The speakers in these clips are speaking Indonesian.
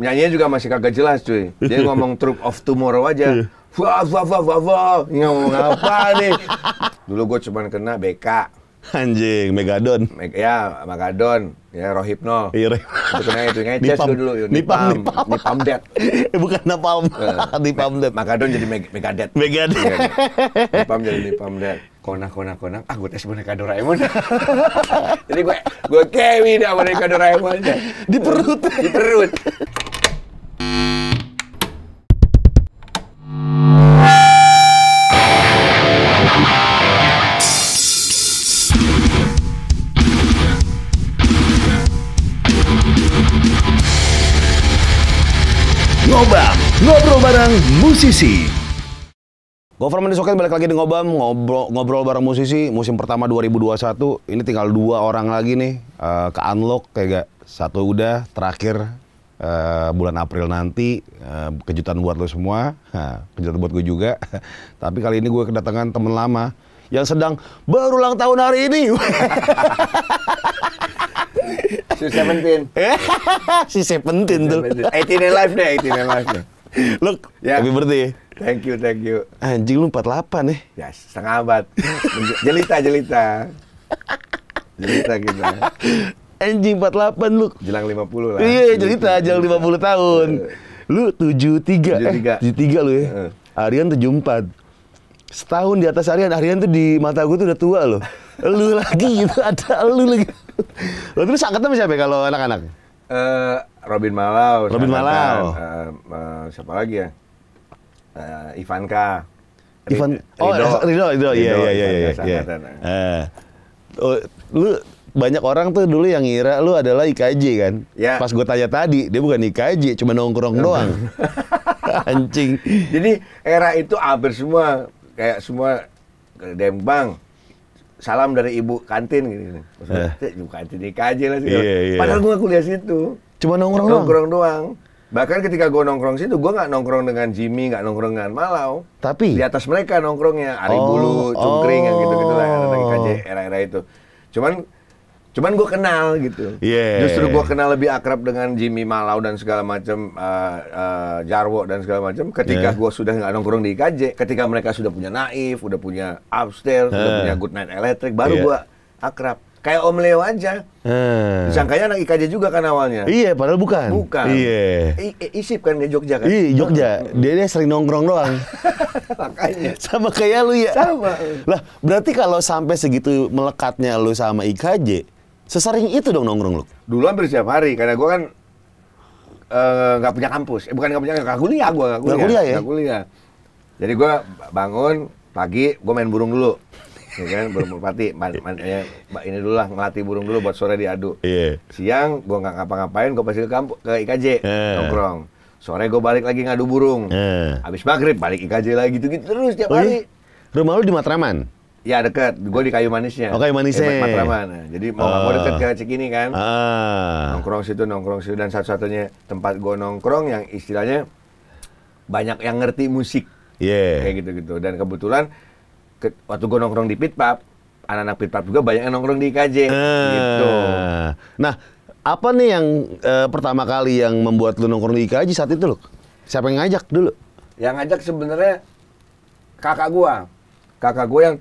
Nyanyinya juga masih kagak jelas cuy. Dia ngomong Troop of Tomorrow aja. Iya. Wah, wah, wah, wah, wah. Ngomong apa nih? Dulu gue cuman kena BK. Anjing, Megadon. Meg ya, Megadon. Ya, Rohipno. Iya, Itu kena itu ngeces gue dulu. Yuk, nipam, nipam. Nipam Dead. Bukan Napalm. Eh, nipam Dead. Megadon jadi Meg Megadet. Megadet. Iya, nipam jadi Nipam Dead konak konak konak, ah gue tes boneka Doraemon. Jadi gue gue kewi dah boneka Doraemon Di perut. Di perut. Ngobam, ngobrol bareng musisi. Government Socket balik lagi di Ngobam, ngobrol, ngobrol bareng musisi musim pertama 2021. Ini tinggal dua orang lagi nih uh, ke unlock kayak gak. Satu udah terakhir uh, bulan April nanti uh, kejutan buat lo semua, ha, kejutan buat gue juga. Tapi kali ini gue kedatangan temen lama yang sedang berulang tahun hari ini. si Seventeen. si Seventeen tuh. Eighteen in life deh, eighteen in life deh. Look, ya. happy birthday. Thank you, thank you. Anjing lu 48 nih. Ya, yes, setengah abad. jelita, jelita. Jelita kita. Anjing 48 lu. Jelang 50 lah. Iya, jelita, jelang 50 tahun. Eh. Lu 73. 73. Eh, 73 lu ya. Uh. Arian 74. Setahun di atas Arian, Arian tuh di mata gue tuh udah tua loh. lu lagi gitu, ada lu lagi. Lu terus angkat sama siapa ya kalau anak-anak? Uh, Robin Malau. Robin kan? Malau. Uh, uh, siapa lagi ya? uh, Ivanka. Ivan oh Rido eh, Rido, Rido. yeah, yeah, iya iya. iya, iya, iya. Eh. Oh, lu banyak orang tuh dulu yang ngira lu adalah IKJ kan. Yeah. Pas gue tanya tadi, dia bukan IKJ, cuma nongkrong doang. Anjing. Jadi era itu hampir semua kayak semua Dembang, salam dari ibu kantin gitu. Maksudnya, eh. ibu kantin IKJ lah sih. Yeah, yeah. Padahal gue kuliah situ. Cuma nongkrong, nongkrong doang. Nongkrong doang. Bahkan ketika gue nongkrong situ, gue nggak nongkrong dengan Jimmy, nggak nongkrong dengan Malau. Tapi di atas mereka nongkrongnya, Ari oh, Bulu, Cungkring, oh, gitu-gitu lah, yang KJ oh. era-era itu. Cuman cuman gue kenal gitu. Yeah. Justru gue kenal lebih akrab dengan Jimmy Malau dan segala macam uh, eh, uh, eh, Jarwo dan segala macam. Ketika yeah. gue sudah nggak nongkrong di KJ, ketika mereka sudah punya Naif, udah punya Upstairs, uh. udah punya Good Night Electric, baru yeah. gue akrab kayak Om Leo aja. Hmm. Eh. Sangkanya anak IKJ juga kan awalnya. Iya, padahal bukan. Bukan. Iya. isip kan ke Jogja kan? Iya, Jogja. Dia, dia sering nongkrong doang. Makanya. Sama kayak lu ya. Sama. Lah, berarti kalau sampai segitu melekatnya lu sama IKJ, sesering itu dong nongkrong lu? Dulu hampir setiap hari, karena gua kan eh, nggak uh, punya kampus. Eh, bukan nggak punya kampus, kuliah gua. Nggak kuliah. Gak kuliah ya? Gak kuliah. Jadi gua bangun, pagi, gua main burung dulu ya kan burung merpati ya, ini dulu lah ngelatih burung dulu buat sore diadu yeah. siang gue nggak ngapa-ngapain gue pasti ke kampung ke IKJ yeah. nongkrong sore gue balik lagi ngadu burung yeah. habis maghrib balik IKJ lagi gitu gitu terus tiap oh, hari iya? rumah lu di Matraman Ya dekat, gue di Kayu Manisnya. Oh Kayu Manisnya. Eh, Matraman. Nah, jadi mau nggak oh. mau dekat ke Cikini kan. Ah. Nongkrong situ, nongkrong situ dan satu-satunya tempat gue nongkrong yang istilahnya banyak yang ngerti musik. Yeah. Kayak gitu-gitu. Dan kebetulan ke, waktu gue nongkrong di Pitpap, anak-anak Pitpap juga banyak yang nongkrong di IKJ. Uh, eh. gitu. Nah, apa nih yang uh, pertama kali yang membuat lu nongkrong di IKJ saat itu lo? Siapa yang ngajak dulu? Yang ngajak sebenarnya kakak gua. Kakak gua yang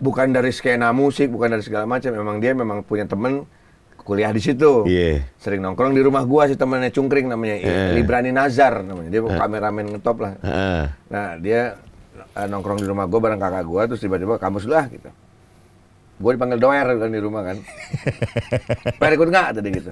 bukan dari skena musik, bukan dari segala macam. Memang dia memang punya temen kuliah di situ. Yeah. Sering nongkrong di rumah gua si temennya cungkring namanya, yeah. Librani Nazar namanya. Dia uh. kameramen ngetop lah. Uh. Nah, dia uh, nongkrong di rumah gue bareng kakak gue terus tiba-tiba kamus lah gitu gue dipanggil doer kan di rumah kan per ikut nggak tadi gitu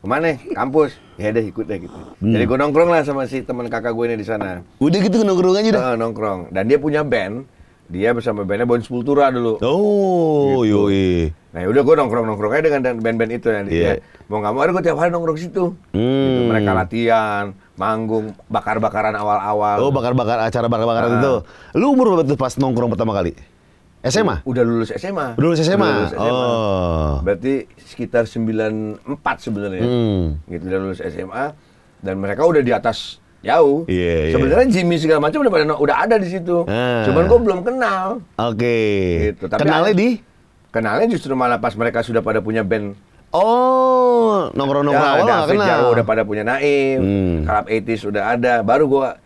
kemana kampus ya deh ikut deh gitu hmm. jadi gue nongkrong lah sama si teman kakak gue ini di sana udah gitu nongkrong aja dah eh, nongkrong dan dia punya band dia bersama bandnya Bon sepultura dulu. Oh, gitu. yoi. Nah, ya udah gue nongkrong nongkrong aja dengan band-band itu yang yeah. dia iya. mau nggak mau, ada gue tiap hari nongkrong situ. Gitu. Hmm. Gitu. Mereka latihan, manggung bakar-bakaran awal-awal. Oh, bakar-bakar acara bakar-bakaran nah. itu. Lu umur berapa tuh pas nongkrong pertama kali? SMA? Udah lulus SMA. Udah lulus SMA. Udah lulus SMA. Oh. Berarti sekitar 94 sebenarnya. Hmm. Gitu udah lulus SMA dan mereka udah di atas jauh. Yeah, iya. sebenarnya yeah. Jimmy segala macam udah pada udah ada di situ. Nah. Cuman gue belum kenal. Oke. Okay. Gitu. Tapi Kenalnya di? Kenalnya justru malah pas mereka sudah pada punya band Oh, nomor nomor ya, awal ada kenal. Jauh udah pada punya Naim, hmm. Club 80 udah ada. Baru gua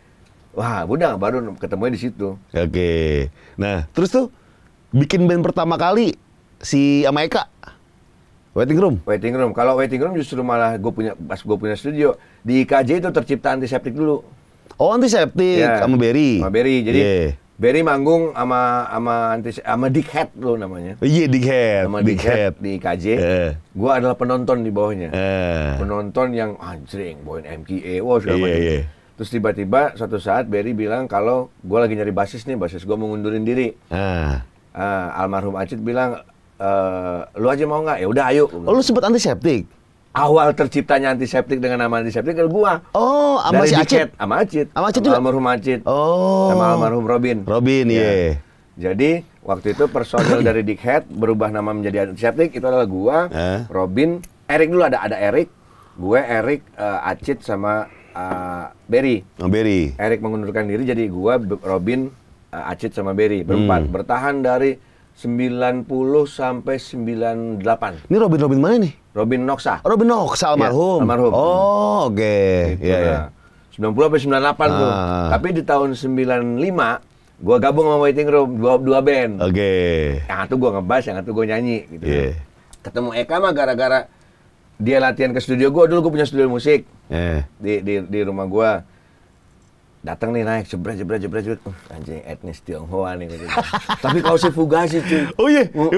wah, udah baru ketemunya di situ. Oke. Okay. Nah, terus tuh bikin band pertama kali si sama Eka Waiting room. Waiting room. Kalau waiting room justru malah gue punya pas gue punya studio di KJ itu tercipta antiseptik dulu. Oh antiseptik yeah. sama Berry. Sama Berry. Jadi yeah. Barry manggung sama sama sama Dickhead lo namanya. Iya yeah, Dickhead. Sama Dickhead, Head di KJ. Uh. Eh. Gua adalah penonton di bawahnya. Uh. Penonton yang anjing bawain MKA, wow segala yeah, macam. Yeah. Terus tiba-tiba satu saat Barry bilang kalau gue lagi nyari basis nih, basis gue mengundurin diri. Uh. Uh, almarhum Acit bilang, e, lu aja mau nggak? Ya udah ayo. Oh, lu sempat antiseptik? awal terciptanya antiseptik dengan nama antiseptik ke gua. Oh, sama si Acit. Sama Acit. Sama Acit juga. Almarhum Acit. Oh. Sama almarhum Robin. Robin, ya. iya. Yeah. yeah. Jadi waktu itu personel dari Dickhead berubah nama menjadi antiseptik itu adalah gua, eh? Robin, Erik dulu ada ada Erik, gue Erik, uh, eh, Acit sama uh, eh, Berry. Oh, Berry. Erik mengundurkan diri jadi gua, Robin, uh, eh, Acit sama Berry berempat hmm. bertahan dari 90 sampai 98. Ini Robin Robin mana nih? Robin Noxa. Ah. Robin Noxa iya, almarhum. Ya, almarhum. Oh, oke. Okay. Gitu, yeah, yeah. 90 sampai 98 ah. tuh. Tapi di tahun 95 gua gabung sama Waiting Room dua, dua band. Oke. Okay. Yang satu gua ngebas, yang satu gua nyanyi gitu. Yeah. Kan. Ketemu Eka mah gara-gara dia latihan ke studio gua dulu gua punya studio musik. Yeah. Di di di rumah gua datang nih naik jebret jebret jebret jebret uh, anjing etnis Tionghoa nih gitu. tapi kalau si Fugazi cuy oh iya yeah. uh,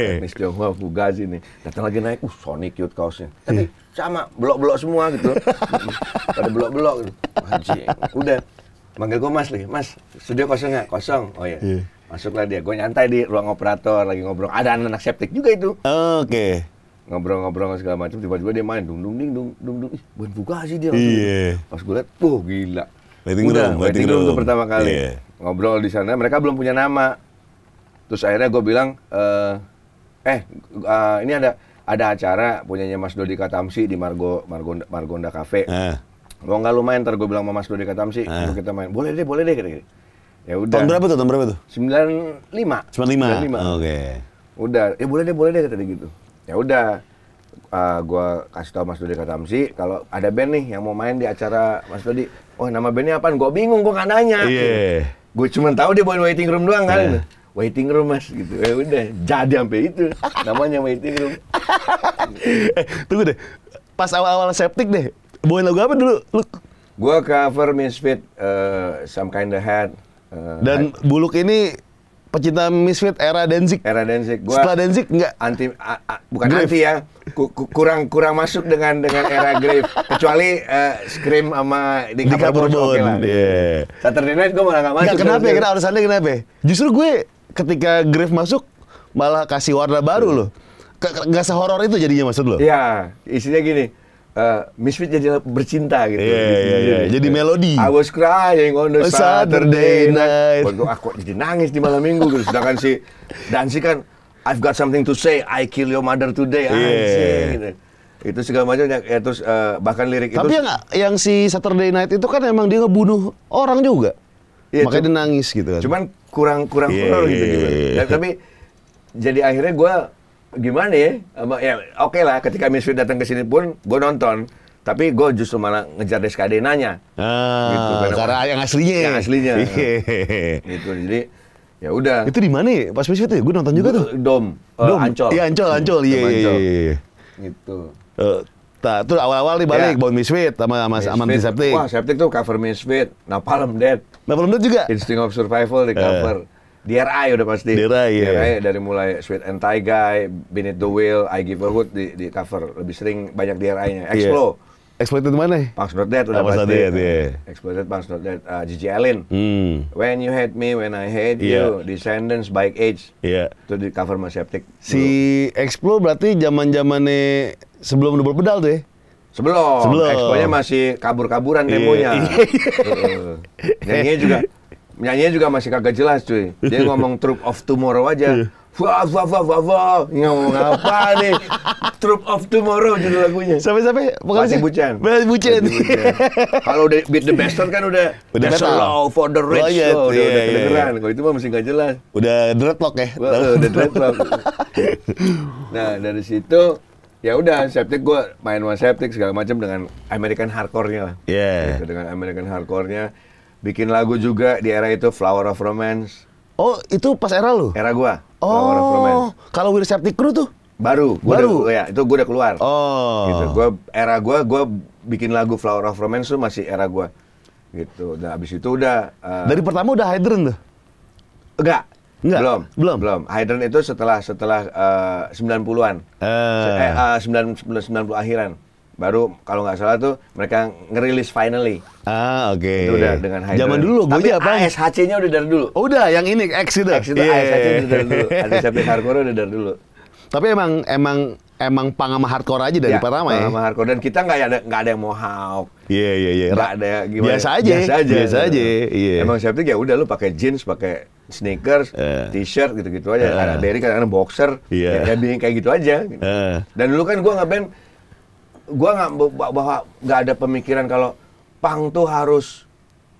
uh, etnis Tionghoa Fugazi nih datang lagi naik uh Sonic cute kaosnya tapi iya. sama blok-blok semua gitu uh, uh, pada blok-blok gitu. anjing udah manggil gue mas lagi mas studio kosong nggak kosong oh iya yeah. masuklah dia gue nyantai di ruang operator lagi ngobrol ada anak, -anak septik juga itu oke okay ngobrol-ngobrol segala macam tiba-tiba dia main dung dung ding dung dung dung bukan buka sih dia iya yeah. pas gue lihat wah gila waiting room, Udah, waiting, waiting room, room tuh pertama kali yeah. ngobrol di sana. Mereka belum punya nama. Terus akhirnya gue bilang, eh, eh uh, ini ada ada acara punyanya Mas Dodi Katamsi di Margo Margonda, Margonda Cafe. Eh. Ah. Mau nggak lu main? Ntar gue bilang sama Mas Dodi Katamsi, eh. kita main. Boleh deh, boleh deh. Kira-kira. Ya udah. Tahun berapa tuh? Tahun berapa tuh? 95. 95. 95. Oke. Okay. Udah, ya boleh deh, boleh deh kata gitu. Ya udah uh, eh, gue kasih tau Mas Dodi Katamsi kalau ada band nih yang mau main di acara Mas Dodi oh nama bandnya apa gue bingung gue gak nanya yeah. gue cuma tahu dia buat waiting room doang kan yeah. waiting room mas gitu ya udah jadi sampai itu namanya waiting room eh, tunggu deh pas awal-awal septic deh bawain lagu apa dulu lu gue cover Misfit uh, eh, Some of Head uh, eh, dan Buluk ini pecinta Misfit era Danzig. Era Danzig. Gua Setelah Danzig enggak anti a, a, bukan grave. anti ya. Ku, ku, kurang kurang masuk dengan dengan era Grave kecuali uh, Scream sama di Kabur Bon. Okay Yeah. Saturday Night gue malah nggak masuk. Gak, kenapa? Ya, kenapa alasannya kenapa? Justru gue ketika Grave masuk malah kasih warna baru hmm. loh. Gak sehoror itu jadinya maksud lo? Iya, isinya gini uh, eh, Misfit jadi bercinta gitu. Yeah, gitu, iya, yeah, yeah. Gitu. Iya. Jadi melodi. I was crying on the Saturday, Saturday night. Waduh, aku jadi nangis di malam minggu gitu. Sedangkan si dan si kan I've got something to say, I kill your mother today. Yeah. gitu. Itu segala macam ya, terus uh, bahkan lirik Tapi itu. Tapi yang yang si Saturday night itu kan emang dia ngebunuh orang juga. Yeah, Makanya dia nangis gitu kan. Cuman iya, kurang kurang yeah, gitu, gitu. Yeah, tapi jadi akhirnya gue gimana ya? ya oke okay lah ketika Misfit datang ke sini pun gue nonton tapi gue justru malah ngejar Deskade nanya ah, gitu cara yang aslinya yang aslinya iya. gitu jadi ya udah itu di mana ya pas Misfit ya gue nonton juga tuh dom, eh, dom. ancol iya ancol ancol iya iya, iya iya gitu uh, eh, tuh awal-awal nih balik, yeah. Bon Misfit sama sama aman septic Wah, Septic tuh cover Misfit, Napalm Dead. Napalm Dead juga? Instinct of Survival di eh. cover. Uh. Di udah pasti. Di ya. DRI dari mulai Sweet and Thai Guy, Beneath the Wheel, I Give a Hood di, di cover. Lebih sering banyak iya. di nya Explo. Yeah. Exploited mana? Punks Not Dead udah oh, pasti. Dia, dia. Exploited Punks Not Dead. Uh, Gigi Allen. Hmm. When You Hate Me, When I Hate yeah. You, Descendants, Bike Age. Iya. Yeah. Itu di cover Mas Septic. Si Explo berarti zaman zamannya sebelum double pedal tuh ya? Sebelum. Sebelum. Explo-nya masih kabur-kaburan yeah. demonya. Iya, iya. Nyanyinya juga Nyanyinya juga masih kagak jelas cuy. Dia ngomong Troop of Tomorrow aja. Iya. Wah, wah, wah, wah, wah. Ngomong apa nih? Troop of Tomorrow judul lagunya. Sampai-sampai ya? sih Bucen. Mas Bucen. Kalau udah Beat the Bastard kan udah udah slow for the rich. Oh, iya, udah, iya, iya, kedengeran. Iya. Kalau itu mah masih nggak jelas. Udah dreadlock ya. Wah, udah dreadlock. nah, dari situ ya udah septic gue main one septic segala macam dengan American hardcore-nya lah. Iya. Gitu, dengan American hardcore-nya bikin lagu juga di era itu Flower of Romance. Oh, itu pas era lu? Era gua. Oh, Flower of oh, Romance. Kalau Will Septic Crew tuh? Baru, gua baru. Udah, ya, itu gua udah keluar. Oh. Gitu. Gua era gua gua bikin lagu Flower of Romance tuh masih era gua. Gitu. Dan abis itu udah uh, Dari pertama udah Hydran tuh? Enggak. Enggak. Belum. Belum. Belum. Hydran itu setelah setelah uh, 90-an. Uh. Eh, eh. eh uh, 90 akhiran baru kalau nggak salah tuh mereka ngerilis finally. Ah oke. Okay. Itu udah dengan Hydra. Zaman dulu gue apa? ASHC-nya udah dari dulu. Oh, udah yang ini X itu. X itu yeah. ASHC udah dari dulu. Ada Sapir Hardcore udah dari dulu. Tapi emang emang emang pang sama hardcore aja dari ya, pertama ya. Sama hardcore dan kita nggak ada nggak ada yang mau hauk. Iya iya iya. Nggak ada gimana? Biasa aja. Biasa aja. Biasa aja. Iya. Yeah. Emang Sapir ya udah lu pakai jeans, pakai sneakers, uh. t-shirt gitu-gitu aja. Uh. Ada Barry kadang-kadang boxer. Iya. Yeah. Ya, ya kayak gitu aja. Uh. Dan dulu kan gue ngeband gue nggak bahwa nggak ada pemikiran kalau pang tuh harus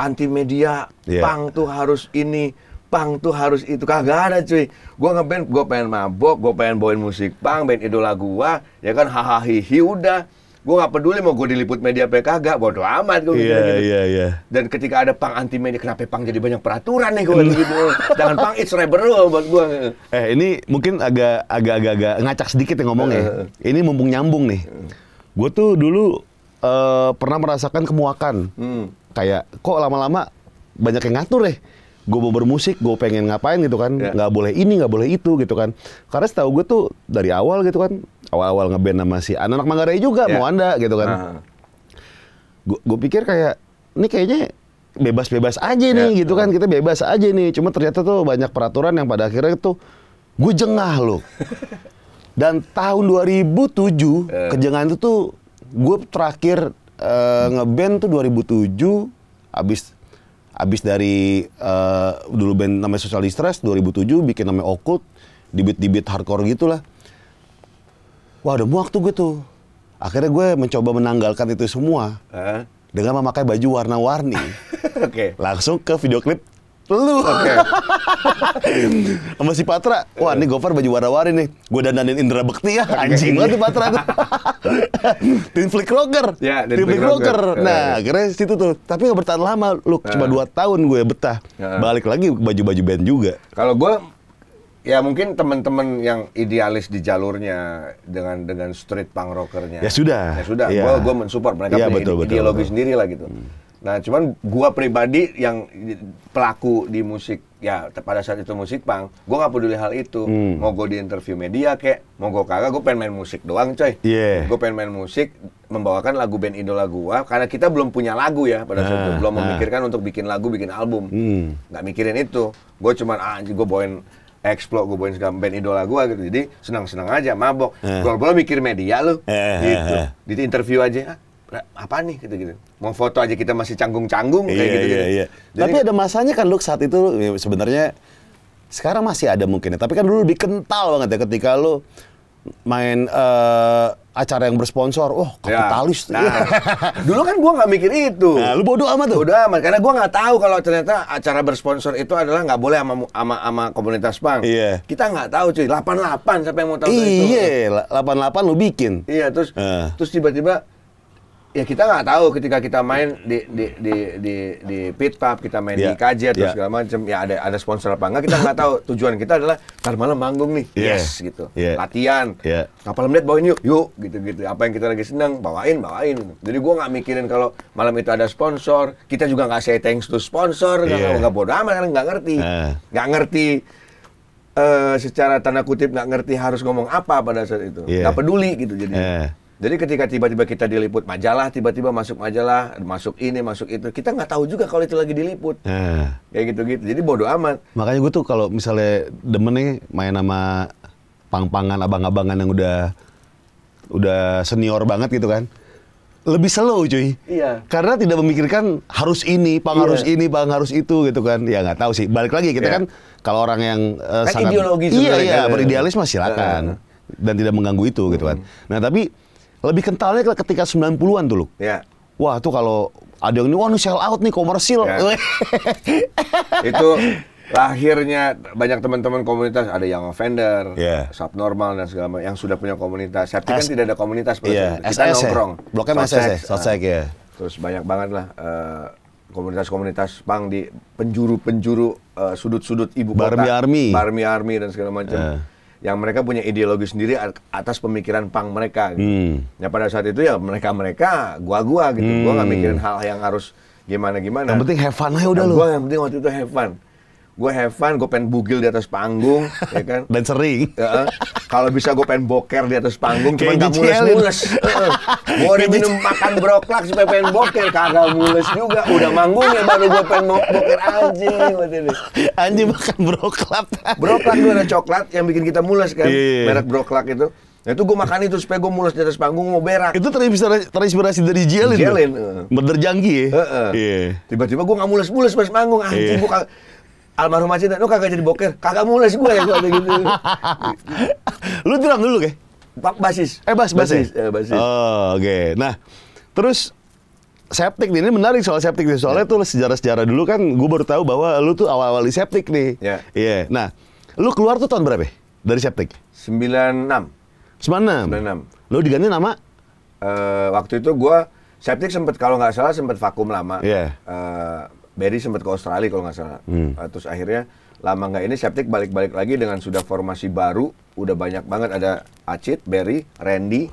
anti media, yeah. pang tuh harus ini, pang tuh harus itu kagak ada cuy. Gue ngeband, gue pengen mabok, gue pengen bawain musik pang, band idola gue, ya kan hahaha udah. Gue nggak peduli mau gue diliput media apa kagak, bodo amat gue yeah, gitu. Yeah, iya. Dan ketika ada pang anti media, kenapa pang jadi banyak peraturan nih gue iya. gitu. Jangan pang it's rebel rule buat gue. Eh ini mungkin agak agak agak, agak ngacak sedikit yang ngomongnya. Uh. Ini mumpung nyambung nih. Uh gue tuh dulu uh, pernah merasakan kemuakan. Hmm. Kayak kok lama-lama banyak yang ngatur deh. Ya? Gue mau bermusik, gue pengen ngapain gitu kan. Yeah. Gak boleh ini, gak boleh itu gitu kan. Karena setahu gue tuh dari awal gitu kan. Awal-awal ngeband sama si anak-anak Manggarai juga, yeah. mau ya. anda gitu kan. Uh -huh. Gue pikir kayak, ini kayaknya bebas-bebas aja nih yeah. gitu kan. Kita bebas aja nih. Cuma ternyata tuh banyak peraturan yang pada akhirnya tuh gue jengah loh. Dan tahun 2007 uh. Eh. kejengan itu tuh gue terakhir uh, ngeband tuh 2007 abis abis dari uh, dulu band namanya Social Distress 2007 bikin namanya okut dibit-dibit hardcore gitulah. Wah udah muak tuh gue tuh. Akhirnya gue mencoba menanggalkan itu semua. Dengan memakai baju warna-warni. Oke. Okay. Langsung ke video klip Lu. Oke. Okay. Sama si Patra. Wah, ini Gofar baju warna-warni nih. Gue dandanin Indra Bekti ya. Anjing banget Patra tuh. Tim Flick Rocker. Ya, Tim Flick Rocker. Nah, kira situ tuh. Tapi gak bertahan lama. Lu cuma 2 tahun gue betah. Balik lagi baju-baju band juga. Kalau gue Ya mungkin teman-teman yang idealis di jalurnya dengan dengan street punk rockernya. Ya sudah. Ya sudah. Ya. Gue gue mensupport mereka ya, punya betul, ide betul, ideologi betul. sendiri lah gitu. Hmm Nah, cuman gua pribadi yang pelaku di musik ya pada saat itu musik pang, gua nggak peduli hal itu. Hmm. Mau gua di interview media kayak mau gua kagak, gua pengen main musik doang, coy. Yeah. Gua pengen main musik membawakan lagu band idola gua karena kita belum punya lagu ya pada saat nah, itu ah, belum nah. memikirkan untuk bikin lagu, bikin album. Hmm. nggak hmm. mikirin itu. Gua cuman ah, gua bawain explore gue bawain segala band idola gue gitu jadi senang senang aja mabok eh. gue mikir media lo eh, eh, gitu eh, eh. di interview aja ah, apa nih gitu gitu mau foto aja kita masih canggung-canggung kayak iya, gitu, iya, gitu. Iya. Jadi, tapi ada masanya kan lu saat itu ya, sebenarnya sekarang masih ada mungkin ya tapi kan dulu lebih kental banget ya ketika lu main uh, acara yang bersponsor, oh, ya. kapitalis. Ya. Nah, dulu kan gua nggak mikir itu. Nah, lu bodoh amat tuh. Bodoh amat karena gua nggak tahu kalau ternyata acara bersponsor itu adalah nggak boleh sama sama, sama komunitas bank. Iya. Kita nggak tahu cuy, 88 siapa yang mau tahu Iye, itu? Iya, 88 lu bikin. Iya, terus uh. terus tiba-tiba ya kita nggak tahu ketika kita main di di di di, di pit pub kita main yeah. di ya, KJ atau yeah. segala macam ya ada ada sponsor apa enggak kita nggak tahu tujuan kita adalah ntar malam manggung nih yeah. yes gitu yeah. latihan yeah. kapal melihat bawain yuk yuk gitu gitu apa yang kita lagi senang bawain bawain jadi gua nggak mikirin kalau malam itu ada sponsor kita juga nggak say thanks to sponsor nggak yeah. nggak bodoh amat karena nggak ngerti nah. nggak uh. ngerti uh, secara tanda kutip nggak ngerti harus ngomong apa pada saat itu iya. nggak yeah. peduli gitu jadi uh nah. Jadi ketika tiba-tiba kita diliput majalah, tiba-tiba masuk majalah, masuk ini, masuk itu, kita nggak tahu juga kalau itu lagi diliput. Nah. Kayak gitu-gitu. Jadi bodoh amat. Makanya gue tuh kalau misalnya demen nih main sama pang-pangan, abang-abangan yang udah udah senior banget gitu kan. Lebih slow cuy. Iya. Karena tidak memikirkan harus ini, pang iya. harus ini, pang harus itu gitu kan. Ya nggak tahu sih. Balik lagi kita iya. kan kalau orang yang uh, kan sangat ideologi iya iya kan. beridealis mah silakan uh. dan tidak mengganggu itu gitu kan. Hmm. Nah, tapi lebih kentalnya ketika 90-an dulu. Ya. Wah, tuh kalau ada yang ini, wah ini sell out nih, komersil. Ya. itu lahirnya banyak teman-teman komunitas ada yang offender, ya. subnormal dan segala macam yang sudah punya komunitas. Seperti kan tidak ada komunitas ya. Kita SS nongkrong. Ya. SS, nah, ya. Terus banyak banget lah uh, komunitas-komunitas pang di penjuru-penjuru sudut eh, sudut-sudut ibu kota. Barmi Army. Barmi Army dan segala macam. Yeah yang mereka punya ideologi sendiri atas pemikiran pang mereka. Gitu. Hmm. Ya pada saat itu ya mereka mereka, gua gua gitu. Hmm. Gua nggak hmm. mikirin hal yang harus gimana gimana. Yang penting have fun aja udah nah, lu. Gua yang penting waktu itu have fun gue have fun, gue pengen bugil di atas panggung, ya kan? Dan sering. Ya, kalau bisa gue pengen boker di atas panggung, cuma gak mules-mules. gue udah minum makan broklak supaya pengen boker, kagak mules juga. Udah manggung ya baru gue pengen boker anjing. Anjing makan broklak. Broklak itu ada coklat yang bikin kita mules kan, yeah. Iya, iya. merek broklak itu. Nah itu gue makan itu supaya gue mulus di atas panggung mau berak. Itu terinspirasi, dari Jelin. Jelin. Uh. ya. Uh Tiba-tiba gue gak mulus-mulus pas panggung. Anjing yeah. gue almarhum aja lu kagak jadi boker kagak mulai sih gue ya gitu lu drum dulu ke basis eh bas basis basis, eh, basis. Ya, oh oke okay. nah terus septik ini menarik soal septik nih soalnya yeah. tuh sejarah-sejarah dulu kan gue baru tahu bahwa lu tuh awal-awal di septik nih ya. iya yeah. yeah. nah lu keluar tuh tahun berapa ya? dari septik enam. Sembilan enam. lu diganti nama uh, waktu itu gue septik sempet kalau nggak salah sempet vakum lama yeah. Iya. uh, Barry sempat ke Australia kalau nggak salah. Hmm. Nah, terus akhirnya lama nggak ini Septik balik-balik lagi dengan sudah formasi baru, udah banyak banget ada Acit, Barry, Randy,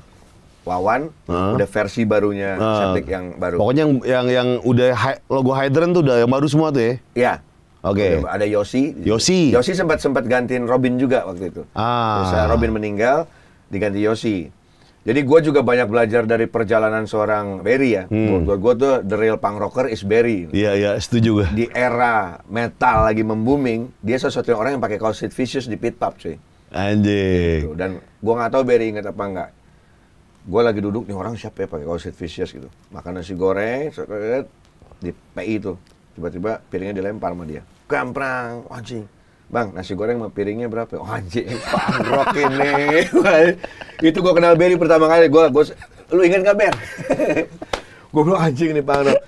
Wawan, uh. udah versi barunya uh. Septik yang baru. Pokoknya yang yang, yang udah hi, logo Hydran tuh udah yang baru semua tuh ya? Iya. Oke. Okay. Ada Yosi. Yosi. Yosi sempat sempat gantiin Robin juga waktu itu. Ah. Terus eh, Robin meninggal diganti Yosi. Jadi gue juga banyak belajar dari perjalanan seorang Barry ya. Hmm. gue tuh the real punk rocker is Barry. Iya iya setuju gue. Di era metal lagi membuming, dia sesuatu yang orang yang pakai kaos Sid Vicious di pit pub sih. Anjing. Gitu. Dan gue nggak tahu Barry inget apa enggak. Gue lagi duduk nih orang siapa ya pakai kaos Sid Vicious gitu. Makan nasi goreng, di PI itu. Tiba-tiba piringnya dilempar sama dia. Kamprang, anjing Bang, nasi goreng sama piringnya berapa? Oh, anjing, pangrok ini. itu gue kenal Beri pertama kali. Gue, gue, lu ingat gak Ber? gue bilang anjing nih pangrok.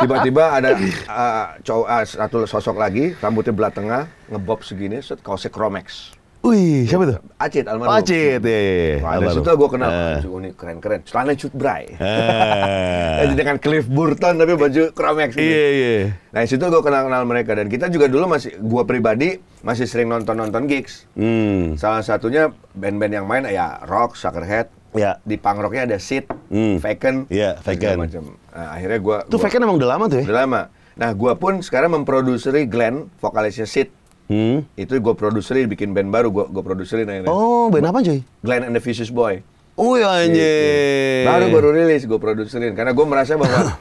Tiba-tiba ada uh, cowok uh, satu sosok lagi, rambutnya belah tengah, ngebob segini, set kaosnya Chromex. Wih, siapa tuh? Acit almarhum. Oh, Acit, ya. Ada Nah, situ gue kenal uh. Eh. baju unik, keren-keren. Celana cut bray. Uh. Eh. Eh, dengan Cliff Burton tapi baju Chromex. Iya, iya. Nah, situ gue kenal-kenal mereka dan kita juga dulu masih gue pribadi masih sering nonton-nonton gigs. Hmm. Salah satunya band-band yang main ya rock, Suckerhead. Ya. Di punk rocknya ada Sid, hmm. Faken. Iya. yeah, macam. Nah, akhirnya gue. Tuh Faken emang udah lama tuh ya? Udah lama. Nah, gue pun sekarang memproduseri Glenn, vokalisnya Sid. Hmm. Itu gue produserin bikin band baru gue gue produserin akhirnya. Oh, band apa cuy? Glenn and the Vicious Boy. Oh iya gitu. anjir. Baru baru rilis gue produserin karena gue merasa bahwa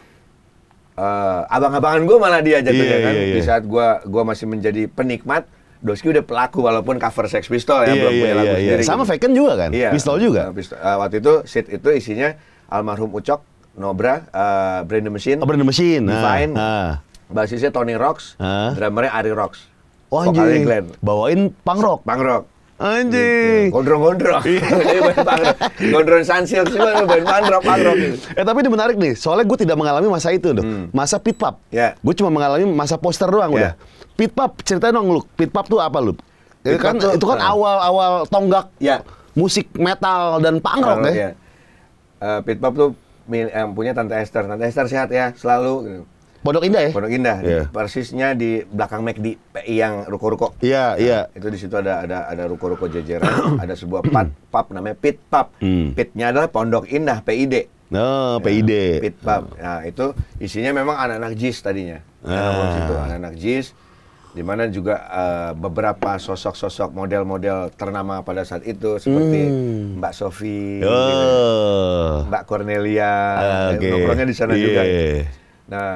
uh, abang-abangan gue malah dia jatuhnya yeah, kan. Yeah, yeah. Di saat gue gua masih menjadi penikmat, Doski udah pelaku walaupun cover Sex Pistol ya yeah, belum yeah, punya lagu yeah, iya. sendiri. Yeah. Sama gitu. juga kan? Yeah. Pistol juga. Eh, pistol. Uh, waktu itu seat itu isinya almarhum Ucok, Nobra, uh, Brand the Machine, oh, Brand the Machine, Divine, ah, ah. basisnya Tony Rocks, ah. drummernya Ari Rocks. Oh, vokalnya Glenn. Bawain punk rock. Punk rock. Anjing. Gitu. Gondrong-gondrong. Iya. Iya, gondrong sansil cuma main punk rock. Eh tapi ini menarik nih, soalnya gue tidak mengalami masa itu tuh. Hmm. Masa pit pop. Yeah. Gue cuma mengalami masa poster doang yeah. udah. Pit pop ceritanya dong lu, pit pop tuh apa lu? Ya itu kan tuh, itu kan eh. awal-awal tonggak yeah. musik metal dan punk rock ya. Iya. Eh, pit pop tuh yang eh, punya Tante Esther. Tante Esther sehat ya, selalu. Gitu Pondok Indah ya? Pondok Indah, yeah. persisnya di belakang McD PI yang ruko-ruko. Iya, -ruko. yeah, iya. Nah, yeah. Itu di situ ada ada ada ruko-ruko jajaran, ada sebuah pub, pub namanya Pit Pub. Hmm. Pitnya adalah Pondok Indah PID. No, nah, ya, PID. Pit Pub. Oh. Nah, itu isinya memang anak-anak JIS tadinya. Ah. anak-anak JIS di mana juga uh, beberapa sosok-sosok model-model ternama pada saat itu seperti hmm. Mbak Sofi, oh. gitu, Mbak Cornelia, ah, ya, okay. nongkrongnya di sana yeah. juga. Iya. Nah,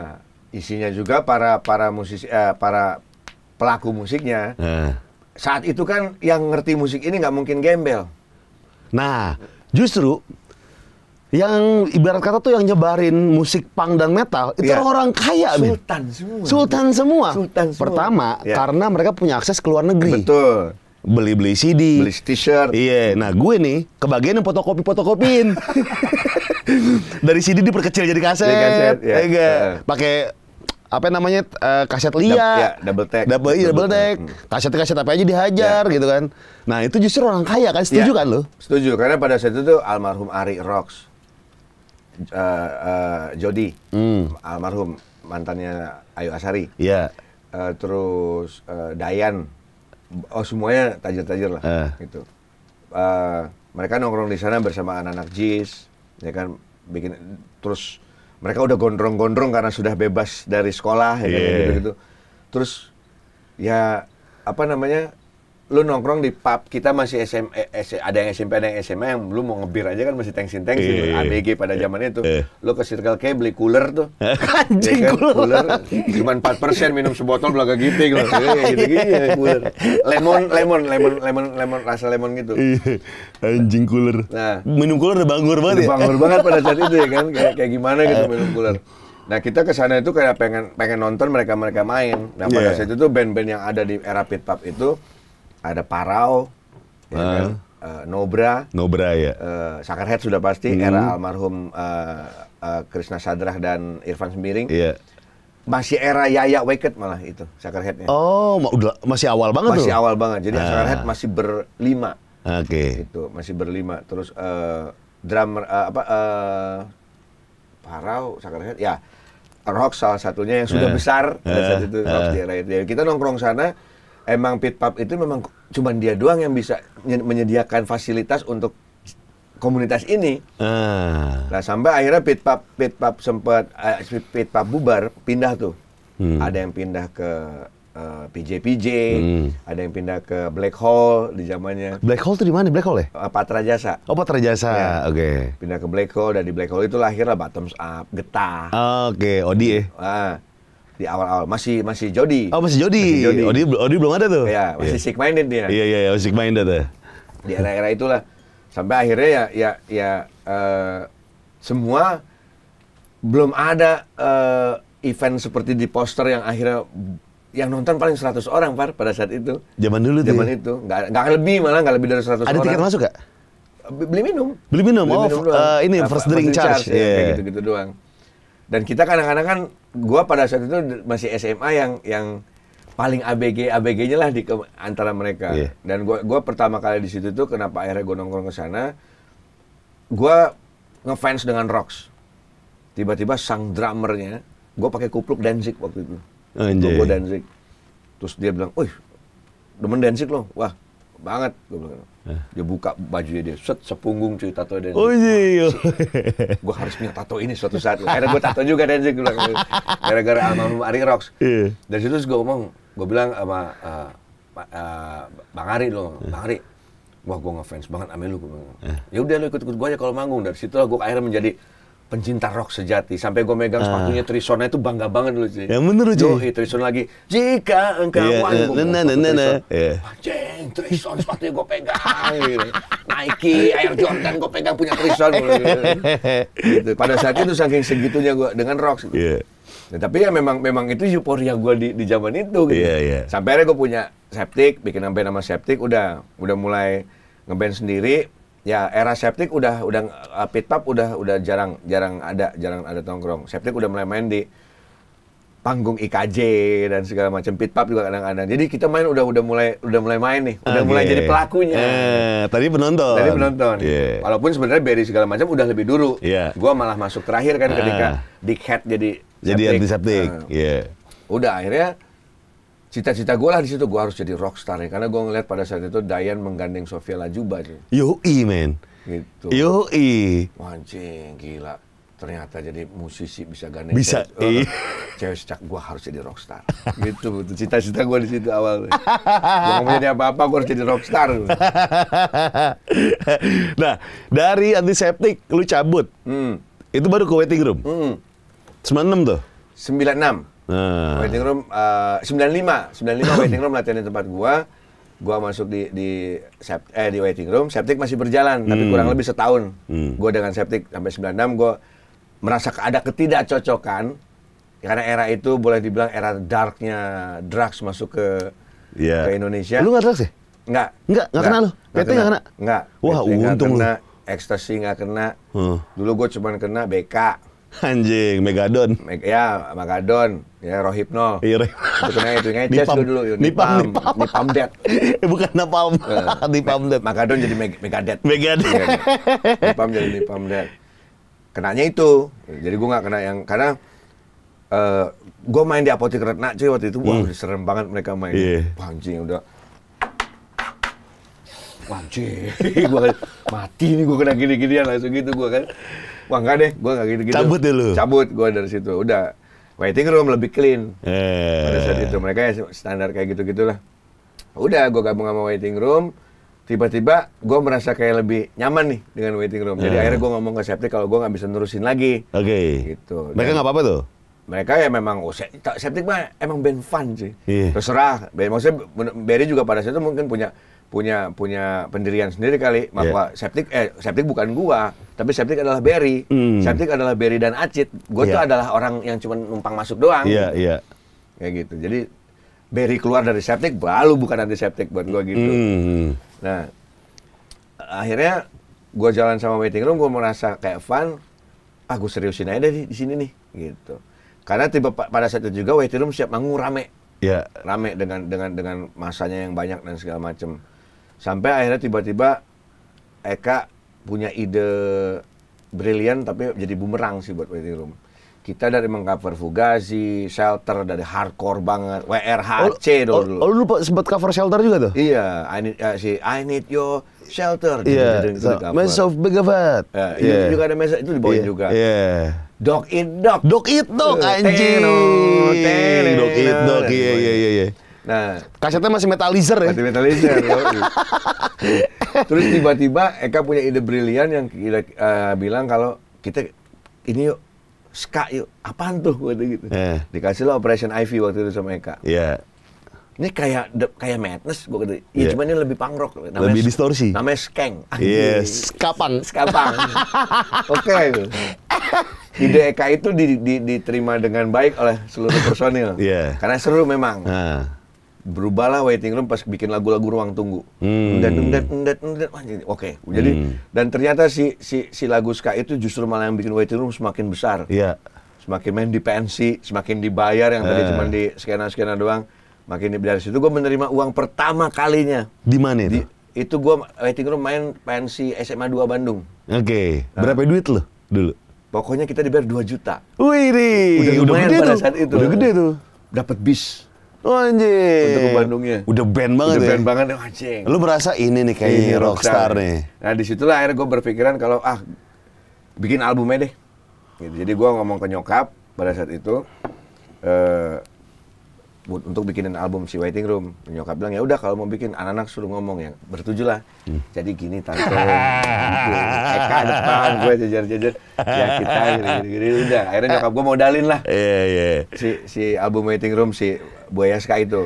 isinya juga para para musisi eh, para pelaku musiknya. Eh. Saat itu kan yang ngerti musik ini nggak mungkin gembel. Nah, justru yang ibarat kata tuh yang nyebarin musik punk dan metal itu yeah. orang kaya sultan semua sultan semua sultan semua pertama yeah. karena mereka punya akses ke luar negeri betul beli beli CD beli t-shirt iya yeah. nah gue nih kebagian yang fotokopi fotokopin dari CD diperkecil jadi kaset, jadi kaset ya. pakai apa namanya uh, kaset lia, ya, iya, double tag, double, iya, double, double tag, kaset kaset apa aja dihajar ya. gitu kan. Nah itu justru orang kaya kan, setuju ya. kan lo? Setuju, karena pada saat itu tuh almarhum Ari Rox uh, eh, uh, eh, Jody, hmm. almarhum mantannya Ayu Asari, ya. uh, terus uh, Dayan, oh semuanya tajir-tajir lah, uh. gitu. Uh, mereka nongkrong di sana bersama anak-anak Jis, ya kan bikin terus mereka udah gondrong-gondrong karena sudah bebas dari sekolah ya gitu, gitu terus ya apa namanya lu nongkrong di pub kita masih SM, eh, ada yang SMP ada yang SMA yang belum mau ngebir aja kan masih tengsin tengsin yeah, ABG pada zaman itu yeah. lu ke Circle K beli cooler tuh anjing ya kan? cooler cuma 4 persen minum sebotol belaga iya, gitu gitu gitu iya, cooler lemon lemon lemon lemon lemon rasa lemon gitu iya, anjing cooler nah minum cooler udah banggur banget udah banggur ya? banget pada saat itu ya kan kayak kayak gimana gitu minum cooler Nah kita ke sana itu kayak pengen pengen nonton mereka mereka main. Nah pada yeah. saat itu tuh band-band yang ada di era pit pub itu ada Parau, ya ah. kan? uh, Nobra, Nobra ya, uh, eh, Sakarhead sudah pasti, hmm. era almarhum uh, uh, Krishna Sadrah dan Irfan Sembiring. Yeah masih era Yaya Wicked malah itu Sakarheadnya. Oh, udah masih awal banget masih tuh. Masih awal banget. Jadi ah. Sakarhead masih berlima. Oke. Okay. Itu masih berlima. Terus uh, drummer uh, apa uh, Parau Sakarhead ya Rock salah satunya yang sudah uh. besar uh. saat ah. itu uh. di era itu. Ya, kita nongkrong sana emang pit pub itu memang cuma dia doang yang bisa menyediakan fasilitas untuk komunitas ini. Ah. Nah sampai akhirnya pit pub pit pub sempat uh, eh, pit pub bubar pindah tuh. Hmm. Ada yang pindah ke uh, eh, PJ PJ, hmm. ada yang pindah ke Black Hole di zamannya. Black Hole tuh di mana? Black Hole ya? Uh, eh, Patra Jasa. Oh Patra Jasa, ya. oke. Okay. Pindah ke Black Hole dan di Black Hole itu lahirlah Bottoms Up, Getah. Ah, oke, okay. Odi eh. Ya? Ah. Uh, di awal-awal masih masih Jody. Oh masih Jody. Masih Jody. Odi, oh, Odi oh, belum ada tuh. Iya, masih yeah. sick minded dia. Iya iya, iya masih sick minded tuh. Ya. Di era-era itulah sampai akhirnya ya ya ya uh, semua belum ada uh, event seperti di poster yang akhirnya yang nonton paling 100 orang par pada saat itu. Zaman dulu tuh. Zaman ya? itu. Nggak, enggak lebih malah nggak lebih dari 100 ada orang. Ada tiket masuk gak? Beli minum. Beli minum. Beli oh, minum oh, uh, ini first drink, first drink charge. charge ya, yeah. ya, gitu-gitu doang. Dan kita kadang-kadang kan gua pada saat itu masih SMA yang yang paling ABG ABG-nya lah di ke, antara mereka. Yeah. Dan gua gua pertama kali di situ tuh kenapa akhirnya gua nongkrong ke sana gua ngefans dengan Rocks. Tiba-tiba sang drummernya gua pakai kupluk Danzig waktu itu. Anjay. Kupluk Terus dia bilang, "Wih, demen Danzig loh." Wah, banget gue bilang eh. dia buka bajunya dia set sepunggung cuy tato dan oh iya, iya. gue harus punya tato ini suatu saat akhirnya gue tato juga dan gue bilang gara-gara sama Ari Rocks yeah. dari situ gue ngomong gue bilang sama uh, uh, Bang Ari loh Bang Ari wah gue ngefans banget sama lu gue bilang ya udah lu ikut-ikut gue aja kalau manggung dari situ gue akhirnya menjadi pencinta rock sejati. Sampai gue megang ah. sepatunya Trisona itu bangga banget dulu sih. Yang bener Ji. Yoi, Trisona lagi. Jika engkau yeah, wanggung. Iya. Nah, nah, nah, nah. Yeah. Anjing, Trisona sepatunya gue pegang. Gitu. Nike, Air Jordan gue pegang punya Trisona gitu. gitu. Pada saat itu saking segitunya gue dengan rock. Gitu. Yeah. Nah, tapi ya memang memang itu euforia gue di, di zaman itu gitu. Yeah, yeah. Sampai akhirnya gue punya septic, bikin sampai nama septic, udah udah mulai ngeband sendiri, ya era septic udah udah uh, pit pub udah udah jarang jarang ada jarang ada tongkrong septic udah mulai main di panggung IKJ dan segala macam pit pub juga kadang-kadang jadi kita main udah udah mulai udah mulai main nih udah okay. mulai jadi pelakunya eh, tadi penonton tadi penonton yeah. walaupun sebenarnya beri segala macam udah lebih dulu yeah. gua malah masuk terakhir kan ah. ketika di Head jadi jadi antiseptik uh, yeah. udah akhirnya cita-cita gue lah di situ gue harus jadi rockstar ya karena gue ngeliat pada saat itu Dayan menggandeng Sofia Lajuba sih. Yoi man. Gitu. Yo i. Mancing gila. Ternyata jadi musisi bisa gandeng. Bisa. Cewek, cak oh, iya. cewek secak gue harus jadi rockstar. gitu. Cita-cita gue di situ awal. gue mau jadi apa-apa gue harus jadi rockstar. nah dari antiseptik lu cabut. Hmm. Itu baru ke waiting room. Hmm. 96 tuh. 96. Nah. Waiting room uh, 95, 95 waiting room latihan di tempat gua. Gua masuk di di sept, eh di waiting room, septic masih berjalan hmm. tapi kurang lebih setahun. Hmm. Gua dengan septic sampai 96 gua merasa ada ketidakcocokan karena era itu boleh dibilang era darknya drugs masuk ke yeah. ke Indonesia. Lu nggak drugs ya? Enggak. Nggak, nggak kena lu? PT enggak kena? Enggak. Wah, PT untung gak kena, ekstasi nggak kena. Huh. Dulu gua cuma kena BK. Anjing, Megadon. Meg ya, Megadon. Ya, Rohipno. Iya, Rohipno. Itu itu Chess dulu dulu. Nipam, Nipam. Nipam Dead. Eh, bukan Napalm. Eh, Nipam Dead. Megadon jadi Meg Megadet. Megadet. Iya, Nipam jadi Nipam Dead. Kenanya itu. Jadi gue gak kena yang, karena uh, eh, gue main di apotek Retna cuy waktu itu. Wah, hmm. serem banget mereka main. Yeah. Iya. Anjing, udah Anjing, gue mati nih gue kena gini-ginian langsung gitu gue kan wah enggak deh gue nggak gitu-gitu cabut dulu cabut gue dari situ udah waiting room lebih clean eh. pada saat itu mereka ya standar kayak gitu gitulah udah gue gabung sama waiting room tiba-tiba gue merasa kayak lebih nyaman nih dengan waiting room. Jadi eh. akhirnya gue ngomong ke Septi kalau gue nggak bisa nerusin lagi. Oke. Okay. Gitu. Mereka nggak apa-apa tuh? Mereka ya memang oh, Septik mah emang band fun sih. Yeah. Terserah. Maksudnya Barry juga pada saat itu mungkin punya punya punya pendirian sendiri kali iya. bahwa yeah. septic eh septic bukan gua tapi septic adalah Berry mm. septic adalah Berry dan Acid, gua yeah. tuh iya. adalah orang yang cuma numpang masuk doang iya yeah, iya yeah. kayak gitu jadi Berry keluar dari septic, baru bukan septic buat gua gitu mm. nah akhirnya gua jalan sama waiting room gua merasa kayak fun ah gua seriusin aja deh di sini nih gitu karena tiba pada saat itu juga waiting room siap manggung rame yeah. rame dengan dengan dengan masanya yang banyak dan segala macem Sampai akhirnya tiba-tiba Eka punya ide brilian tapi jadi bumerang sih buat waiting room. Kita dari mengcover Fugazi, Shelter dari hardcore banget, WRHC oh, dulu. Oh, oh lu sempat cover Shelter juga tuh? Iya, I need uh, si I need your shelter Iya. yeah. So, gitu, Big Mess of Yeah, iya. itu juga ada message itu dibawain yeah. juga. Yeah. Dog eat dog. Dog eat dog eh, anjing. Dog eat dog. Iya iya iya, iya. Nah, kasetnya masih metalizer ya. Masih metalizer. Terus tiba-tiba Eka punya ide brilian yang kira, uh, bilang kalau kita ini yuk ska yuk apaan tuh waktu gitu. Yeah. Dikasih lo Operation Ivy waktu itu sama Eka. Iya. Yeah. Ini kayak kayak madness gue gitu. Iya, yeah. cuman ini lebih punk rock. Namanya, lebih distorsi. Namanya skeng. Ah, iya, yes. Iya. skapang. Skapang. Oke. Okay. Gitu. Ide Eka itu di, di, diterima dengan baik oleh seluruh personil. Iya. Yeah. Karena seru memang. Nah berubahlah waiting room pas bikin lagu-lagu ruang tunggu. Hmm. Dan dan dan dan oke. Okay. Jadi hmm. dan ternyata si si si lagu ska itu justru malah yang bikin waiting room semakin besar. Iya. Yeah. Semakin main di pensi, semakin dibayar yang uh. tadi eh. cuma di skena-skena doang. Makin dari situ gue menerima uang pertama kalinya. Di mana itu? Di, itu gue waiting room main pensi SMA 2 Bandung. Oke. Okay. Nah. Berapa duit lo dulu? Pokoknya kita dibayar 2 juta. Wih, udah, udah gede pada tuh. saat itu. Udah gede tuh. Dapat bis. Oh, anjing. Untuk ke Bandungnya. Udah band banget Udah ya. banget anjing. Lu merasa ini nih kayak ini iya, rockstar, rockstar nih. Nah, disitulah akhirnya gue berpikiran kalau ah bikin albumnya deh. Gitu. Jadi gue ngomong ke nyokap pada saat itu eh uh, untuk bikinin album si Waiting Room. Nyokap bilang ya udah kalau mau bikin anak-anak suruh ngomong ya bertujulah. Hmm. Jadi gini tante, Eka depan gue jajar-jajar ya kita gini-gini udah. Akhirnya nyokap gue modalin lah. Iya yeah, iya. Yeah. Si si album Waiting Room si Buaya SK itu.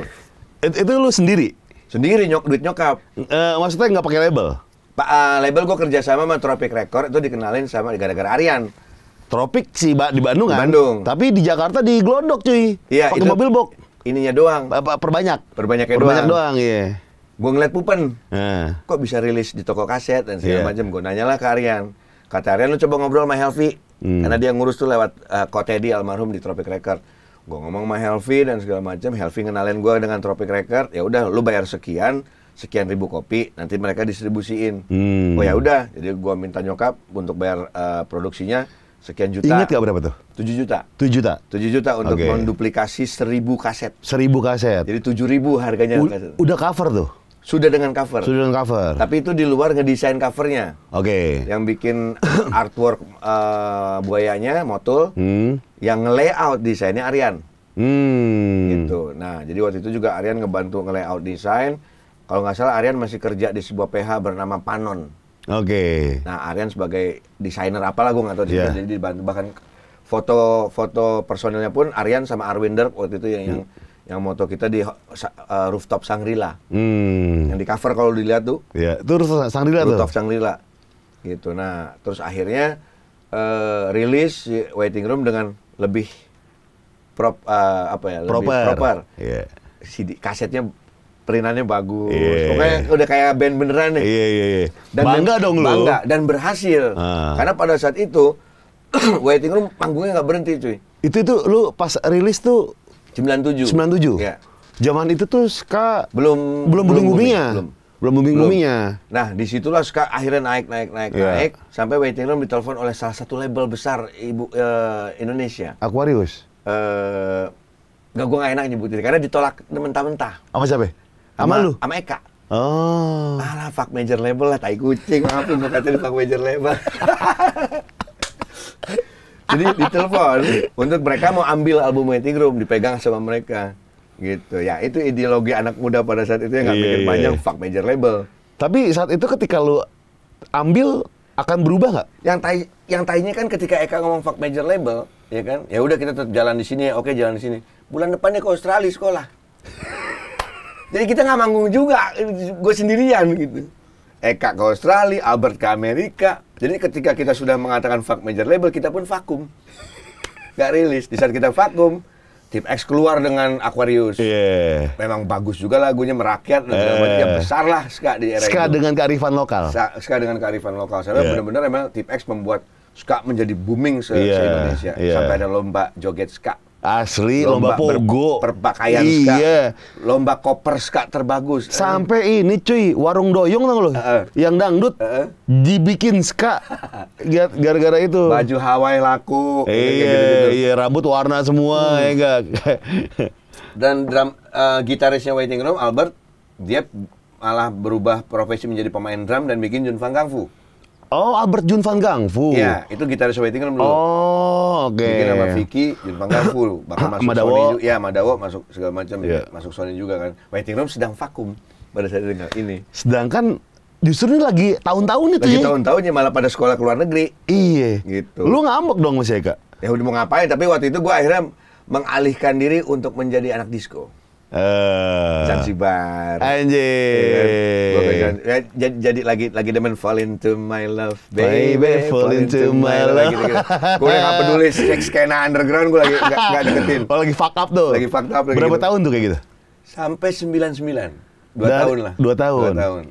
It, itu lu sendiri? Sendiri nyok duit nyokap. Uh, maksudnya nggak pakai label? Pak uh, eh, label gue kerja sama sama Tropic Record itu dikenalin sama gara-gara Aryan. Tropik sih di Bandung kan. Bandung. Tapi di Jakarta di Glondok cuy. Iya. Pakai mobil box. Ininya doang. Perbanyak. Perbanyaknya Perbanyak doang. doang iya. Gue ngeliat Pupen. Eh. Kok bisa rilis di toko kaset dan segala yeah. macam. Gue lah ke Aryan. Kata Aryan lu coba ngobrol sama Helvi. Hmm. Karena dia ngurus tuh lewat uh, eh, Kotedi almarhum di Tropic Record gue ngomong sama Helvi dan segala macam Helvi kenalin gue dengan Tropic Record ya udah lu bayar sekian sekian ribu kopi nanti mereka distribusiin hmm. oh ya udah jadi gue minta nyokap untuk bayar uh, produksinya sekian juta ingat gak berapa tuh tujuh juta tujuh juta tujuh juta untuk okay. menduplikasi seribu kaset seribu kaset jadi tujuh ribu harganya U udah cover tuh sudah dengan cover. Sudah dengan cover. Tapi itu di luar ngedesain covernya. Oke. Okay. Yang bikin eh, artwork uh, buayanya Motul. Hmm. Yang layout desainnya Aryan. Hmm. Gitu. Nah, jadi waktu itu juga Aryan ngebantu nge-layout desain. Kalau nggak salah Aryan masih kerja di sebuah PH bernama Panon. Oke. Okay. Nah, Aryan sebagai desainer apalah gue nggak tahu. Yeah. Jadi dibantu bahkan foto-foto personilnya pun Aryan sama Arwinder waktu itu yang, yang hmm yang moto kita di uh, rooftop Sangrila. Hmm. Yang di cover kalau dilihat tuh. ya itu Sangrila Rooftop Sangrila. Gitu. Nah, terus akhirnya uh, eh, rilis waiting room dengan lebih prop uh, apa ya? Proper. Lebih proper. Yeah. CD kasetnya perinannya bagus. Yeah. Iya, Pokoknya iya. udah kayak band beneran nih. yeah, yeah, Yeah. Dan bangga dan, dong lu. Bangga dan berhasil. Ah. Karena pada saat itu waiting room panggungnya nggak berhenti, cuy. Itu itu lu pas rilis tuh 97. 97. Ya. Zaman itu tuh ska belum belum belum buminya. Belum. Belum booming boomingnya. Nah, disitulah ska akhirnya naik naik naik yeah. naik sampai waiting room ditelepon oleh salah satu label besar ibu uh, Indonesia. Aquarius. Eh uh, gak gue gak enak nyebutin karena ditolak mentah-mentah. Sama siapa? Sama lu? Sama Eka. Oh. Alah, fuck major label lah, tai kucing. Maafin, mau kata di fuck major label. jadi ditelepon untuk mereka mau ambil album Mighty room dipegang sama mereka gitu ya itu ideologi anak muda pada saat itu yang nggak yeah, mikir yeah. Iya. panjang fuck major label tapi saat itu ketika lu ambil akan berubah nggak yang tai yang tainya kan ketika Eka ngomong fuck major label ya kan ya udah kita tetap jalan di sini ya oke jalan di sini bulan depannya ke Australia sekolah jadi kita nggak manggung juga gue sendirian gitu Eka ke Australia Albert ke Amerika jadi ketika kita sudah mengatakan fuck major label, kita pun vakum. Gak rilis. Di saat kita vakum, Tip X keluar dengan Aquarius. Yeah. Memang bagus juga lagunya merakyat Eh. yang Besar lah ska di era ska itu. dengan kearifan lokal. Ska, ska dengan kearifan lokal. Saya yeah. benar-benar memang Tip X membuat ska menjadi booming se, yeah. se Indonesia. Yeah. Sampai ada lomba joget ska. Asli lomba, lomba pogo perpakaian iya. Ska, lomba koper ska terbagus. Sampai ini cuy, warung doyong tau loh Uh Yang dangdut uh dibikin ska gara-gara itu. Baju Hawaii laku. Iya, gitu, gitu, iya rambut warna semua hmm. ya enggak. Dan drum uh, gitarisnya Waiting Room Albert dia malah berubah profesi menjadi pemain drum dan bikin Junfang Fu Oh, Albert Jun Van Gangfu. Iya, itu gitaris Soviet England dulu. Oh, oke. Okay. Bikin sama Vicky, Jun Van Gangfu, bahkan masuk Madawo. Sony juga. Iya, Madawo masuk segala macam, yeah. masuk Sony juga kan. Waiting Room sedang vakum pada saat dengar ini. Sedangkan justru ini lagi tahun-tahun itu lagi ya. Lagi tahun-tahunnya malah pada sekolah ke luar negeri. Iya. Gitu. Lu ngambek dong Mas Eka. Ya udah mau ngapain, tapi waktu itu gua akhirnya mengalihkan diri untuk menjadi anak disco. Uh, Zanzibar. Anjir. Ya, jadi, jadi lagi lagi demen fall into my love baby, baby fall, into, into my, love. gue gak peduli skena underground gue lagi gak, gak deketin. Kalau oh, lagi fuck up tuh. Lagi fuck up lagi Berapa gitu. tahun tuh kayak gitu? Sampai sembilan, Dua tahun lah. Dua tahun. Dua tahun.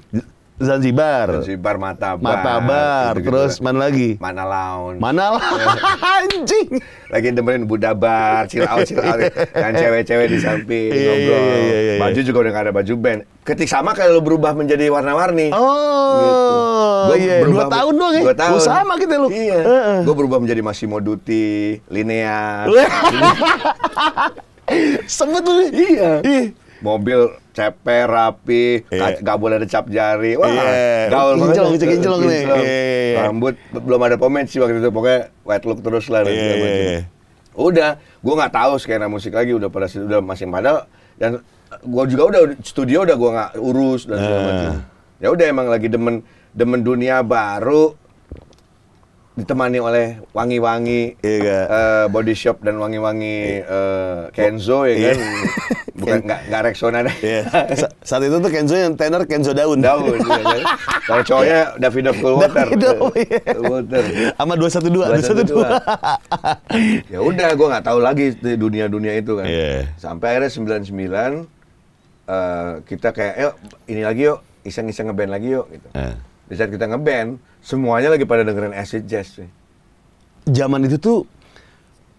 Zanzibar. Zanzibar Matabar. Matabar. Gitu, gitu, Terus mana lagi? Mana Laun. Mana anjing. Lagi dengerin Budabar, Cilau, Cilau Dan cewek-cewek di samping iya, iya, ngobrol. Iya, iya, iya, baju juga udah gak ada baju band. Ketik sama kayak lu berubah menjadi warna-warni. Oh. Gitu. iya. Berubah, dua tahun doang ya. Dua tahun. Lu oh, sama kita gitu ya lu. Iya. Uh -uh. Gue berubah menjadi Massimo Dutti, Linea. Sebetulnya. Iya. Mobil ceper rapi, yeah. gak boleh ada cap jari. Wah, yeah. gaul banget. Kinclong, nih. Yeah. Rambut belum ada pemain sih waktu itu pokoknya white look terus lah. Yeah. yeah. Iya. Udah, gue nggak tahu skena musik lagi udah pada situ udah masing padahal dan eh, gue juga udah studio udah gue nggak urus dan segala ah. macam. Ya udah emang lagi demen demen dunia baru ditemani oleh wangi-wangi uh, body shop dan wangi-wangi uh, Kenzo ya kan iya. bukan nggak nggak Rexona deh yeah. Sa saat itu tuh Kenzo yang tenor Kenzo daun daun ya, kan? kalau cowoknya Davido Coldwater water sama dua satu dua dua satu dua ya udah gue nggak tahu lagi di dunia-dunia itu kan yeah. sampai akhirnya sembilan sembilan eh, kita kayak yuk ini lagi yuk iseng-iseng ngeband lagi yuk gitu di saat kita ngeband Semuanya lagi pada dengerin acid jazz sih. Zaman itu tuh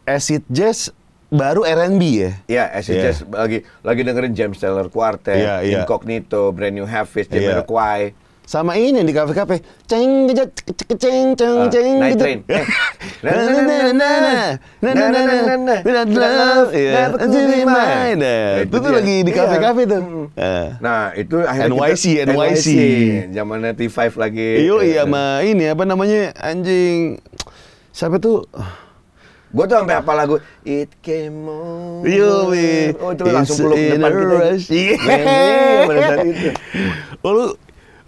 acid jazz baru R&B ya? Iya, acid yeah. jazz lagi lagi dengerin James Taylor Quartet, yeah, yeah. Incognito, Brand New Habits, Jimmy Yeah. Sama ini yang di kafe-kafe. Ceng gejat ceng ceng ah, ceng Night train. Eh. Na na na na na na na na na na na na Itu tuh lagi di iya. kafe-kafe tuh. Ah. Nah, itu akhirnya NYC NYC. Zaman 5 lagi. Iyo iya eh. sama ini apa namanya? Anjing. Siapa tuh? Gue tuh sampai apa lagu It came on Yo, Oh itu langsung peluk depan kita Iya pada saat itu Oh lu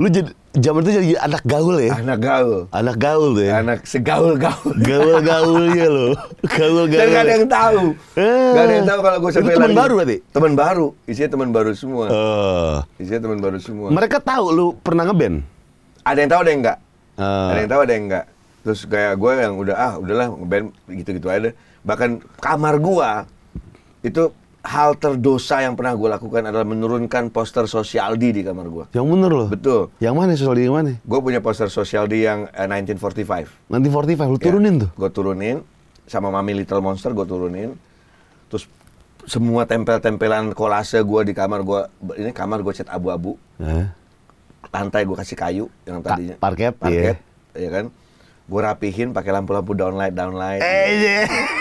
lu jadi zaman itu jadi anak gaul ya anak gaul anak gaul deh ya? anak segaul gaul gaul gaulnya lo gaul gaul dan gak ada yang tahu eh. gak ada yang tahu kalau gue sampai teman baru berarti teman baru isinya teman baru semua uh. isinya teman baru semua mereka tahu lu pernah ngeband ada yang tahu ada yang enggak uh. Eh. ada yang tahu ada yang enggak terus kayak gue yang udah ah udahlah ngeband gitu gitu aja bahkan kamar gua itu hal terdosa yang pernah gue lakukan adalah menurunkan poster sosial di di kamar gue. Yang bener loh. Betul. Yang mana sosial di mana? Gue punya poster sosial di yang uh, 1945. 1945 lu ya, turunin tuh. Gue turunin sama Mami Little Monster gue turunin. Terus semua tempel-tempelan kolase gue di kamar gue ini kamar gue cat abu-abu. Eh. Lantai gue kasih kayu yang tadinya. parket, parket, iya. ya kan. Gue rapihin pakai lampu-lampu downlight downlight. Eh, gitu. Iya. yeah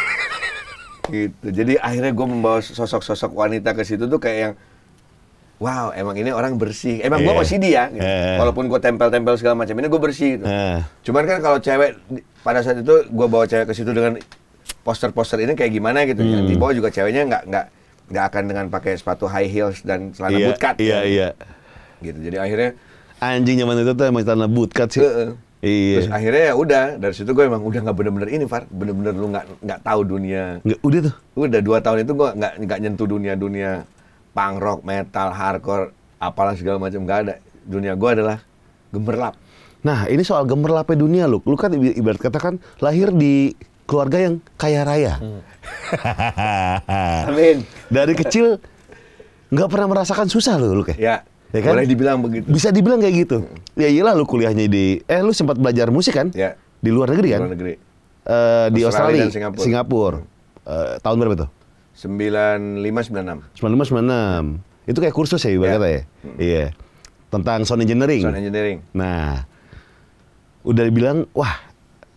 gitu jadi akhirnya gue membawa sosok-sosok wanita ke situ tuh kayak yang wow emang ini orang bersih eh, emang yeah. gue OCD ya gitu. yeah. Iya. walaupun gue tempel-tempel segala macam ini gue bersih gitu. yeah. cuman kan kalau cewek pada saat itu gue bawa cewek ke situ dengan poster-poster ini kayak gimana gitu hmm. ya di bawah juga ceweknya nggak nggak nggak akan dengan pakai sepatu high heels dan celana yeah, bootcut iya yeah, gitu. iya gitu. yeah. gitu jadi akhirnya anjing zaman itu tuh emang celana bootcut sih uh -uh. Iya. Terus akhirnya ya udah dari situ gue emang udah nggak bener-bener ini Far, bener-bener lu nggak nggak tahu dunia. Nggak, udah tuh. Udah dua tahun itu gue nggak nggak nyentuh dunia dunia punk rock, metal, hardcore, apalah segala macam nggak ada. Dunia gue adalah gemerlap. Nah ini soal gemerlapnya dunia lu, lu kan ibarat katakan lahir di keluarga yang kaya raya. Hmm. Amin. Dari kecil nggak pernah merasakan susah lu, lu kayak. Ya, ya Ya kan? Boleh dibilang begitu. Bisa dibilang kayak gitu. Ya iyalah lu kuliahnya di eh lu sempat belajar musik kan? Ya. Di luar negeri kan? Di luar negeri. Uh, di Australia, Australia Singapura. Singapura. Uh, tahun berapa enam 95 96. 95 96. Itu kayak kursus ya ibaratnya ya. ya? Iya. Hmm. Yeah. Tentang sound engineering. Sound engineering. Nah, udah dibilang wah,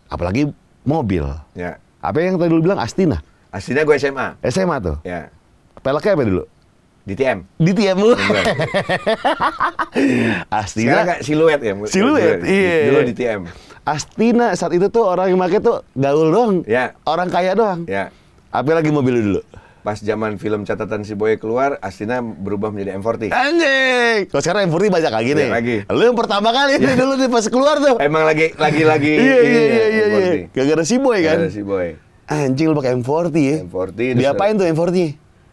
apalagi mobil. Ya. Apa yang tadi lu bilang Astina? Astina gue SMA. SMA tuh. Ya. Peleknya apa dulu? DTM. DTM lu. Astina. Sekarang siluet ya. Siluet. Iya. Dulu DTM. Astina saat itu tuh orang yang pakai tuh gaul doang. Ya. Orang kaya doang. Ya. Apalagi mobil dulu pas zaman film catatan si Boy keluar, Astina berubah menjadi M40. Anjing. Kalau sekarang M40 banyak lagi nih. Ya, lagi. Lu yang pertama kali ya. dulu nih pas keluar tuh. Emang lagi lagi lagi. iya iya ya, iya iya. iya. Gara-gara si Boy kan. Gara-gara si Boy. Anjing lu pakai M40 ya. M40. Diapain tuh M40?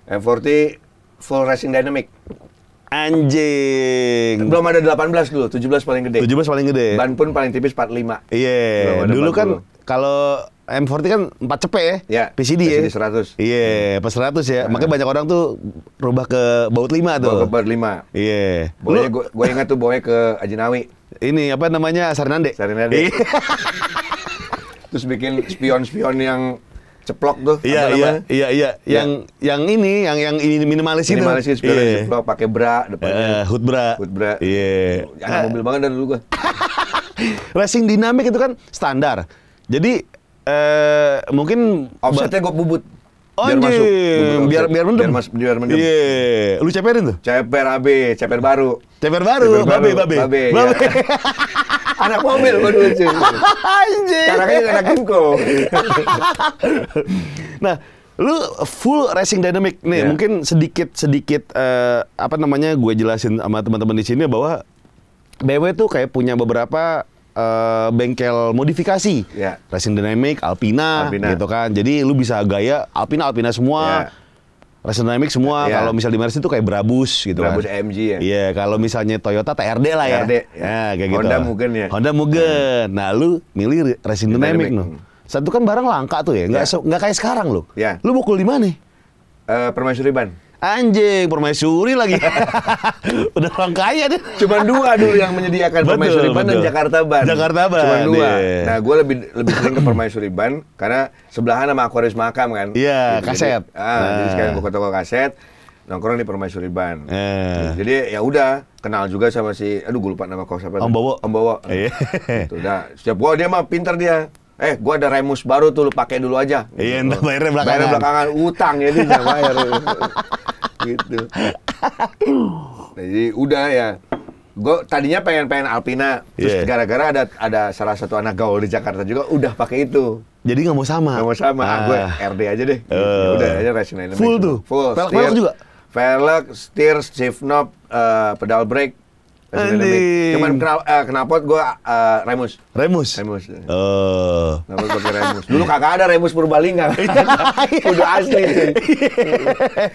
M40 full racing dynamic. Anjing. Belum ada 18 dulu, 17 paling gede. 17 paling gede. Ban pun paling tipis 45. Iya. Yeah. Dulu 40. kan kalau M40 kan 4 cepet ya. Yeah. PCD, PCD ya. 100. Ya. Iya, yeah, hmm. pas 100 ya. Hmm. Makanya banyak orang tuh rubah ke baut 5 tuh. Baut ke baut 5. Iya. Yeah. Bawanya gua, gua ingat tuh bawa ke Ajinawi. Ini apa namanya? Sarinande. Sarinande. Iya. Terus bikin spion-spion yang ceplok tuh. Iya iya, iya iya iya. Yang yang ini yang yang ini minimalis, itu. Minimalis itu yeah. Iya. ceplok pakai bra depannya. Uh, hood bra. Hood bra. Iya. Yeah. ada uh. mobil banget dari dulu gua. Racing dinamik itu kan standar. Jadi eh uh, mungkin offsetnya gua bubut biar Biar biar mendem. Biar, mas, biar mendem. Iya. Yeah. Lu ceperin tuh? Ceper AB, ceper baru. Ceper baru, babe, babe. Babe. Iya. anak mobil gua dulu sih. Karena Karakternya anak Kimco. nah, lu full racing dynamic nih yeah. mungkin sedikit sedikit uh, apa namanya gue jelasin sama teman-teman di sini bahwa BW tuh kayak punya beberapa uh, bengkel modifikasi. Yeah. Racing Dynamic, Alpina, Alpina, gitu kan. Jadi lu bisa gaya Alpina, Alpina semua. Yeah. Racing Dynamic semua. Yeah. Kalau misal di Mercedes itu kayak Brabus gitu Brabus kan. Brabus ya. Iya, yeah, kalau misalnya Toyota TRD lah ya. TRD. Ya. yeah, kayak gitu. Honda gitu. Mugen ya. Honda Mugen. Hmm. Nah, lu milih Racing Dynamic, Dynamic. Hmm. Satu kan barang langka tuh ya, nggak yeah. Ya. kayak sekarang loh. Yeah. Lu mukul di mana? Uh, eh, permaisuri ban. Anjing, permaisuri lagi. Udah orang kaya deh. cuma dua dulu yang menyediakan betul, permaisuri ban betul. dan Jakarta ban. Jakarta ban. cuma dua. Yeah. Nah, gue lebih lebih sering ke permaisuri ban karena sebelahan sama akuaris makam kan. Iya, yeah, kaset. Ah, jadi, ah, nah. jadi sekarang gue ke toko kaset nongkrong di permaisuri ban. Yeah. Jadi ya udah kenal juga sama si aduh gue lupa nama kau siapa. Om Bowo. Om Bowo. Iya. sudah gitu, setiap gua dia mah pinter dia eh gua ada remus baru tuh lu pakai dulu aja iya, gitu. iya entar bayarnya belakangan bayarnya belakangan utang ya, dia nggak bayar gitu jadi udah ya gua tadinya pengen pengen Alpina terus iya. gara-gara ada ada salah satu anak gaul di Jakarta juga udah pakai itu jadi nggak mau sama nggak mau sama ah. gue RD aja deh uh. udah aja rasional full tuh full Velg, juga velg, steer, shift knob, uh, pedal brake, Cuman Cuman uh, eh, kenapa gue uh, Remus. Remus. Remus. Oh. Iya. Eh. Kenapa gue Remus? Dulu kagak ada Remus Purbalingga. Iya. Udah asli. Iya.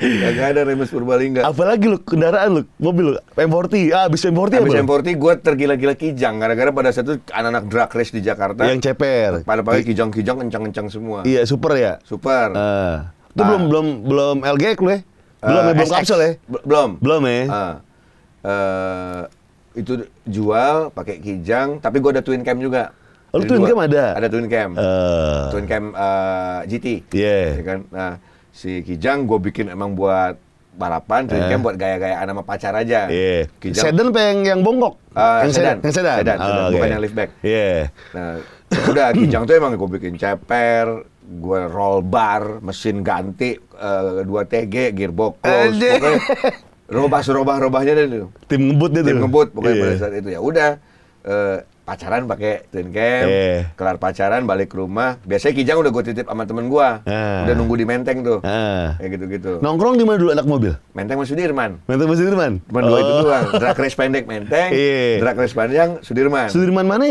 kagak ada Remus Purbalingga. Apalagi lu kendaraan lu, mobil lu M40. Ah, abis M40 abis apa? M40 gue tergila-gila kijang gara-gara pada saat itu anak-anak drag race di Jakarta. Yang ceper. Pada pagi kijang-kijang kencang-kencang semua. Iya, super ya. Super. Uh. Itu ah. belum belum belum LG lu ya? Belum, uh, ya, belum ya? Belum. Belum ya? Uh. Uh, itu jual pakai kijang tapi gue ada twin cam juga Oh, twin dua. cam ada? Ada twin cam. Uh. Twin cam uh, eh, GT. Yeah. Ya kan? Nah, si Kijang gue bikin emang buat balapan, twin uh. cam buat gaya-gayaan sama pacar aja. Yeah. Kijang, sedan apa yang, bongkok? Uh, yang sedan. Yang sedan? Sedan, oh, sedan. Okay. bukan yang liftback. Yeah. Nah, udah Kijang tuh emang gue bikin ceper, gue roll bar, mesin ganti, dua uh, TG, gearbox Robah serobah robahnya tuh. Tim ngebut tuh. Tim ngebut pokoknya yeah. pada saat itu ya udah uh, pacaran pakai twin cam, yeah. kelar pacaran balik ke rumah. Biasanya Kijang udah gue titip sama temen gue, ah. udah nunggu di Menteng tuh, ah. kayak gitu-gitu. Nongkrong di mana dulu anak mobil? Menteng Mas Sudirman. Menteng Mas Sudirman. Cuma oh. dua itu oh. doang. Drag race pendek Menteng, yeah. drag race panjang Sudirman. Sudirman mana?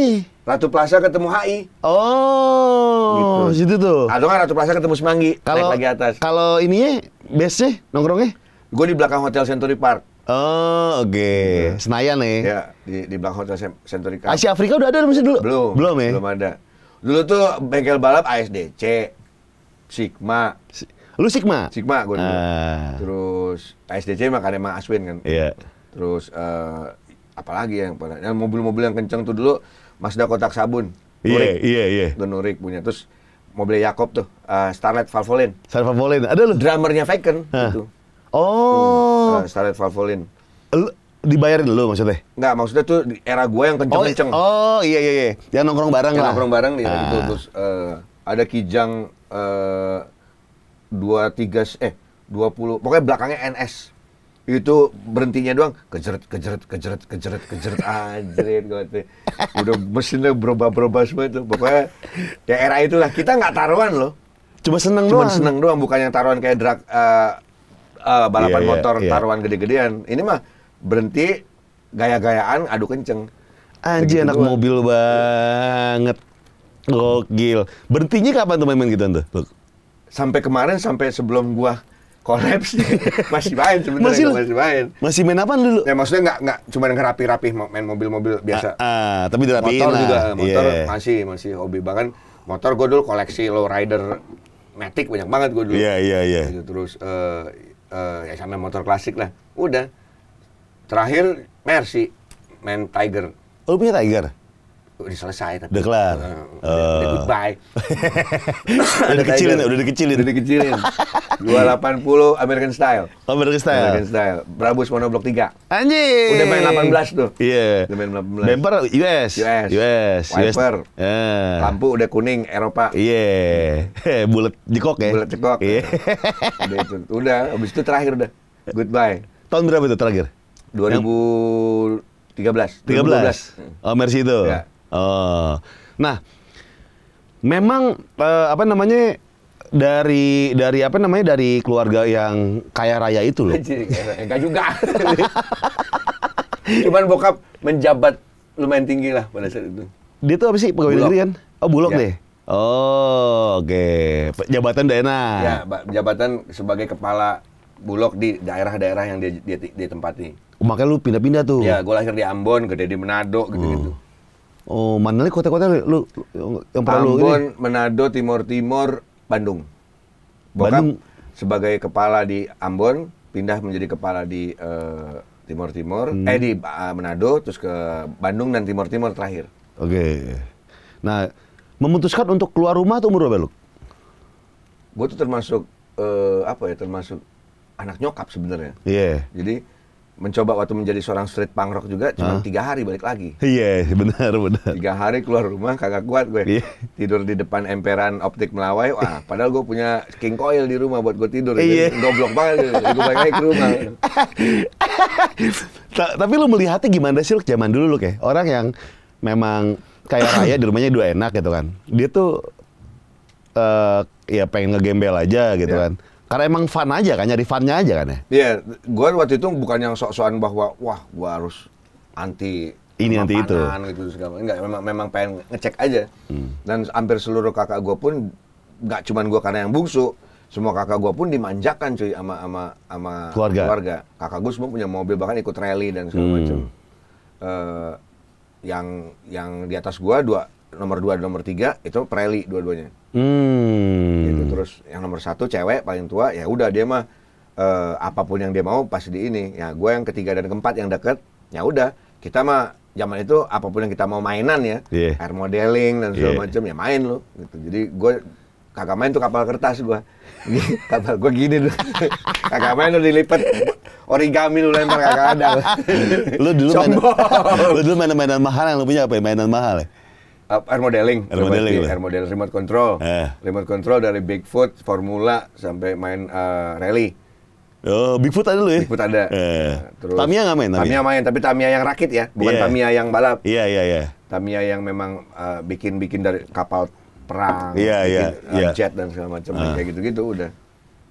Ratu Plaza ketemu HI. Oh, gitu. situ tuh. Atau kan Ratu Plaza ketemu Semanggi. Kalau lagi atas. Kalau ini ya, nongkrongnya? Gue di belakang Hotel Century Park. Oh, oke. Okay. Iya. Hmm. Senayan nih. Ya, di, di belakang Hotel Century Park. Asia Afrika udah ada masih dulu? Belum. Belum ya? Belum ada. Dulu tuh bengkel balap ASDC, Sigma. Lu Sigma? Sigma gue dulu. Uh. Terus ASDC makanya emang Aswin kan. Iya. Yeah. Terus uh, eh, apalagi yang pernah? Yang mobil-mobil yang kenceng tuh dulu Mazda kotak sabun. Iya, iya, iya. Donorik punya. Terus mobil Yakob tuh, uh, Starlet Valvoline. Starlet Valvoline, ada lu? Drummernya Faken huh. gitu Oh. Hmm, eh, Starlet Valvoline. Lu, dibayarin lu maksudnya? Enggak, maksudnya tuh era gue yang kenceng-kenceng. Oh, oh iya iya iya. Yang nongkrong bareng yang lah. nongkrong bareng nih. ah. gitu terus uh, ada Kijang eh uh, tiga eh dua puluh pokoknya belakangnya NS itu berhentinya doang kejeret kejeret kejeret kejeret kejeret anjir gue udah mesinnya berubah-berubah semua itu pokoknya daerah ya itulah kita nggak taruhan loh cuma seneng cuma doang. seneng doang bukan yang taruhan kayak drag uh, uh, balapan yeah, iya, motor yeah. taruhan gede-gedean. Ini mah berhenti gaya-gayaan adu kenceng. Anjir anak gua. mobil banget. Gokil. Berhentinya kapan tuh main-main gitu tuh? Sampai kemarin sampai sebelum gua kolaps masih main sebenarnya masih, masih main masih main apa dulu ya maksudnya nggak nggak cuma yang rapi rapi main mobil-mobil biasa ah, ah, tapi motor lah. juga iya. motor yeah. masih masih hobi banget motor gue dulu koleksi low rider matic banyak banget gue dulu iya yeah, iya yeah, iya yeah. Gitu, terus uh, uh, ya sama motor klasik lah udah terakhir Mercy main Tiger Oh, punya Tiger udah selesai tapi udah kelar uh, udah, uh. udah oh. goodbye udah dikecilin udah dikecilin udah dikecilin 280 American style American style American style Brabus monoblok 3 Anjing. udah main 18 tuh iya yeah. udah main 18 bumper US US US wiper US. Ya. Yeah. lampu udah kuning Eropa iya yeah. bulat jekok ya bulat jekok yeah. udah itu udah habis itu terakhir udah goodbye tahun berapa itu terakhir 2013. 13. 2012. 13. Oh, Mercy itu. Ya. Oh. nah, memang uh, apa namanya dari dari apa namanya dari keluarga yang kaya raya itu loh. Enggak juga. Cuman bokap menjabat lumayan tinggi lah pada saat itu. Dia tuh apa sih pegawai negeri kan? Oh bulog ya. deh. Oh, oke. Okay. Jabatan daerah. Ya, jabatan sebagai kepala bulog di daerah-daerah yang dia, dia, dia tempati. Makanya lu pindah-pindah tuh. Ya, gue lahir di Ambon, gede di Manado, gitu-gitu. Hmm. Oh, mana lagi kota-kota lu, lu yang perlu Ambon, Manado, Timur Timur, Bandung. Bokap Bandung sebagai kepala di Ambon pindah menjadi kepala di uh, Timur Timur, hmm. eh di uh, Manado terus ke Bandung dan Timur Timur terakhir. Oke. Okay. Nah, memutuskan untuk keluar rumah tuh umur berapa lu? Gue tuh termasuk uh, apa ya? Termasuk anak nyokap sebenarnya. Iya. Yeah. Jadi mencoba waktu menjadi seorang street punk rock juga cuma tiga hari balik lagi. Iya yeah, benar benar. Tiga hari keluar rumah kagak kuat gue yeah. tidur di depan emperan optik melawai. Wah padahal gue punya king coil di rumah buat gue tidur. Yeah. Jadi iya. goblok banget. Gitu. gue balik ke rumah. Tapi lu melihatnya gimana sih lu zaman dulu lu kayak orang yang memang kayak raya di rumahnya dua enak gitu kan. Dia tuh uh, ya pengen ngegembel aja gitu yeah. kan karena emang fun aja kan, nyari funnya aja kan ya. Iya, yeah, gue waktu itu bukan yang sok-sokan bahwa wah gue harus anti ini nanti itu gitu segala enggak memang memang pengen ngecek aja hmm. dan hampir seluruh kakak gue pun gak cuman gue karena yang bungsu semua kakak gue pun dimanjakan cuy sama sama sama keluarga, keluarga. kakak gue semua punya mobil bahkan ikut rally dan segala hmm. macam uh, yang yang di atas gue dua nomor dua dan nomor tiga itu rally dua-duanya hmm. Iya terus yang nomor satu cewek paling tua ya udah dia mah uh, apapun yang dia mau pasti di ini ya gue yang ketiga dan keempat yang deket ya udah kita mah zaman itu apapun yang kita mau mainan ya yeah. air modeling dan segala yeah. macam ya main lo gitu jadi gue kagak main tuh kapal kertas gue kapal gue gini tuh kagak main lo dilipet origami lu lempar kagak ada lu dulu main, lu dulu mainan-mainan mahal yang lo punya apa ya mainan mahal ya uh, air modeling, air modeling, air modeling, remote control, eh. remote control dari Bigfoot, Formula sampai main uh, rally. Oh, Bigfoot ada loh. ya? Bigfoot ada. Eh. Nah, terus, Tamiya nggak main? Tamiya? Tamiya main, tapi Tamiya yang rakit ya, bukan yeah. Tamiya yang balap. Iya yeah, iya yeah, iya. Yeah. Tamiya yang memang uh, eh, bikin bikin dari kapal perang, yeah, bikin yeah, uh, yeah. jet dan segala macam uh. kayak gitu-gitu udah.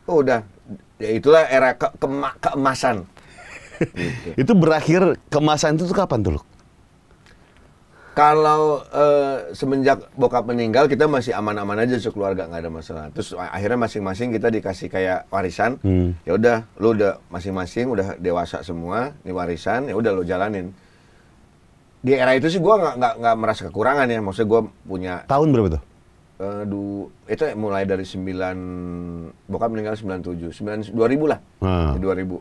Oh udah, ya itulah era ke kema keemasan. gitu. Itu berakhir keemasan itu tuh kapan tuh? kalau uh, semenjak bokap meninggal kita masih aman-aman aja sekeluarga nggak ada masalah. Terus akhirnya masing-masing kita dikasih kayak warisan. Hmm. Ya udah, lu udah masing-masing udah dewasa semua, ini warisan, ya udah lu jalanin. Di era itu sih gua nggak nggak nggak merasa kekurangan ya. Maksudnya gua punya Tahun berapa tuh? Eh, du, itu mulai dari sembilan bokap meninggal sembilan tujuh sembilan dua ribu lah. Hmm. ribu.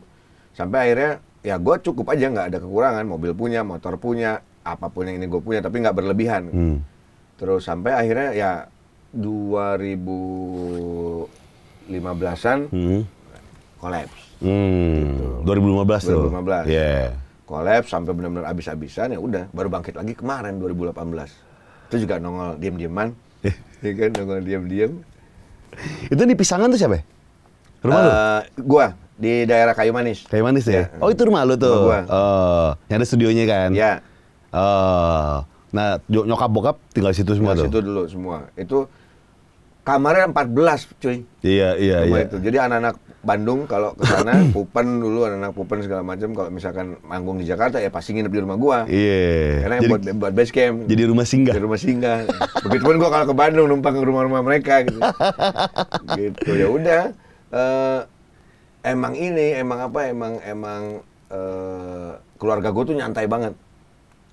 Sampai akhirnya ya gue cukup aja nggak ada kekurangan mobil punya motor punya apapun yang ini gue punya tapi nggak berlebihan hmm. terus sampai akhirnya ya 2015an hmm. kolaps hmm. gitu. 2015 tuh 2015 yeah. kolaps sampai benar-benar abis-abisan ya udah baru bangkit lagi kemarin 2018 itu juga nongol diam-diaman eh. ya kan nongol diam-diam itu di pisangan tuh siapa rumah uh, lu eh, gua di daerah Kayu Manis Kayu Manis ya, ya? oh itu rumah lu tuh rumah gua. oh yang ada studionya kan ya Uh, nah nyokap bokap tinggal situ semua tinggal tuh. situ dulu semua. Itu kamarnya 14 cuy. Iya iya Cuma iya. Itu. Jadi anak-anak Bandung kalau ke sana Pupen dulu anak-anak Pupen segala macam kalau misalkan manggung di Jakarta ya pasti nginep di rumah gua. Iya. Yeah. Karena jadi, buat buat base camp. Jadi rumah singgah. Jadi rumah singgah. Begitupun gua kalau ke Bandung numpang ke rumah-rumah mereka gitu. gitu ya udah. Uh, emang ini emang apa emang emang uh, keluarga gua tuh nyantai banget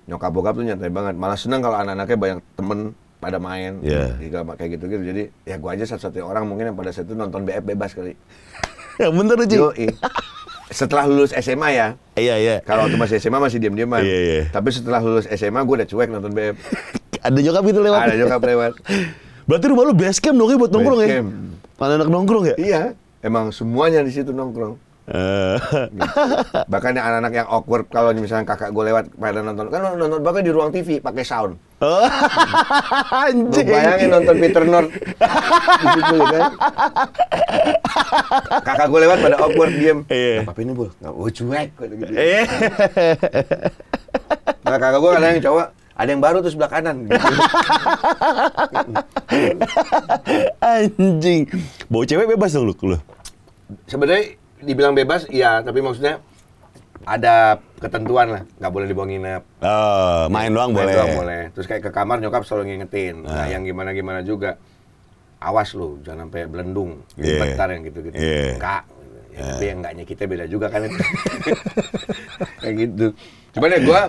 nyokap bokap tuh nyantai banget malah senang kalau anak-anaknya banyak temen pada main yeah. Iya, kayak gitu gitu jadi ya gua aja satu satu orang mungkin yang pada saat itu nonton BF bebas kali ya bener aja setelah lulus SMA ya. Iya iya. Kalau waktu masih SMA masih diam-diaman. Iya iya. Tapi setelah lulus SMA gua udah cuek nonton BF Ada nyokap itu lewat. Ada nyokap lewat. Berarti rumah lu base camp dong ya buat nongkrong ya? Pada anak nongkrong ya? Iya. Emang semuanya di situ nongkrong. Eh. Bahkan yang anak-anak yang awkward kalau misalnya kakak gue lewat pada nonton kan nonton bahkan di ruang TV pakai sound. Oh, Anjing. Lu bayangin nonton Peter North. gitu, kan? kakak gue lewat pada awkward diem. Yeah. Apa ini, Bu? Enggak oh, cuek gitu. nah, kakak gue kadang yang cowok ada yang baru tuh sebelah kanan. Gitu. Anjing. Bawa cewek bebas dong lu. Sebenarnya dibilang bebas, iya. Tapi maksudnya ada ketentuan lah, nggak boleh dibawa nginep. Uh, main doang main boleh. Doang boleh. Terus kayak ke kamar nyokap selalu ngingetin. Uh. Nah, ah. yang gimana gimana juga. Awas lu, jangan sampai belendung, yeah. Iya. bentar yang gitu-gitu. Yeah. Iya. Kak, ya, yeah. tapi yang enggaknya kita beda juga kan. kayak gitu. Cuman ya gue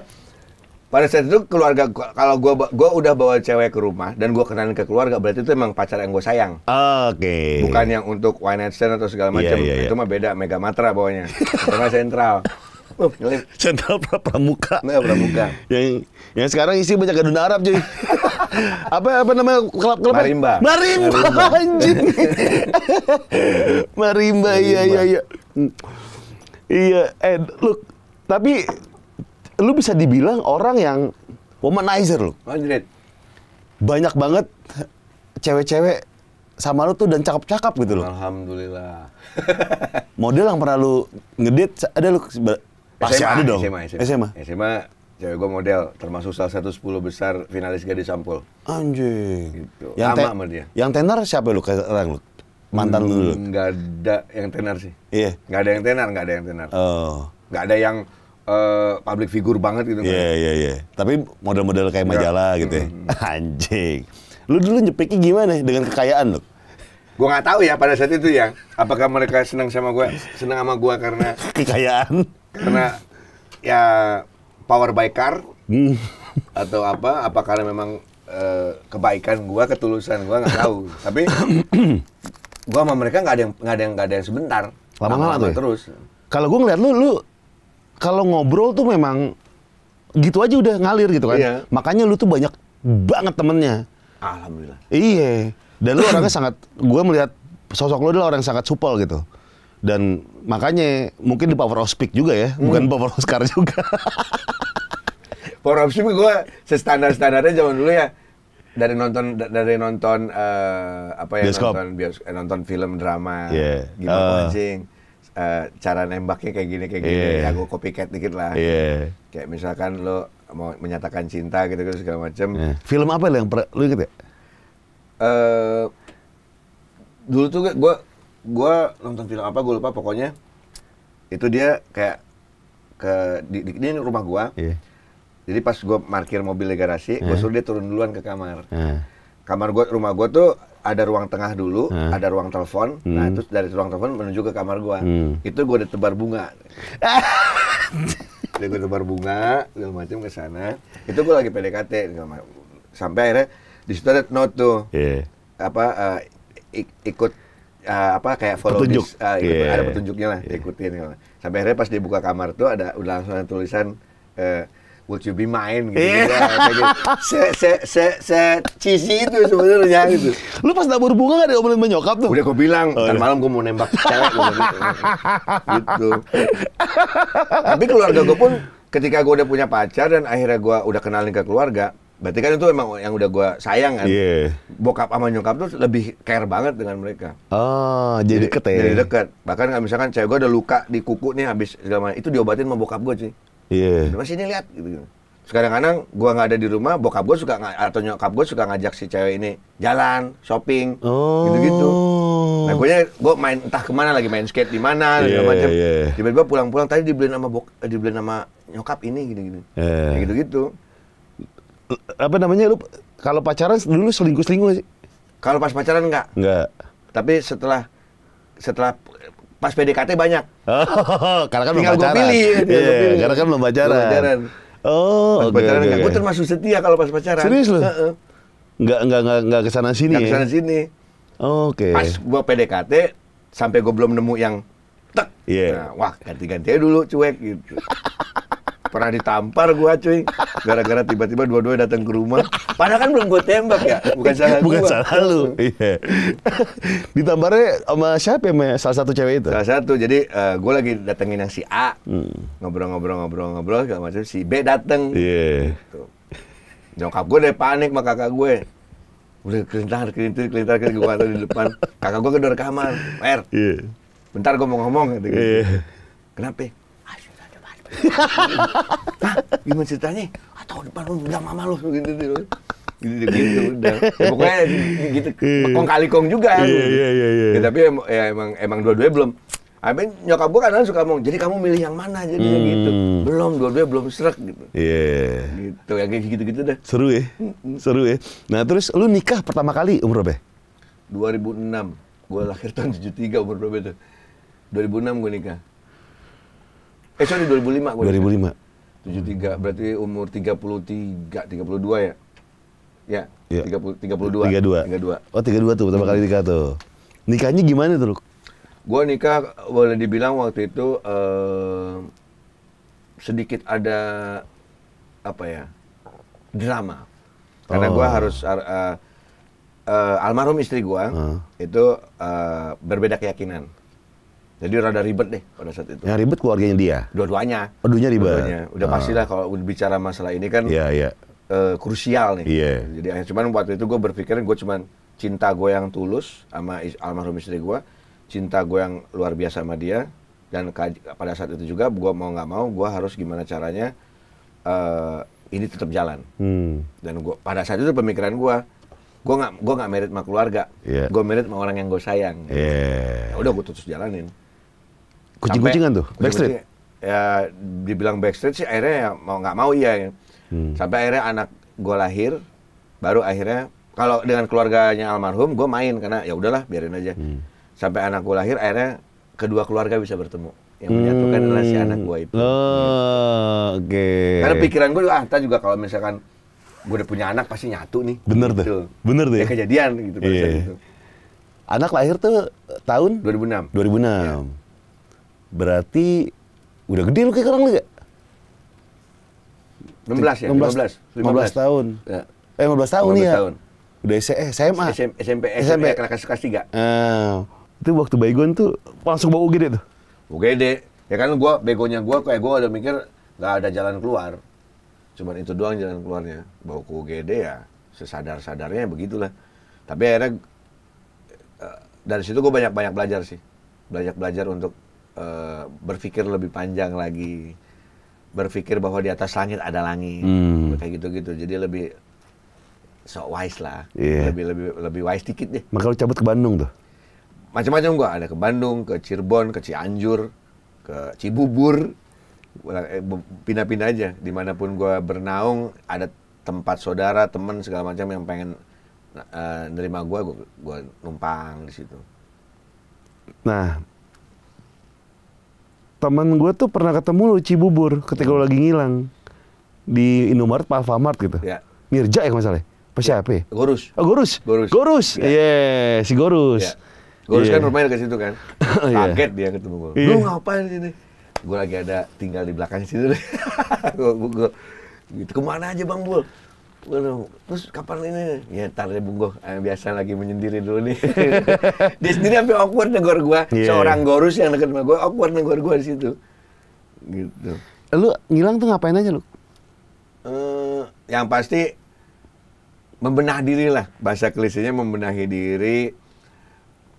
pada saat itu keluarga gua, kalau gue gua udah bawa cewek ke rumah dan gue kenalin ke keluarga berarti itu emang pacar yang gue sayang. Oke. Okay. Bukan yang untuk one night stand atau segala iya, macam. Yeah, yeah, yeah. Itu mah beda Mega Matra bawanya. Karena sentral. Sentral pra pramuka. Nah, pramuka. Yang yang sekarang isi banyak gadun Arab cuy. apa apa namanya klub klub? Marimba. Marimba, Marimba. anjing. Marimba, iya iya iya. Iya, eh look. Tapi lu bisa dibilang orang yang womanizer lu. Banyak banget cewek-cewek sama lu tuh dan cakep-cakep gitu loh. Alhamdulillah. Model yang pernah lu ngedit ada lu pasti ada dong. SMA, SMA. SMA. SMA cewek gue model termasuk salah satu sepuluh besar finalis gadis sampul. Anjing. Gitu. Yang sama, sama dia. Yang tenar siapa lu sekarang lu? Mantan hmm, lu dulu. Enggak ada yang tenar sih. Iya. Yeah. Enggak ada yang tenar, enggak ada yang tenar. Oh. Enggak ada yang uh, public figure banget gitu kan. Iya, yeah, iya, yeah, iya. Tapi model-model kayak majalah hmm. gitu ya. Anjing. Lu dulu nyepiknya gimana dengan kekayaan lu? Gua nggak tahu ya pada saat itu ya. Apakah mereka senang sama gue, senang sama gue karena kekayaan? Karena ya power by car mm. atau apa? Apa karena memang eh, kebaikan gua ketulusan gua nggak tahu. Tapi gua sama mereka nggak ada yang nggak ada yang nggak ada yang sebentar. Lama-lama ya? terus. Kalau gua ngeliat lu, lu kalau ngobrol tuh memang gitu aja udah ngalir gitu kan. Iya. Makanya lu tuh banyak banget temennya. Alhamdulillah. Iya. Dan lu orangnya sangat, gue melihat sosok lu adalah orang yang sangat supel gitu. Dan makanya mungkin di Power of Speak juga ya, hmm. bukan Power scar juga. power of Speak gue sestandar-standarnya zaman dulu ya. Dari nonton dari nonton uh, apa ya bioskop. nonton bios, eh, nonton film drama yeah. gimana gitu, uh. Eh. anjing uh, cara nembaknya kayak gini kayak gini yeah. ya gue copycat dikit lah yeah. kayak misalkan lo mau menyatakan cinta gitu gitu segala macam yeah. film apa yang per- lo inget ya uh, dulu tuh gue gue nonton film apa gue lupa pokoknya itu dia kayak ke di, di, ini rumah gue yeah. jadi pas gue parkir mobil di garasi yeah. gue iya. suruh dia turun duluan ke kamar yeah. kamar gue rumah gue tuh ada ruang tengah dulu, hmm. ada ruang telepon. Nah, hmm. Nah, itu dari ruang telepon menuju ke kamar gua. Hmm. Itu gua udah tebar bunga. udah gua tebar bunga, segala macam ke sana. Itu gua lagi PDKT sampai akhirnya di situ ada note tuh. Yeah. Apa uh, ik ikut uh, apa kayak follow petunjuk. This, uh, ikut, yeah. ada petunjuknya lah, yeah. ikutin. Sampai akhirnya pas dibuka kamar tuh ada udah langsung ada tulisan uh, Would you be mine gitu. Yeah. gitu. se se se se cici itu sebenarnya gitu. Lu pas nabur bunga gak diomelin sama nyokap tuh? Udah gue bilang, oh, kan malam gue mau nembak cewek gitu. gitu. Tapi keluarga gue pun ketika gue udah punya pacar dan akhirnya gue udah kenalin ke keluarga, berarti kan itu emang yang udah gue sayang kan. Yeah. Bokap sama nyokap tuh lebih care banget dengan mereka. Oh, jadi, jadi deket ya? Jadi deket. Bahkan misalkan cewek gue ada luka di kuku nih habis segala macam, itu diobatin sama bokap gue sih. Iya. Yeah. Mas ini lihat gitu. Kadang-kadang gua nggak ada di rumah, bokap gua suka atau nyokap gua suka ngajak si cewek ini jalan, shopping, gitu gitu-gitu. Nah, gue gue main entah kemana lagi main skate di mana yeah, iya, macam. Yeah. Tiba-tiba pulang-pulang tadi dibeliin sama bok, eh, dibeliin sama nyokap ini gini-gini. Iya. Yeah. Nah, gitu-gitu. Apa namanya lu kalau pacaran dulu selingkuh-selingkuh sih? Kalau pas pacaran enggak. Enggak. Tapi setelah setelah pas PDKT banyak. Oh, karena kan tinggal belum pacaran. Pilih, tinggal yeah, pilih. Karena kan belum pacaran. Belum pacaran. Oh, pas okay, pacaran okay, kan okay. gue termasuk setia kalau pas pacaran. Serius lu? Heeh. Enggak enggak enggak enggak sana sini. Ke sana sini. Oh, Oke. Okay. Pas gua PDKT sampai gue belum nemu yang tek. Yeah. Nah, wah ganti-ganti aja dulu cuek gitu. Pernah ditampar gua cuy. Gara-gara tiba-tiba dua-dua datang ke rumah. Padahal kan belum gua tembak ya. Bukan salah Bukan gua. salah lu. Iya. Ditamparnya sama siapa ya? Salah satu cewek itu. Salah satu. Jadi uh, gua lagi datengin yang si A. Hmm. Ngobrol-ngobrol-ngobrol-ngobrol segala macam. Si B dateng. Iya. Yeah. Gitu. Nyokap gue deh panik sama kakak gue udah kelintar kelintir kelintar kelintir gua di depan kakak gue kedor kamar er yeah. bentar gue mau ngomong gitu, gitu. Yeah. kenapa ya? Hah? Gimana ceritanya? Ah, tahun depan lu udah mama lu gitu gitu. Gitu gitu, gitu iya. udah. Ya, pokoknya gitu kong kali kong juga. Ya. Iya iya iya iya. Ya, tapi ya, emang emang dua-duanya belum. Amin nyokap gue kan suka ngomong, jadi kamu milih yang mana jadi gitu. hmm. gitu. Belum, dua-duanya belum serak gitu. Iya. Yeah. Gitu, ya, kayak gitu-gitu dah. Seru ya, seru ya. Nah terus lu nikah pertama kali umur berapa? 2006. Gue lahir tahun 73 umur berapa itu? 2006 gue nikah. Eh sorry 2005 gue. 2005. 73 berarti umur 33 32 ya? Ya, ya. 30, 32. 32. 32. Oh, 32 tuh pertama kali hmm. nikah tuh. Nikahnya gimana tuh, Gue nikah boleh dibilang waktu itu uh, sedikit ada apa ya? drama. Karena oh. gue harus uh, uh, almarhum istri gue uh. itu uh, berbeda keyakinan jadi rada ribet deh pada saat itu. Yang ribet keluarganya dia. Dua-duanya. Aduhnya ribet. Dua Udah ah. pastilah kalau bicara masalah ini kan yeah, iya, iya. yeah. krusial nih. Yeah. Jadi cuman waktu itu gue berpikir gue cuman cinta gue yang tulus sama almarhum istri gue, cinta gue yang luar biasa sama dia dan pada saat itu juga gue mau nggak mau gue harus gimana caranya uh, ini tetap jalan. Hmm. Dan gue pada saat itu pemikiran gue gue nggak gue nggak merit sama keluarga, yeah. gue merit sama orang yang gue sayang. Yeah. Ya udah gue terus jalanin kucing-kucingan tuh Backstreet ya dibilang Backstreet sih akhirnya ya mau nggak mau iya ya. hmm. sampai akhirnya anak gue lahir baru akhirnya kalau dengan keluarganya almarhum gue main karena ya udahlah biarin aja hmm. sampai anak gue lahir akhirnya kedua keluarga bisa bertemu yang menyatukan hmm. relasi si anak gue itu. Oh, Oke. Okay. Karena pikiran gue ah, juga kalau misalkan gue udah punya anak pasti nyatu nih. Bener gitu. deh Bener deh. Ya? ya, kejadian gitu. yeah. Gitu. Anak lahir tuh tahun? 2006. 2006. Ya. Berarti udah gede lu kayak sekarang lagi. 16 ya? 16, 15, 15, 15 tahun. Ya. Eh 15 tahun 15 ya. Tahun. Udah SMA. E, eh, SM, e, SMP, SMP, SMP. Ya, kelas kelas 3. Uh, ah. itu waktu Baygon tuh langsung bau gede tuh. gede. Ya kan gua begonya gua kayak gua udah mikir nggak ada jalan keluar. Cuman itu doang jalan keluarnya. Bau ku gede ya sesadar-sadarnya begitulah. Tapi akhirnya eh, dari situ gue banyak-banyak belajar sih. Belajar belajar untuk Eh, berpikir lebih panjang lagi berpikir bahwa di atas langit ada langit hmm. kayak gitu-gitu jadi lebih sok wise lah yeah. lebih lebih lebih wise dikit deh maka lu cabut ke Bandung tuh macam-macam gua ada ke Bandung ke Cirebon ke Cianjur ke Cibubur eh, pindah-pindah aja dimanapun gua bernaung ada tempat saudara teman segala macam yang pengen uh, nerima gua gua, gua numpang di situ nah teman gue tuh pernah ketemu lu Cibubur ketika lu lagi ngilang di Indomaret Pak Alfamart gitu. Ya. Mirja ya masalahnya. ya. siapa ya? Gorus. Oh, Gorus. Gorus. Gorus. Ya. Iya, yeah, si Gorus. Yeah. Gorus yeah. kan rumahnya iya. ke situ kan. Oh, iya. Kaget dia ketemu gue. Yeah. Lu ngapain sini? Gue lagi ada tinggal di belakang situ. gue gitu kemana aja Bang Bul? Waduh, terus kapan ini? Ya ntar deh Bung eh, biasa lagi menyendiri dulu nih. dia sendiri sampai awkward negor gua. Yeah. Seorang iya. gorus yang deket sama gua, awkward negor gua di situ. Gitu. Lu ngilang tuh ngapain aja lu? Uh, yang pasti membenah diri lah. Bahasa klisenya membenahi diri,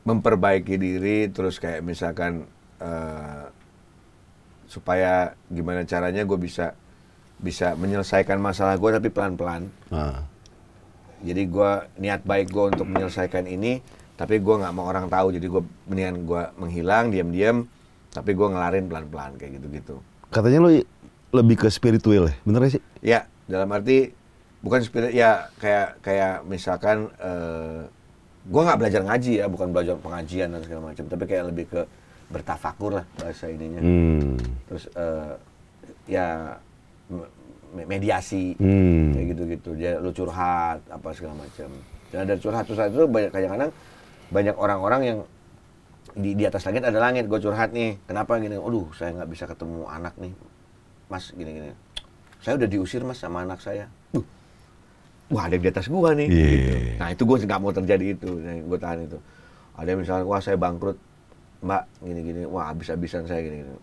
memperbaiki diri, terus kayak misalkan uh, supaya gimana caranya gue bisa bisa menyelesaikan masalah gue tapi pelan-pelan. Ah. Jadi gue niat baik gue untuk menyelesaikan ini, tapi gue nggak mau orang tahu. Jadi gue mendingan gue menghilang diam-diam, tapi gue ngelarin pelan-pelan kayak gitu-gitu. Katanya lo lebih ke spiritual ya, bener sih? Ya, dalam arti bukan spirit ya kayak kayak misalkan uh, eh, gue nggak belajar ngaji ya, bukan belajar pengajian dan segala macam, tapi kayak lebih ke bertafakur lah bahasa ininya. Hmm. Terus uh, ya mediasi hmm. kayak gitu-gitu dia lu curhat apa segala macam dan dari curhat curhat itu banyak kadang-kadang banyak orang-orang yang di, di atas langit ada langit gue curhat nih kenapa gini aduh saya nggak bisa ketemu anak nih mas gini-gini saya udah diusir mas sama anak saya Duh. wah ada di atas gua nih yeah. Iya, gitu. iya. nah itu gue nggak mau terjadi itu gue tahan itu ada yang misalnya wah saya bangkrut mbak gini-gini wah habis-habisan saya gini-gini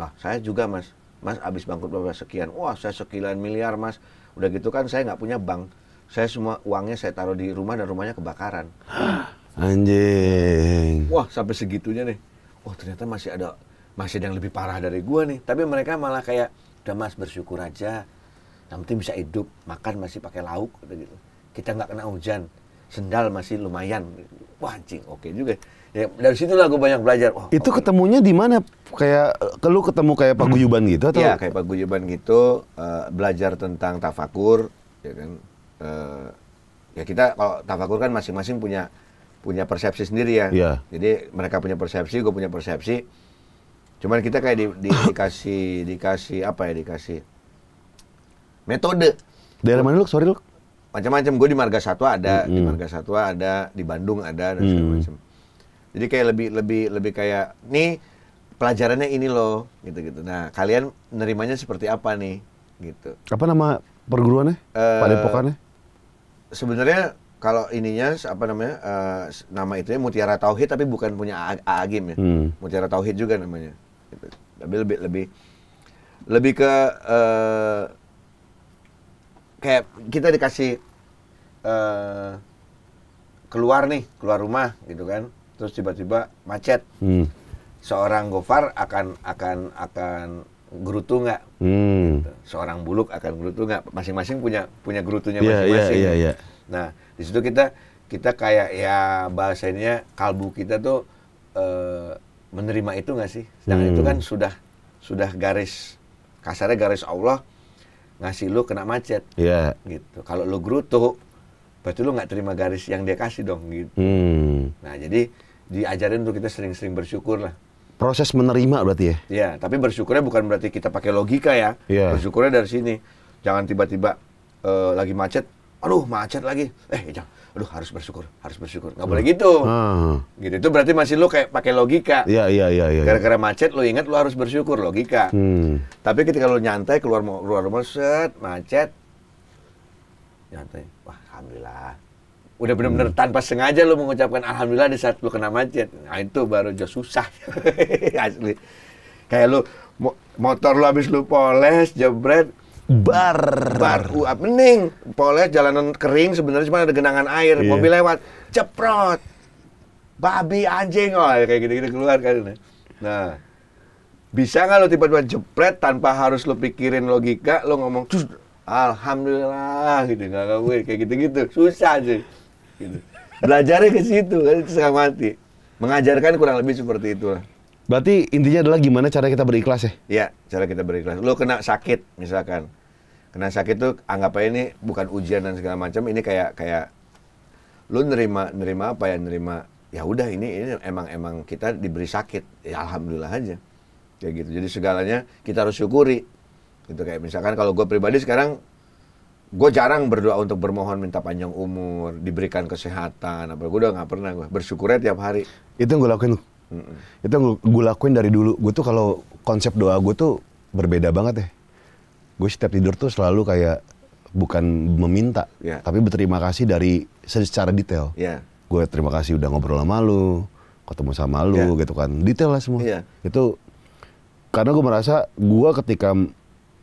wah saya juga mas mas abis bangkrut berapa sekian wah saya sekilan miliar mas udah gitu kan saya nggak punya bank saya semua uangnya saya taruh di rumah dan rumahnya kebakaran anjing wah sampai segitunya nih wah ternyata masih ada masih ada yang lebih parah dari gua nih tapi mereka malah kayak udah mas bersyukur aja yang penting bisa hidup makan masih pakai lauk gitu kita nggak kena hujan sendal masih lumayan wah anjing oke okay juga Ya, dari situ lah gue banyak belajar. Oh, itu okay. ketemunya di mana? Kayak lu ketemu kayak Pak hmm. gitu atau? Iya, kayak Guyuban gitu uh, belajar tentang tafakur, ya kan. Uh, ya kita kalau tafakur kan masing-masing punya punya persepsi sendiri ya. Yeah. Jadi mereka punya persepsi, gue punya persepsi. Cuman kita kayak di, di, dikasih dikasih apa ya dikasih metode. Dari mana lu? Sorry lu. Macam-macam. Gue di Marga Satwa ada, -hmm. di Marga Satwa ada, di Bandung ada dan segala mm. macam jadi kayak lebih lebih lebih kayak nih pelajarannya ini loh gitu-gitu. Nah, kalian nerimanya seperti apa nih gitu. Apa nama perguruannya? Uh, Padepokannya? Sebenarnya kalau ininya apa namanya? Uh, nama itu Mutiara Tauhid tapi bukan punya agim ya. Hmm. Mutiara Tauhid juga namanya. Gitu. Tapi lebih lebih lebih ke uh, kayak kita dikasih uh, keluar nih, keluar rumah gitu kan terus tiba-tiba macet hmm. seorang Gofar akan akan akan gerutu nggak hmm. Gitu. seorang buluk akan gerutu nggak masing-masing punya punya gerutunya iya, iya, masing-masing yeah, yeah, yeah, yeah. nah di situ kita kita kayak ya bahasanya kalbu kita tuh e, menerima itu nggak sih sedangkan hmm. itu kan sudah sudah garis kasarnya garis Allah ngasih lu kena macet yeah. gitu kalau lu gerutu berarti lu nggak terima garis yang dia kasih dong gitu hmm. nah jadi diajarin untuk kita sering-sering bersyukur lah proses menerima berarti ya Iya, tapi bersyukurnya bukan berarti kita pakai logika ya yeah. bersyukurnya dari sini jangan tiba-tiba uh, lagi macet aduh macet lagi eh iya, jangan aduh harus bersyukur harus bersyukur nggak boleh gitu hmm. gitu itu berarti masih lo kayak pakai logika Iya, iya. iya, iya. gara-gara macet lo ingat lo harus bersyukur logika hmm. tapi ketika lo nyantai keluar keluar rumah set macet nyantai wah alhamdulillah udah bener-bener tanpa sengaja lu mengucapkan alhamdulillah di saat lu kena macet nah itu baru jauh susah asli kayak lo mo motor lu habis lo poles jebret bar bar uap mending poles jalanan kering sebenarnya cuma ada genangan air yeah. mobil lewat ceprot babi anjing oh ya, kayak gitu-gitu keluar kan nah bisa nggak lo tiba-tiba jepret tanpa harus lo pikirin logika lo ngomong alhamdulillah gitu nggak gue kayak gitu-gitu susah sih Gitu. Belajarnya ke situ kan itu setengah mati. Mengajarkan kurang lebih seperti itu lah. Berarti intinya adalah gimana cara kita berikhlas ya? Iya, cara kita berikhlas. Lo kena sakit misalkan. Kena sakit tuh anggap aja ini bukan ujian dan segala macam, ini kayak kayak lu nerima nerima apa ya? Nerima ya udah ini ini emang emang kita diberi sakit. Ya alhamdulillah aja. Kayak gitu. Jadi segalanya kita harus syukuri. Gitu kayak misalkan kalau gue pribadi sekarang gue jarang berdoa untuk bermohon minta panjang umur, diberikan kesehatan, apa gue udah nggak pernah gue bersyukurnya tiap hari. Itu yang gue lakuin. Mm -mm. Itu yang gue lakuin dari dulu. Gue tuh kalau konsep doa gue tuh berbeda banget ya. Gue setiap tidur tuh selalu kayak bukan meminta, yeah. tapi berterima kasih dari secara detail. Yeah. Gue terima kasih udah ngobrol sama lu, ketemu sama lu, yeah. gitu kan. Detail lah semua. Yeah. Itu karena gue merasa gue ketika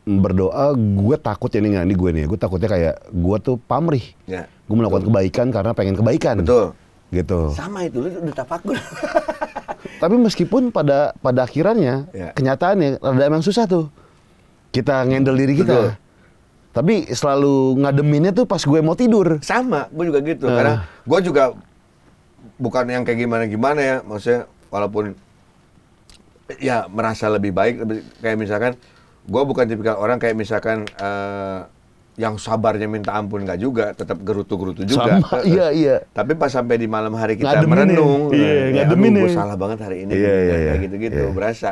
berdoa gue takut ya nggak ini gue nih gue takutnya kayak gue tuh pamrih ya. gue melakukan Betul. kebaikan karena pengen kebaikan Betul. gitu sama itu lu udah tafakur tapi meskipun pada pada akhirannya ya. kenyataannya rada emang susah tuh kita ngendel diri kita Betul. tapi selalu ngademinnya tuh pas gue mau tidur sama gue juga gitu uh. karena gue juga bukan yang kayak gimana gimana ya maksudnya walaupun ya merasa lebih baik lebih, kayak misalkan gue bukan tipikal orang kayak misalkan uh, yang sabarnya minta ampun nggak juga, tetap gerutu-gerutu juga. Sama, iya iya. Tapi pas sampai di malam hari kita ngademin merenung, iya, nah, aduh gue salah banget hari ini, iya, iya, kayak iya. gitu-gitu iya. berasa.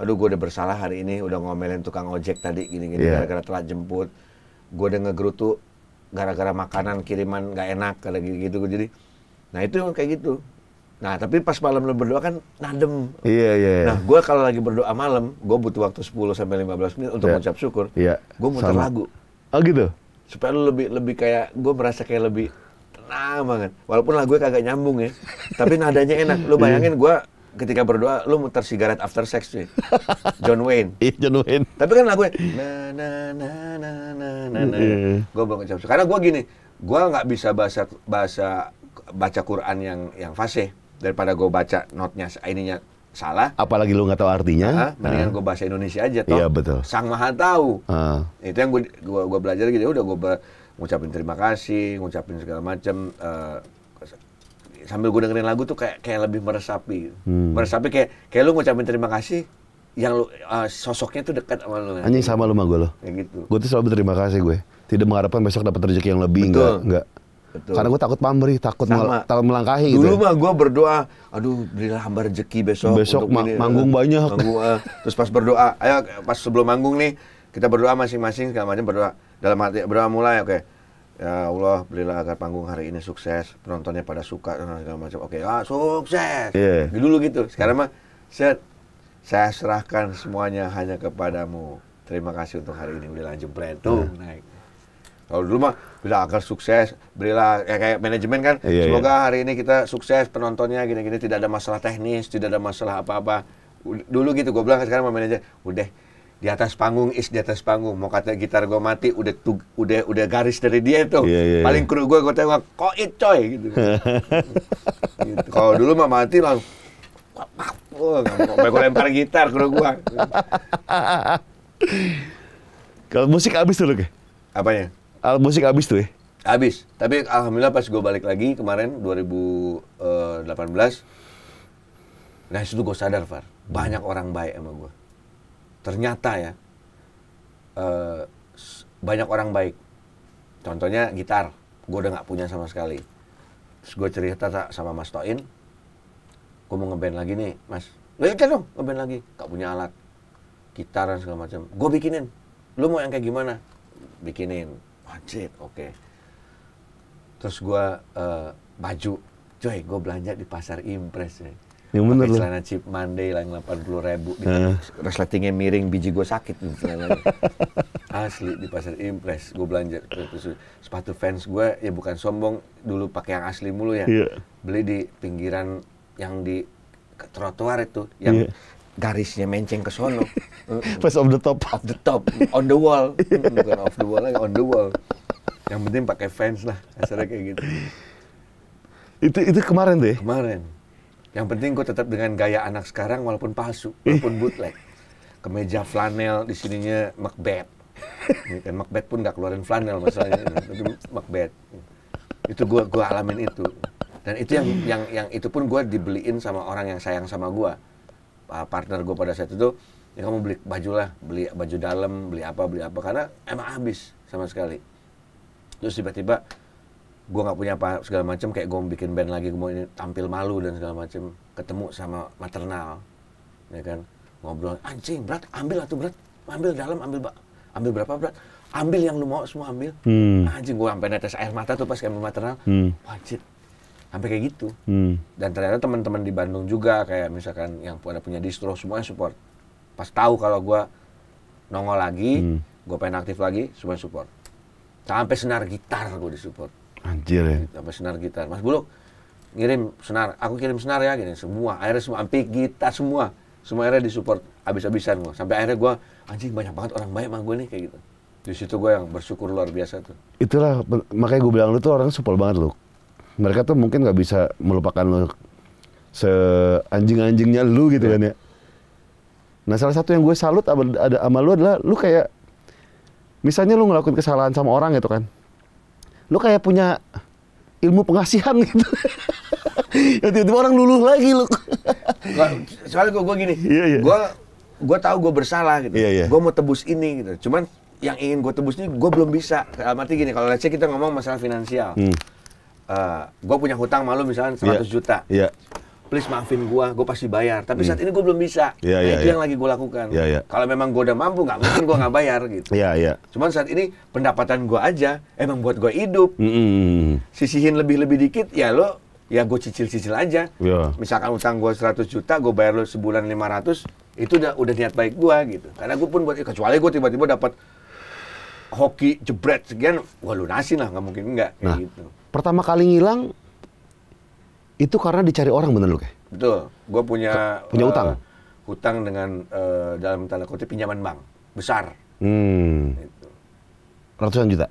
Aduh gue udah bersalah hari ini, udah ngomelin tukang ojek tadi gini-gini iya. gara-gara telat jemput. Gue udah ngegerutu gara-gara makanan kiriman nggak enak kayak gitu, gitu. Jadi, nah itu kayak gitu. Nah, tapi pas malam lu berdoa kan nadem. Iya, yeah, iya. Yeah. Nah, gue kalau lagi berdoa malam, gue butuh waktu 10 sampai 15 menit untuk yeah. mengucap syukur. Iya. Yeah. Gue muter Sama. lagu. Oh gitu. Supaya lu lebih lebih kayak gue merasa kayak lebih tenang banget. Walaupun lagu gue kagak nyambung ya. tapi nadanya enak. Lu iya. bayangin gue ketika berdoa lu muter sigaret after sex cuy. John Wayne. Iya, John Wayne. Tapi kan lagunya na na na na na na. na. Iya. Gue belum ngucap syukur. Karena gue gini, gue nggak bisa bahasa bahasa baca Quran yang yang fasih daripada gue baca notnya ininya salah. Apalagi lu nggak tahu artinya. Uh, mendingan uh. Ah. gue bahasa Indonesia aja toh. Iya betul. Sang Maha tahu. Uh. Itu yang gue gua, gua belajar gitu. Ya udah gue ngucapin terima kasih, ngucapin segala macam. Uh, eh, sambil gue dengerin lagu tuh kayak kayak lebih meresapi. Hmm. Meresapi kayak kayak lu ngucapin terima kasih yang lu uh, sosoknya tuh dekat sama lu. Ya. Anjing sama lu sama gue lo. Kayak gitu. Gue tuh selalu berterima kasih gue. Tidak mengharapkan besok dapat rezeki yang lebih Betul. enggak enggak Betul. Karena gue takut pamrih, takut mel Mel melangkahi Dulu gitu. Dulu ya. mah gue berdoa, aduh berilah hamba rezeki besok. Besok ma ini, manggung banyak. Manggung, uh, terus pas berdoa, ayo pas sebelum manggung nih, kita berdoa masing-masing segala macam berdoa. Dalam hati berdoa mulai, oke. Okay. Ya Allah, berilah agar panggung hari ini sukses, penontonnya pada suka segala macam. Oke, okay, ah sukses. Yeah. Dulu gitu. Sekarang mah set saya serahkan semuanya hanya kepadamu. Terima kasih untuk hari ini berilah jebret tuh yeah. naik. Kalau dulu mah bilang agar sukses, berilah ya kayak manajemen kan. Iya, iya. Semoga iya. hari ini kita sukses penontonnya gini-gini tidak ada masalah teknis, tidak ada masalah apa-apa. Dulu gitu gue bilang sekarang sama manajer, udah di atas panggung is di atas panggung mau kata gitar gue mati udah tug, udah udah garis dari dia itu yeah, yeah, iya. paling kru gue gue kok it coy gitu, gitu. kalau dulu mah mati langsung Oh, gue lempar gitar kru gue Kalau musik habis dulu ke? Apanya? musik abis tuh ya? Abis. Tapi alhamdulillah pas gue balik lagi kemarin 2018, eh, nah itu gue sadar Far, banyak hmm. orang baik emang gue. Ternyata ya, uh, banyak orang baik. Contohnya gitar, gue udah nggak punya sama sekali. Terus gue cerita tak sama Mas Toin, gue mau ngeband lagi nih, Mas. Lo ikut dong ngeband lagi, gak punya alat, gitar dan segala macam. Gue bikinin. Lo mau yang kayak gimana? Bikinin Madrid oke okay. terus gue uh, baju coy gue belanja di pasar impres ya yang bener Pake celana chip Monday lah yang 80 ribu. uh. Resletingnya miring, biji gue sakit. asli di pasar impres, gue belanja. Sepatu fans gue, ya bukan sombong, dulu pakai yang asli mulu ya. Yeah. Beli di pinggiran yang di trotoar itu, yang yeah garisnya menceng ke sono. Face of the top. Off the top, on the wall. Bukan off the wall lagi, on the wall. Yang penting pakai fans lah, asalnya kayak gitu. Itu itu kemarin deh. Kemarin. Yang penting gue tetap dengan gaya anak sekarang walaupun palsu, walaupun bootleg. Kemeja flanel di sininya Macbeth. Dan Macbeth pun gak keluarin flanel masalahnya, tapi Macbeth. Itu gue gua alamin itu. Dan itu yang yang yang itu pun gue dibeliin sama orang yang sayang sama gue Uh, partner gue pada saat itu ya kamu beli baju lah beli baju dalam beli apa beli apa karena emang habis sama sekali terus tiba-tiba gue nggak punya apa segala macam kayak gue mau bikin band lagi gue mau ini tampil malu dan segala macam ketemu sama maternal ya kan ngobrol anjing berat ambil atau berat ambil dalam ambil ambil berapa berat ambil yang lu mau semua ambil hmm. anjing gue sampai netes air mata tuh pas kayak maternal hmm. wajib sampai kayak gitu hmm. dan ternyata teman-teman di Bandung juga kayak misalkan yang pada punya distro semuanya support pas tahu kalau gue nongol lagi hmm. gue pengen aktif lagi semuanya support sampai senar gitar gue disupport anjir ya sampai senar gitar mas buluk ngirim senar aku kirim senar ya gini semua akhirnya semua sampai gitar semua semua akhirnya disupport abis-abisan gue sampai akhirnya gue anjing banyak banget orang baik mah gue nih kayak gitu di situ gue yang bersyukur luar biasa tuh itulah makanya gue bilang lu tuh orang support banget lu mereka tuh mungkin nggak bisa melupakan lo anjing anjingnya lu gitu yeah. kan ya. Nah salah satu yang gue salut ada sama lu adalah lu kayak misalnya lu ngelakuin kesalahan sama orang gitu kan. Lu kayak punya ilmu pengasihan gitu. ya tiba-tiba orang luluh lagi lu. Soalnya gue, gue gini, yeah, yeah. gue gue tahu gue bersalah gitu. Yeah, yeah. Gue mau tebus ini gitu. Cuman yang ingin gue tebus ini gue belum bisa. mati gini, kalau let's say kita ngomong masalah finansial. Hmm uh, eh, gue punya hutang malu misalnya 100 iya. yeah. juta. Yeah. Please maafin gue, gue pasti bayar. Tapi hmm. saat ini gue belum bisa. Yeah, nah, yeah, itu yeah. yang iya. lagi gue lakukan. Yeah, yeah. Kalau memang gue udah mampu, nggak mungkin gue nggak bayar gitu. Yeah, yeah. Cuman saat ini pendapatan gue aja emang buat gue hidup. Mm -hmm. Sisihin lebih-lebih dikit, ya lo ya gue cicil-cicil aja. Yeah. Misalkan utang gue 100 juta, gue bayar lo sebulan 500, itu udah udah niat baik gue gitu. Karena gue pun buat eh, kecuali gue tiba-tiba dapat hoki jebret sekian, gue lunasin lah nggak mungkin enggak nah, gitu pertama kali ngilang itu karena dicari orang bener lu kayak betul gue punya Ke, punya uh, utang hutang dengan uh, dalam tanda kutip pinjaman bank besar hmm. itu. ratusan juta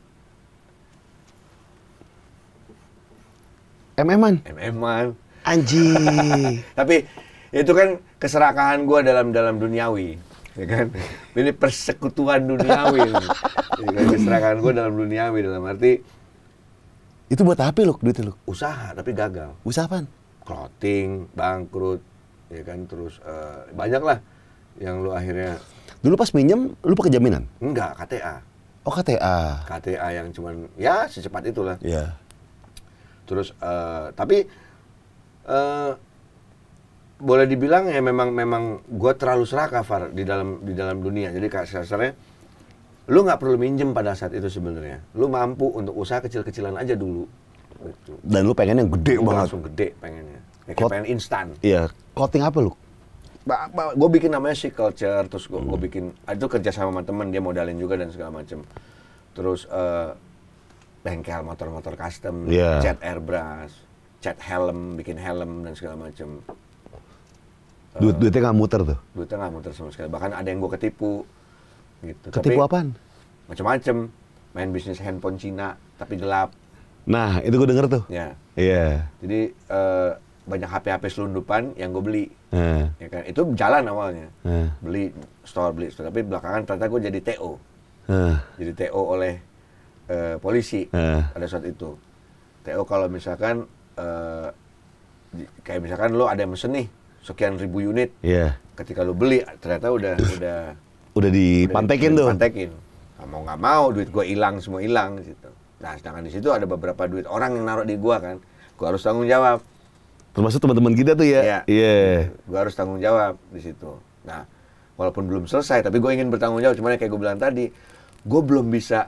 mman mman anji tapi itu kan keserakahan gue dalam dalam duniawi ya kan ini persekutuan duniawi ya kan? keserakahan gue dalam duniawi dalam arti itu buat apa lu duit lu? Usaha tapi gagal. Usaha apa? Clothing, bangkrut, ya kan terus uh, eh, banyak lah yang lu akhirnya. Dulu pas minjem, lu pakai jaminan? Enggak, KTA. Oh KTA. KTA yang cuman ya secepat itulah. Iya. Terus uh, tapi uh, boleh dibilang ya memang memang gue terlalu serakah Far di dalam di dalam dunia. Jadi kasarnya lu nggak perlu minjem pada saat itu sebenarnya lu mampu untuk usaha kecil-kecilan aja dulu gitu. dan lu pengennya yang gede lu banget langsung gede pengennya ya, pengen instan iya clothing apa lu ba- gue bikin namanya si culture terus gue hmm. bikin ah, itu kerja sama temen dia modalin juga dan segala macem terus uh, bengkel motor-motor custom yeah. cat airbrush cat helm bikin helm dan segala macem duit eh, duitnya nggak muter tuh duitnya nggak muter sama sekali bahkan ada yang gue ketipu Gitu. Ketipu tapi, apaan? Macam-macam. Main bisnis handphone Cina tapi gelap. Nah, itu gue denger tuh. Ya. Iya. Yeah. Jadi uh, banyak HP-HP selundupan yang gue beli. Uh. Ya kan? Itu jalan awalnya. Uh. Beli store, beli store. Tapi belakangan ternyata gue jadi TO. Uh. Jadi TO oleh uh, polisi uh. pada saat itu. TO kalau misalkan uh, kayak misalkan lo ada yang mesen nih sekian ribu unit. Yeah. Ketika lo beli ternyata udah udah udah dipantekin udah tuh. Pantekin. Nah, mau nggak mau duit gua hilang semua hilang gitu. Nah sedangkan di situ ada beberapa duit orang yang naruh di gua kan, gua harus tanggung jawab. Termasuk teman-teman kita tuh ya. Iya. Yeah. Gua harus tanggung jawab di situ. Nah walaupun belum selesai, tapi gua ingin bertanggung jawab. Cuman kayak gua bilang tadi, gua belum bisa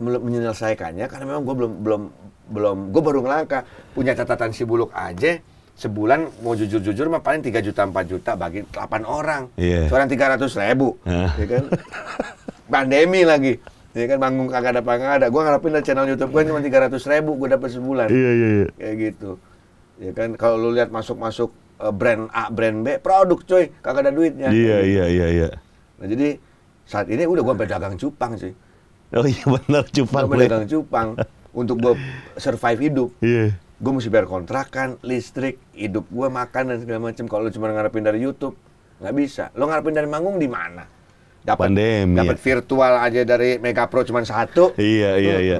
menyelesaikannya karena memang gua belum belum belum gua baru ngelangkah punya catatan si buluk aja sebulan mau jujur-jujur mah paling 3 juta 4 juta bagi 8 orang. Yeah. Seorang 300 ribu. Uh. Ya kan? Pandemi lagi. Ya kan Manggung kagak ada pangkat ada. Gua ngarepin dari channel YouTube gua cuma 300 ribu gua dapat sebulan. Iya yeah, iya yeah, iya. Yeah. Kayak gitu. Ya kan kalau lu lihat masuk-masuk eh, brand A, brand B, produk coy, kagak ada duitnya. Iya iya iya iya. Nah jadi saat ini udah gua berdagang cupang sih. Oh iya benar cupang. Gua berdagang cupang untuk gua survive hidup. Iya. Yeah gue mesti bayar kontrakan, listrik, hidup gue makan dan segala macam. Kalau lu cuma ngarepin dari YouTube, nggak bisa. Lo ngarepin dari manggung di mana? Dapat pandemi. Dapat virtual aja dari Mega Pro cuma satu. iya iya iya.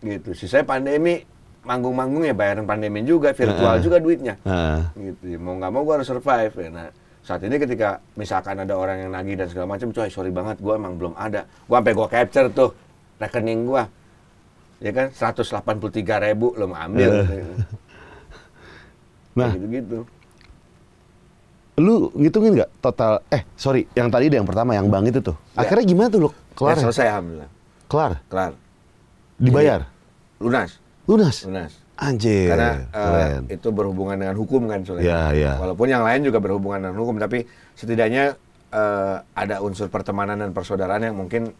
Gitu. gitu. Saya pandemi manggung-manggung ya bayaran pandemi juga, virtual uh juga duitnya. Uh -uh. Gitu. Ya, mau nggak mau gue harus survive ya. Nah, saat ini ketika misalkan ada orang yang nagih dan segala macam, coy sorry banget gue emang belum ada. Gue sampai gue capture tuh rekening gue ya kan 183 ribu lo ambil eh. gitu. nah gitu gitu lu ngitungin nggak total eh sorry yang tadi yang pertama yang bang itu tuh ya. akhirnya gimana tuh lo ya, kelar ya, selesai alhamdulillah kelar kelar dibayar Jadi, lunas lunas lunas Anjir. Karena uh, itu berhubungan dengan hukum kan soalnya. Ya, ya. Walaupun yang lain juga berhubungan dengan hukum, tapi setidaknya uh, ada unsur pertemanan dan persaudaraan yang mungkin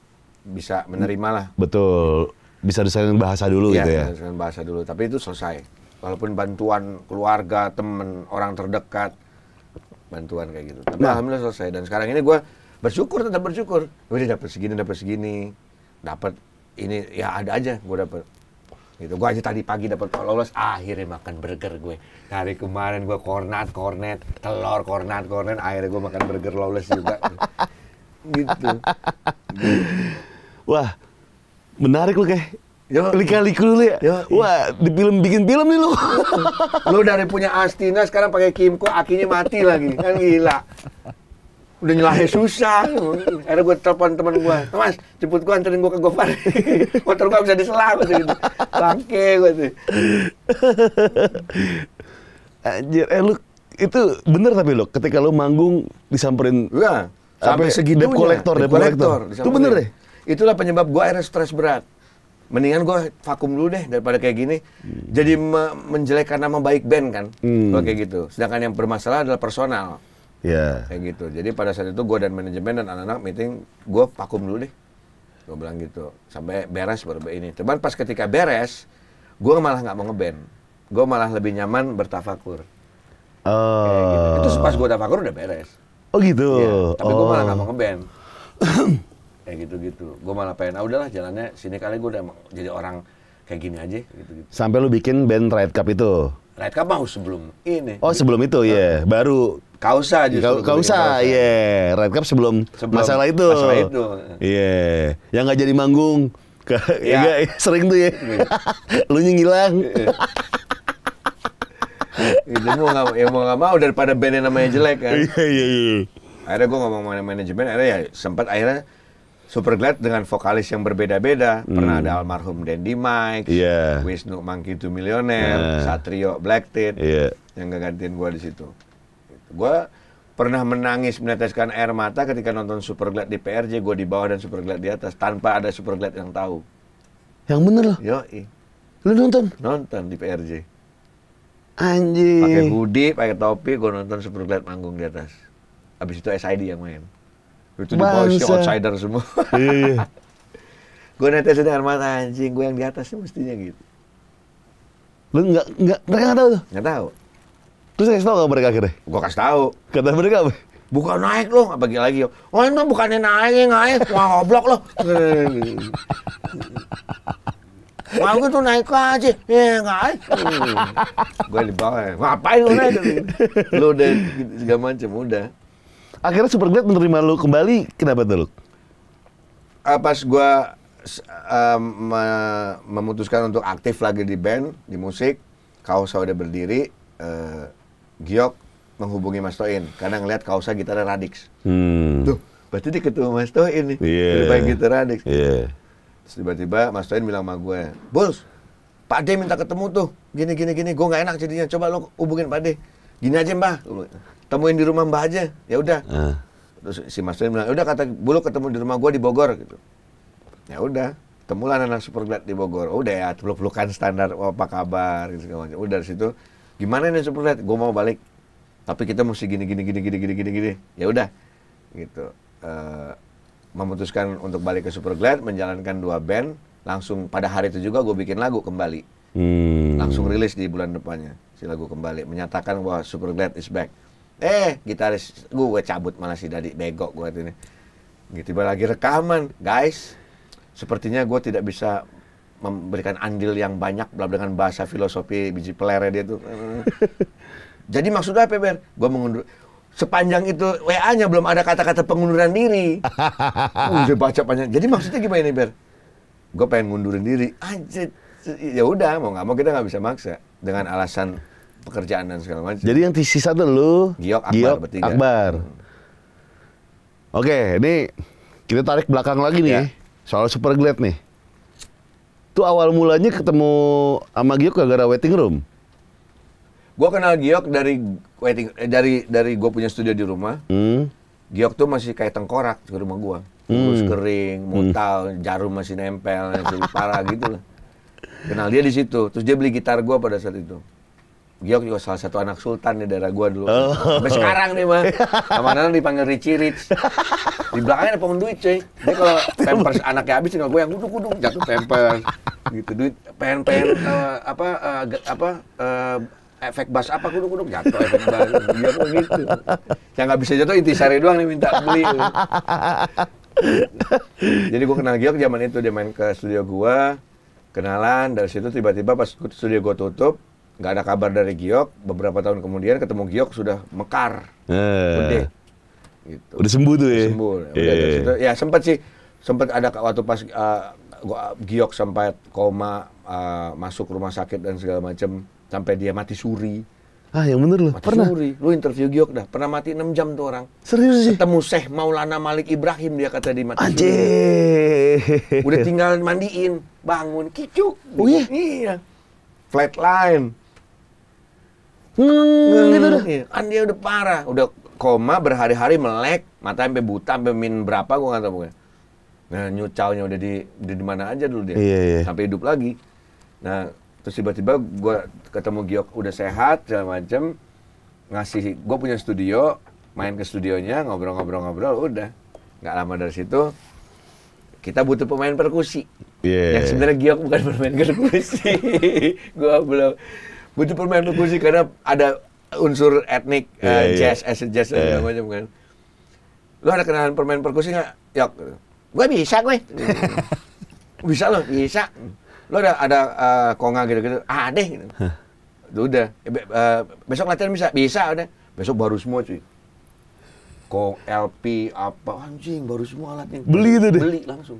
bisa menerima lah. Betul bisa diselesaikan bahasa dulu ya, gitu ya. Bisa bahasa dulu, tapi itu selesai. Walaupun bantuan keluarga, temen, orang terdekat, bantuan kayak gitu. Tapi nah. alhamdulillah selesai. Dan sekarang ini gue bersyukur tetap bersyukur. Gue dapat segini, dapat segini, dapat ini ya ada aja gue dapat gitu gue aja tadi pagi dapat lolos akhirnya makan burger gue dari kemarin gue kornet kornet telur kornet kornet akhirnya gue makan burger lolos juga gitu wah Menarik lu kayak. Yo, lika-liku dulu ya. Yo, Wah, di film bikin film nih lu. lu dari punya Astina sekarang pakai Kimco akinya mati lagi. Kan gila. Udah nyelahnya susah. Akhirnya gue telepon teman gue, Mas, jemput gue anterin gue ke Gofar. Motor gue bisa diselam. Gitu. Bangke gue tuh. Anjir, eh lu itu bener tapi lo ketika lo manggung disamperin iya, ya, sampai, sampai segitunya Dep kolektor dep kolektor itu bener deh Itulah penyebab gue akhirnya stres berat. Mendingan gue vakum dulu deh daripada kayak gini. Hmm. Jadi me menjelekkan nama baik band kan, hmm. kayak gitu. Sedangkan yang bermasalah adalah personal. Ya. Kayak gitu. Jadi pada saat itu gue dan manajemen dan anak-anak meeting, gue vakum dulu deh. Gue bilang gitu. Sampai beres baru ini. Cuman pas ketika beres, gue malah nggak mau ngeband. Gue malah lebih nyaman bertafakur. Oh. gitu. Itu pas gue oh. tafakur udah beres. Oh gitu. Ya, tapi oh. gue malah nggak mau oh. ngeband. kayak gitu-gitu gue malah pengen ah udahlah jalannya sini kali gue udah emang jadi orang kayak gini aja gitu-gitu sampai lu bikin band red Cup itu Red Cup mau sebelum ini oh sebelum itu ya yeah. baru Kausa aja Ka Kausa ya yeah. Riot Cup sebelum, sebelum masalah itu masalah itu iya yeah. yang nggak jadi manggung ya. ya. sering tuh ya iya. lu nyengilang. Iya. itu mau nggak ya mau nggak mau daripada bandnya namanya jelek kan iya iya iya akhirnya gue ngomong sama manajemen akhirnya ya sempat akhirnya Superglad dengan vokalis yang berbeda-beda. Hmm. Pernah ada almarhum Dendi Mike, yeah. Wisnu to Millionaire, yeah. Satrio Blacktit yeah. yang gantiin gua di situ. Gua pernah menangis meneteskan air mata ketika nonton Superglad di PRJ, Gua di bawah dan Superglad di atas tanpa ada Superglad yang tahu. Yang bener loh. Yo, lu nonton? Nonton di PRJ. Anjing. Pakai hoodie, pakai topi, gua nonton Superglad manggung di atas. Abis itu SID yang main. Itu di bawah si outsider semua. Iya. iya. gue netesin air mata anjing, gue yang di atasnya mestinya gitu. Lu nggak nggak mereka nggak tahu tuh? Nggak tahu. Terus kasih tau gak mereka akhirnya? Gue kasih tahu. Kata mereka apa? Bukan naik lo, apa bagi lagi? Oh itu bukannya naik, naik, wah goblok lo. Wah gue tuh naik aja, ya naik. gue di bawah, ngapain lo naik? Lo udah segala macam udah akhirnya super glad menerima lu kembali kenapa tuh lu? apa ah, pas gue ah, um, memutuskan untuk aktif lagi di band di musik kau udah berdiri uh, Giok menghubungi Mas Toin karena ngelihat Kausa gitar Radix hmm. tuh berarti dia ketemu Mas Toin nih yeah. lebih gitar Radix yeah. Iya. tiba-tiba Mas Toin bilang sama gue Bos Pak De minta ketemu tuh gini gini gini gue nggak enak jadinya coba lo hubungin Pak De gini aja mbah temuin di rumah Mbak aja. Ya udah. Uh. Terus si Mas Tony bilang, udah kata bulu ketemu di rumah gue di Bogor gitu. Ya udah, temulah anak Superglad di Bogor. Udah ya, peluk-pelukan standar, oh, apa kabar, gitu segala macam. Udah dari situ, gimana nih Superglad? Gue mau balik, tapi kita mesti gini gini gini gini gini gini gini. Ya udah, gitu. Uh, memutuskan untuk balik ke Superglad, menjalankan dua band. Langsung pada hari itu juga gue bikin lagu kembali. Hmm. Langsung rilis di bulan depannya si lagu kembali menyatakan bahwa Superglad is back. Eh, gitaris gue cabut malah si dari bego gue ini. Gitu tiba lagi rekaman, guys. Sepertinya gue tidak bisa memberikan andil yang banyak dengan bahasa filosofi biji pelere dia tuh. Jadi maksudnya apa, Ber? Gue mengundur sepanjang itu WA-nya belum ada kata-kata pengunduran diri. Udah baca panjang. Jadi maksudnya gimana nih, Ber? Gue pengen ngundurin diri. Aja ya udah mau nggak mau kita nggak bisa maksa dengan alasan pekerjaan dan segala macam. Jadi yang sisa tuh lu, Giok, Akbar, Giok, bertiga. Akbar. Oke, ini kita tarik belakang lagi nih. Ya. Soal Super Glad nih. Itu awal mulanya ketemu sama Giok gara-gara waiting room. Gua kenal Giok dari waiting eh, dari dari gue punya studio di rumah. Hmm. Giok tuh masih kayak tengkorak di rumah gue, Terus hmm. kering, hmm. mutal, hmm. jarum masih nempel, parah gitu lah. Kenal dia di situ. Terus dia beli gitar gue pada saat itu. Giok juga salah satu anak sultan di daerah gua dulu. Oh. sekarang nih bang, Sama dipanggil Richie Rich. Di belakangnya ada pohon duit cuy. Dia kalau pampers anaknya habis tinggal gue yang kudu kudu jatuh pampers. Gitu duit Pengen-pengen uh, apa uh, apa uh, efek bas apa kudu kudu jatuh efek bass. Iya, Giok gitu. Yang nggak bisa jatuh intisari doang nih minta beli. Jadi gue kenal Giok zaman itu dia main ke studio gua kenalan dari situ tiba-tiba pas studio gua tutup nggak ada kabar dari Giok beberapa tahun kemudian ketemu Giok sudah mekar eh. gitu. udah sembuh tuh ya sembuh iya. ya, ya sempat sih sempat ada waktu pas uh, eh, Giok sampai koma uh, masuk rumah sakit dan segala macam sampai dia mati suri ah yang bener loh pernah suri. lu interview Giok dah pernah mati 6 jam tuh orang serius sih ketemu Syekh Maulana Malik Ibrahim dia kata di mati Aje. suri udah tinggal mandiin bangun kicuk oh iya iya flatline Hmm, gitu udah. Iya. Kan dia udah parah, udah koma berhari-hari melek, mata sampai buta, sampai min berapa gua nggak tahu pokoknya. Nah, nyucalnya udah di udah di mana aja dulu dia. Iya, iya. Sampai hidup lagi. Nah, terus tiba-tiba gua ketemu Giok udah sehat segala macem ngasih gua punya studio, main ke studionya, ngobrol-ngobrol-ngobrol udah. nggak lama dari situ kita butuh pemain perkusi. Yeah. Yang sebenarnya Giok bukan bermain perkusi. gua belum butuh permainan perkusi karena ada unsur etnik yeah, iya, iya. uh, jazz yeah. as jazz yeah. segala macam kan lo ada kenalan permain perkusi nggak yok ya, gue bisa gue bisa lo bisa lo ada ada uh, konga gitu gitu ah deh gitu. udah uh, besok latihan bisa bisa udah besok baru semua cuy kong LP apa anjing baru semua alatnya beli itu deh beli langsung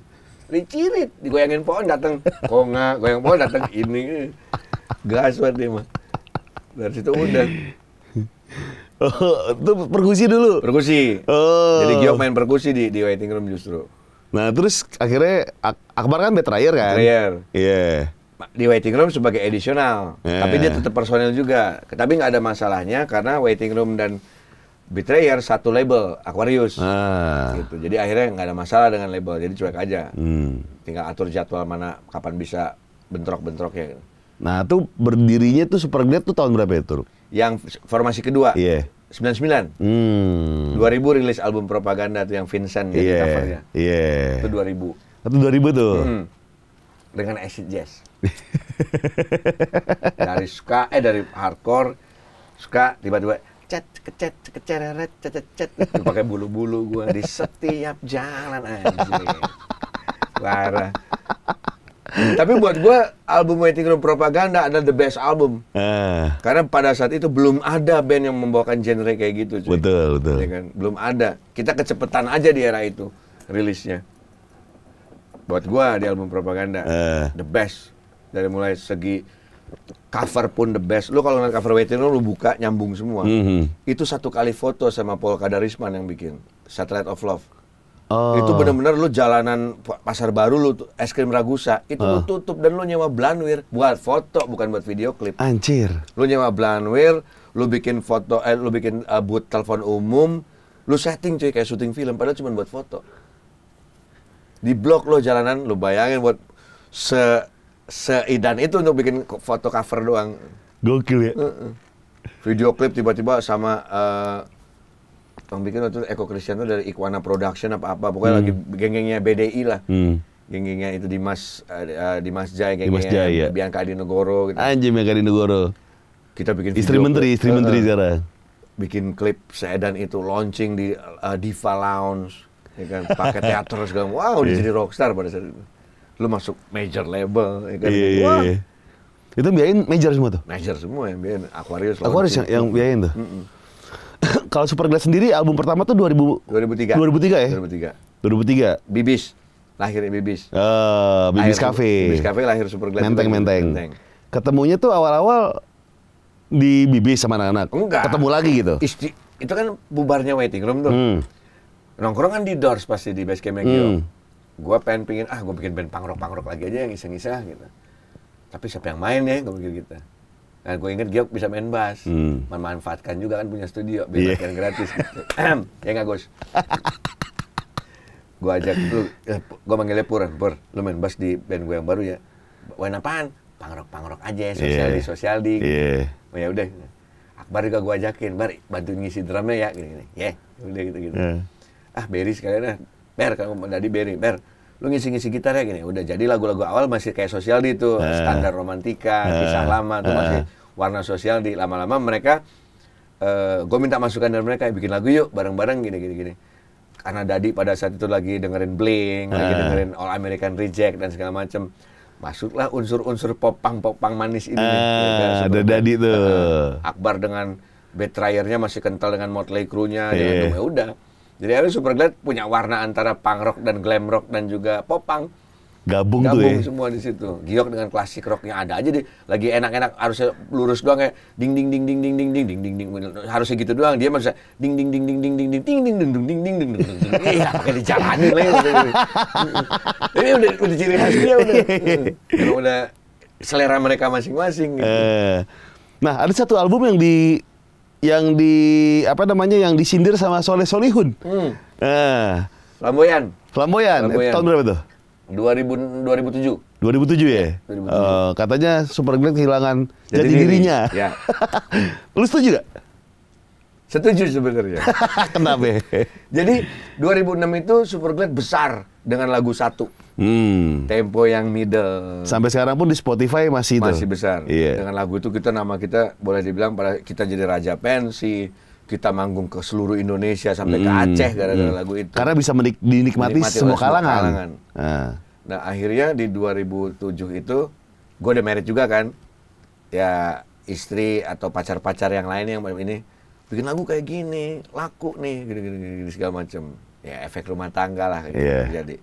licirit digoyangin pohon datang konga, goyang pohon datang ini. gas banget dia mah. Dari situ udah. Oh, itu perkusi dulu. Perkusi. Oh. Jadi Giok main perkusi di di waiting room justru. Nah, terus akhirnya Akbar kan betrayer kan? betrayer Iya. Yeah. Di waiting room sebagai edisional, yeah. tapi iya. dia tetap personel juga. Tapi nggak ada masalahnya karena waiting room dan Betrayer satu label Aquarius, ah. gitu. Jadi akhirnya nggak ada masalah dengan label, jadi cuek aja. Hmm. Tinggal atur jadwal mana kapan bisa bentrok-bentroknya. ya Nah, tuh berdirinya tuh Supergrade tuh tahun berapa ya, Yang formasi kedua. Iya. Yeah. 99. Hmm. 2000 rilis album propaganda tuh yang Vincent jadi yeah. covernya. Iya. Yeah. Itu 2000. Itu 2000 tuh. Hmm. Dengan acid jazz. dari suka eh dari hardcore suka tiba-tiba cet kecet kecereret cet cet pakai bulu-bulu gua di setiap jalan anjing parah tapi buat gue album Waiting Room Propaganda adalah the best album. Uh. Karena pada saat itu belum ada band yang membawakan genre kayak gitu. Cuy. Betul betul. Ya kan? Belum ada. Kita kecepetan aja di era itu rilisnya. Buat gue di album Propaganda uh. the best dari mulai segi cover pun the best. Lu kalau ngeliat cover waiting room lu buka nyambung semua. Mm-hmm. Itu satu kali foto sama Paul Kadarisman yang bikin Satellite of Love. Oh. Itu benar-benar lu jalanan pasar baru lu es krim Ragusa itu oh. lu tutup dan lu nyewa Blanwir buat foto bukan buat video klip. Anjir. Lu nyewa Blanwir, lu bikin foto eh, lu bikin uh, eh, buat telepon umum, lu setting cuy kayak syuting film padahal cuma buat foto. Di blok lo jalanan lu bayangin buat se seidan itu untuk bikin foto cover doang. Gokil ya. Video klip tiba-tiba sama uh, eh, yang bikin waktu itu Eko Kristianto dari Ikwana Production apa-apa, pokoknya hmm. lagi geng-gengnya BDI lah. Hmm. Geng-gengnya itu Mas uh, eh, eh, Mas Jaya, geng-gengnya Dimas Jaya, ya. Bianca Adinegoro gitu. Anjir Bianca Adinegoro. Kita bikin istri menteri, istri uh, menteri sekarang. Bikin klip seedan itu launching di uh, Diva Lounge ya kan pakai teater segala wow yeah. jadi rockstar pada saat itu lu masuk major label, ya kan? Iya, iya, iya. Itu biayain major semua tuh? Major semua yang biayain, Aquarius. Aquarius yang, yang biayain tuh? Mm -mm. Kalau Superglass sendiri album pertama tuh 2000, 2003. 2003 ya? 2003. 2003. Bibis. Lahirnya Bibis. Uh, Bibis Cafe. Bibis Cafe lahir Superglass. Menteng, kan, menteng. menteng. Ketemunya tuh awal-awal di Bibis sama anak-anak. Enggak. Ketemu lagi gitu. Isti, itu kan bubarnya waiting room tuh. Hmm. Nongkrong kan di doors pasti di base camp hmm gue pengen pingin ah gue bikin band pangrok pangrok lagi aja yang iseng-iseng gitu tapi siapa yang main ya gue pikir gitu nah gue inget Georg bisa main bass hmm. memanfaatkan juga kan punya studio biar yeah. gratis gitu. ya nggak Gus gue ajak lu eh, gue manggilnya Pur Pur lu main bass di band gue yang baru ya main apaan pangrok pangrok aja iya. sosial di sosial di yeah. Oh, ya udah Akbar juga gue ajakin Bar bantu ngisi drumnya ya gini gini ya yeah. udah gitu gitu iya. yeah. ah Berry sekalian lah, Ber, kamu jadi Berry, Ber, lu ngisi-ngisi gitar ya gini. Udah jadi lagu-lagu awal masih kayak sosial di itu, uh, ah. standar romantika, uh, kisah lama tuh uh, masih warna sosial di lama-lama mereka uh, eh, gue minta masukan dari mereka eh, bikin lagu yuk bareng-bareng gini gini gini karena Dadi pada saat itu lagi dengerin Blink, uh. lagi dengerin All American Reject dan segala macem masuklah unsur-unsur popang popang manis ini uh, Dadi tuh Akbar dengan betrayernya masih kental dengan Motley Crue-nya yeah. dengan ya udah jadi super Superglad punya warna antara punk rock dan glam rock dan juga popang. Gabung, Gabung tuh ya. semua di situ. Giok dengan klasik rocknya ada aja deh. Lagi enak-enak harusnya lurus doang ya. ding ding ding ding ding ding ding ding ding ding harusnya gitu doang. Dia maksudnya ding ding ding ding ding ding ding ding ding ding ding ding ding ding ding. Iya, pakai dijalanin lah. Ini udah udah ciri khas dia udah. Udah selera mereka masing-masing gitu. Nah, ada satu album yang di yang di apa namanya yang disindir sama Soleh Solihun. Hmm. Nah. Flamboyan. Flamboyan. Eh, Flamboyan. Tahun berapa tuh? 2000, 2007. 2007 ya? ya 2007. Uh, katanya Super Glenn kehilangan jadi, jadi diri. dirinya. Ya. Lu setuju gak? Setuju sebenarnya. Kenapa? jadi 2006 itu Super Glenn besar dengan lagu satu. Hmm. Tempo yang middle. Sampai sekarang pun di Spotify masih itu. Masih besar. Yeah. Dengan lagu itu kita nama kita boleh dibilang pada kita jadi raja pensi, kita manggung ke seluruh Indonesia sampai hmm. ke Aceh gara-gara hmm. lagu itu. Karena bisa menik dinikmati, dinikmati semua kalangan. kalangan. Nah. nah, akhirnya di 2007 itu gue udah merit juga kan. Ya istri atau pacar-pacar yang lain yang ini bikin lagu kayak gini, laku nih, gini-gini segala macem. Ya efek rumah tangga lah gitu. Yeah. Iya. Jadi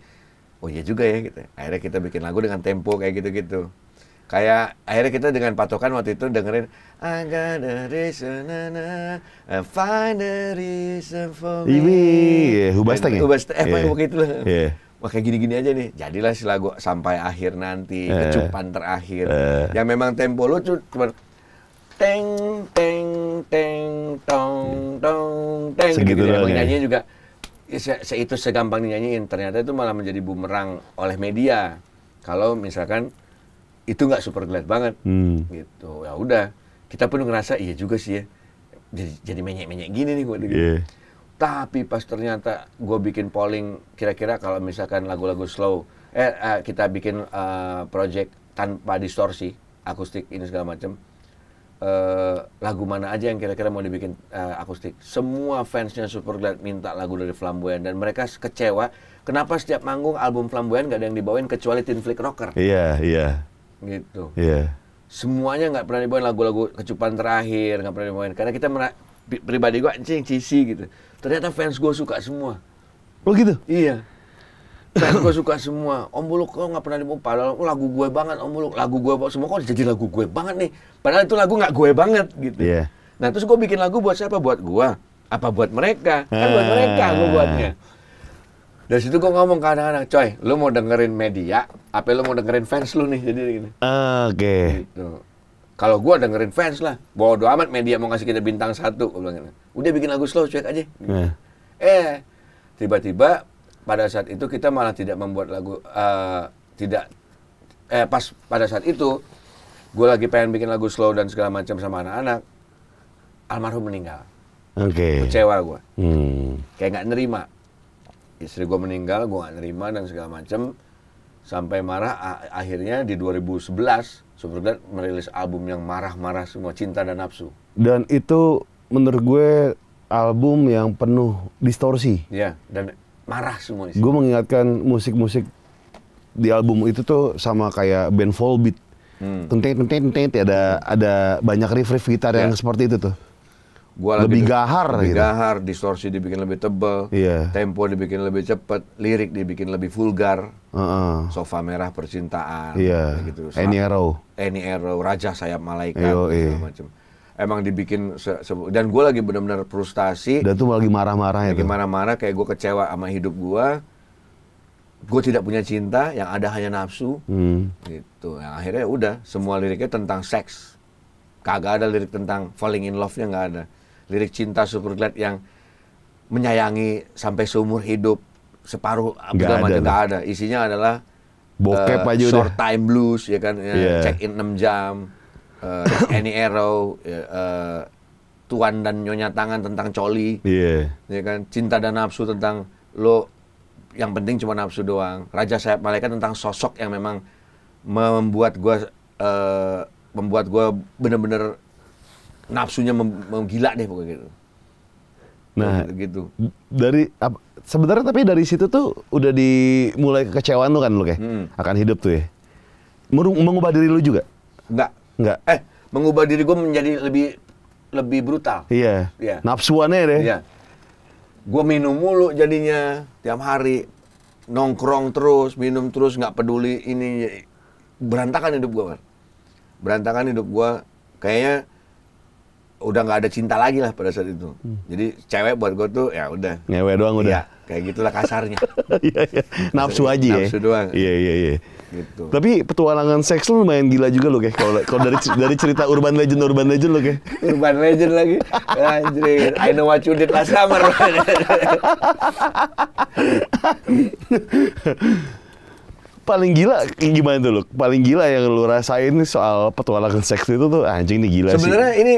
oh iya juga ya gitu akhirnya kita bikin lagu dengan tempo kayak gitu-gitu kayak akhirnya kita dengan patokan waktu itu dengerin I got a reason I find a reason for me. Ini yeah, Hubastang ya? Hubastang, eh yeah. begitu lah. Yeah. Wah kayak gini-gini aja nih, jadilah si lagu sampai akhir nanti, uh, kecupan terakhir. Uh, eh. yang memang tempo lu cuma teng teng teng tong tong teng segitu gitu, Ya. nyanyinya juga se, itu segampang dinyanyiin ternyata itu malah menjadi bumerang oleh media kalau misalkan itu nggak super glad banget hmm. gitu ya udah kita pun ngerasa iya juga sih ya jadi, jadi menyek-menyek gini nih gue yeah. tapi pas ternyata gue bikin polling kira-kira kalau misalkan lagu-lagu slow eh, eh kita bikin uh, project tanpa distorsi akustik ini segala macam Eh, lagu mana aja yang kira-kira mau dibikin uh, akustik. Semua fansnya Superglad minta lagu dari Flamboyan dan mereka kecewa. Kenapa setiap manggung album Flamboyan gak ada yang dibawain kecuali tin Flick Rocker? Iya, yeah, iya. Yeah. Gitu. Iya. Yeah. Semuanya nggak pernah dibawain lagu-lagu kecupan terakhir, nggak pernah dibawain. Karena kita mena- pribadi gue anjing cici gitu. Ternyata fans gue suka semua. Oh gitu? Iya. Dan gue suka semua. Om Buluk kok nggak pernah oh, Lagu gue banget Om Buluk. Lagu gue semua kok jadi lagu gue banget nih. Padahal itu lagu nggak gue banget gitu. Yeah. Nah terus gue bikin lagu buat siapa? Buat gue. Apa buat mereka? Kan buat mereka gue buatnya. Dari situ gue ngomong ke anak-anak, coy, lu mau dengerin media, apa lu mau dengerin fans lu nih? Jadi gini. Oke. Okay. Gitu. Kalau gue dengerin fans lah, bodo amat media mau ngasih kita bintang satu, bilang gitu. Udah bikin lagu slow, cuek aja. Gitu. Yeah. Eh, tiba-tiba pada saat itu kita malah tidak membuat lagu uh, tidak eh pas pada saat itu gue lagi pengen bikin lagu slow dan segala macam sama anak-anak almarhum meninggal oke okay. kecewa gue hmm. kayak nggak nerima istri gue meninggal gue nggak nerima dan segala macam sampai marah akhirnya di 2011 Supergirl merilis album yang marah-marah semua cinta dan nafsu dan itu menurut gue album yang penuh distorsi ya dan marah semua. Gue mengingatkan musik-musik di album itu tuh sama kayak band Volbeat. Hmm. Tenteng tenteng tenteng ada ada banyak riff riff gitar yeah. yang ya. seperti itu tuh. Gua lebih gahar lebih gitu. gahar, distorsi dibikin lebih tebel, iya. tempo dibikin lebih cepat, lirik dibikin lebih vulgar. Uh Sofa merah percintaan yeah. gitu. Any arrow. Any arrow, raja sayap malaikat macam macam emang dibikin se -se dan gue lagi benar-benar frustasi dan tuh lagi marah-marah ya lagi marah-marah kayak gue kecewa sama hidup gue gue tidak punya cinta yang ada hanya nafsu hmm. gitu yang nah, akhirnya udah semua liriknya tentang seks kagak ada lirik tentang falling in love nya nggak ada lirik cinta super glad yang menyayangi sampai seumur hidup separuh gak ada, gak ada isinya adalah bokep uh, aja short udah. time blues ya kan ya, yeah. check in 6 jam uh, Any Arrow, uh, Tuan dan Nyonya Tangan tentang coli, yeah. ya kan, cinta dan nafsu tentang lo yang penting cuma nafsu doang. Raja Sayap Malaikat tentang sosok yang memang membuat gue uh, membuat gue bener-bener nafsunya menggila deh pokoknya gitu. Nah, gitu. Dari sebenarnya tapi dari situ tuh udah dimulai kekecewaan lu kan lu kayak hmm. akan hidup tuh ya. Mengubah diri lu juga? Enggak, Enggak. Eh, mengubah diri gue menjadi lebih lebih brutal. Iya. Iya. Nafsuannya deh. Iya. Gue minum mulu jadinya tiap hari nongkrong terus, minum terus, nggak peduli ini berantakan hidup gue, berantakan hidup gue. Kayaknya udah nggak ada cinta lagi lah pada saat itu. Hmm. Jadi cewek buat gue tuh ya udah. Ngewe doang udah. Ya, kayak gitulah kasarnya. Iya, iya. Nafsu aja ya. doang. Iya iya iya. Gitu. Tapi petualangan seks lu lumayan gila juga lo, kayak kalau kalau dari dari cerita urban legend urban legend lo, kayak. Urban legend lagi. Anjir, I know what you did last summer. paling gila gimana tuh lo? Paling gila yang lu rasain soal petualangan seks itu tuh anjing nih gila Sebenernya sih. Sebenarnya ini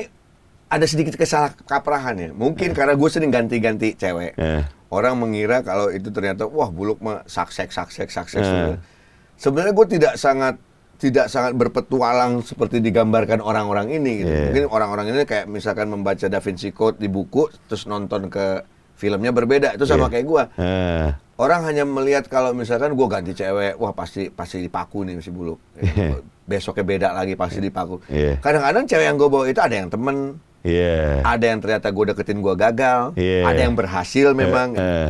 ada sedikit kesalah kaprahan ya. Mungkin yeah. karena gue sering ganti-ganti cewek. Yeah. Orang mengira kalau itu ternyata wah buluk mah saksek saksek saksek. Yeah sebenarnya gue tidak sangat tidak sangat berpetualang seperti digambarkan orang-orang ini gitu. Yeah. Mungkin orang-orang ini kayak misalkan membaca Da Vinci Code di buku terus nonton ke filmnya berbeda itu sama yeah. kayak gue. Uh. Orang hanya melihat kalau misalkan gue ganti cewek, wah pasti pasti dipaku nih si bulu. Yeah. Besoknya beda lagi pasti dipaku. kadang iya. Kadang-kadang cewek yang gue bawa itu ada yang temen, yeah. ada yang ternyata gue deketin gue gagal, yeah. ada yang berhasil memang. Uh, uh.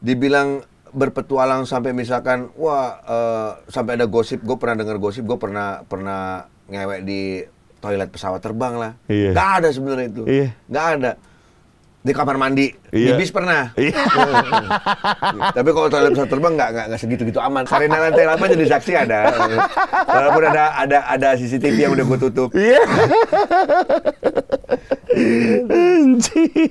Dibilang berpetualang sampai misalkan wah uh, sampai ada gosip gue pernah dengar gosip gue pernah pernah ngewek di toilet pesawat terbang lah iya. Gak ada sebenarnya itu iya. Gak ada di kamar mandi Iya. Di bis pernah. Iya. Tapi kalau toilet pesawat terbang nggak nggak segitu-gitu aman. Sarina lantai 8 jadi saksi ada. Walaupun ada ada ada CCTV yang udah gue tutup. Iya.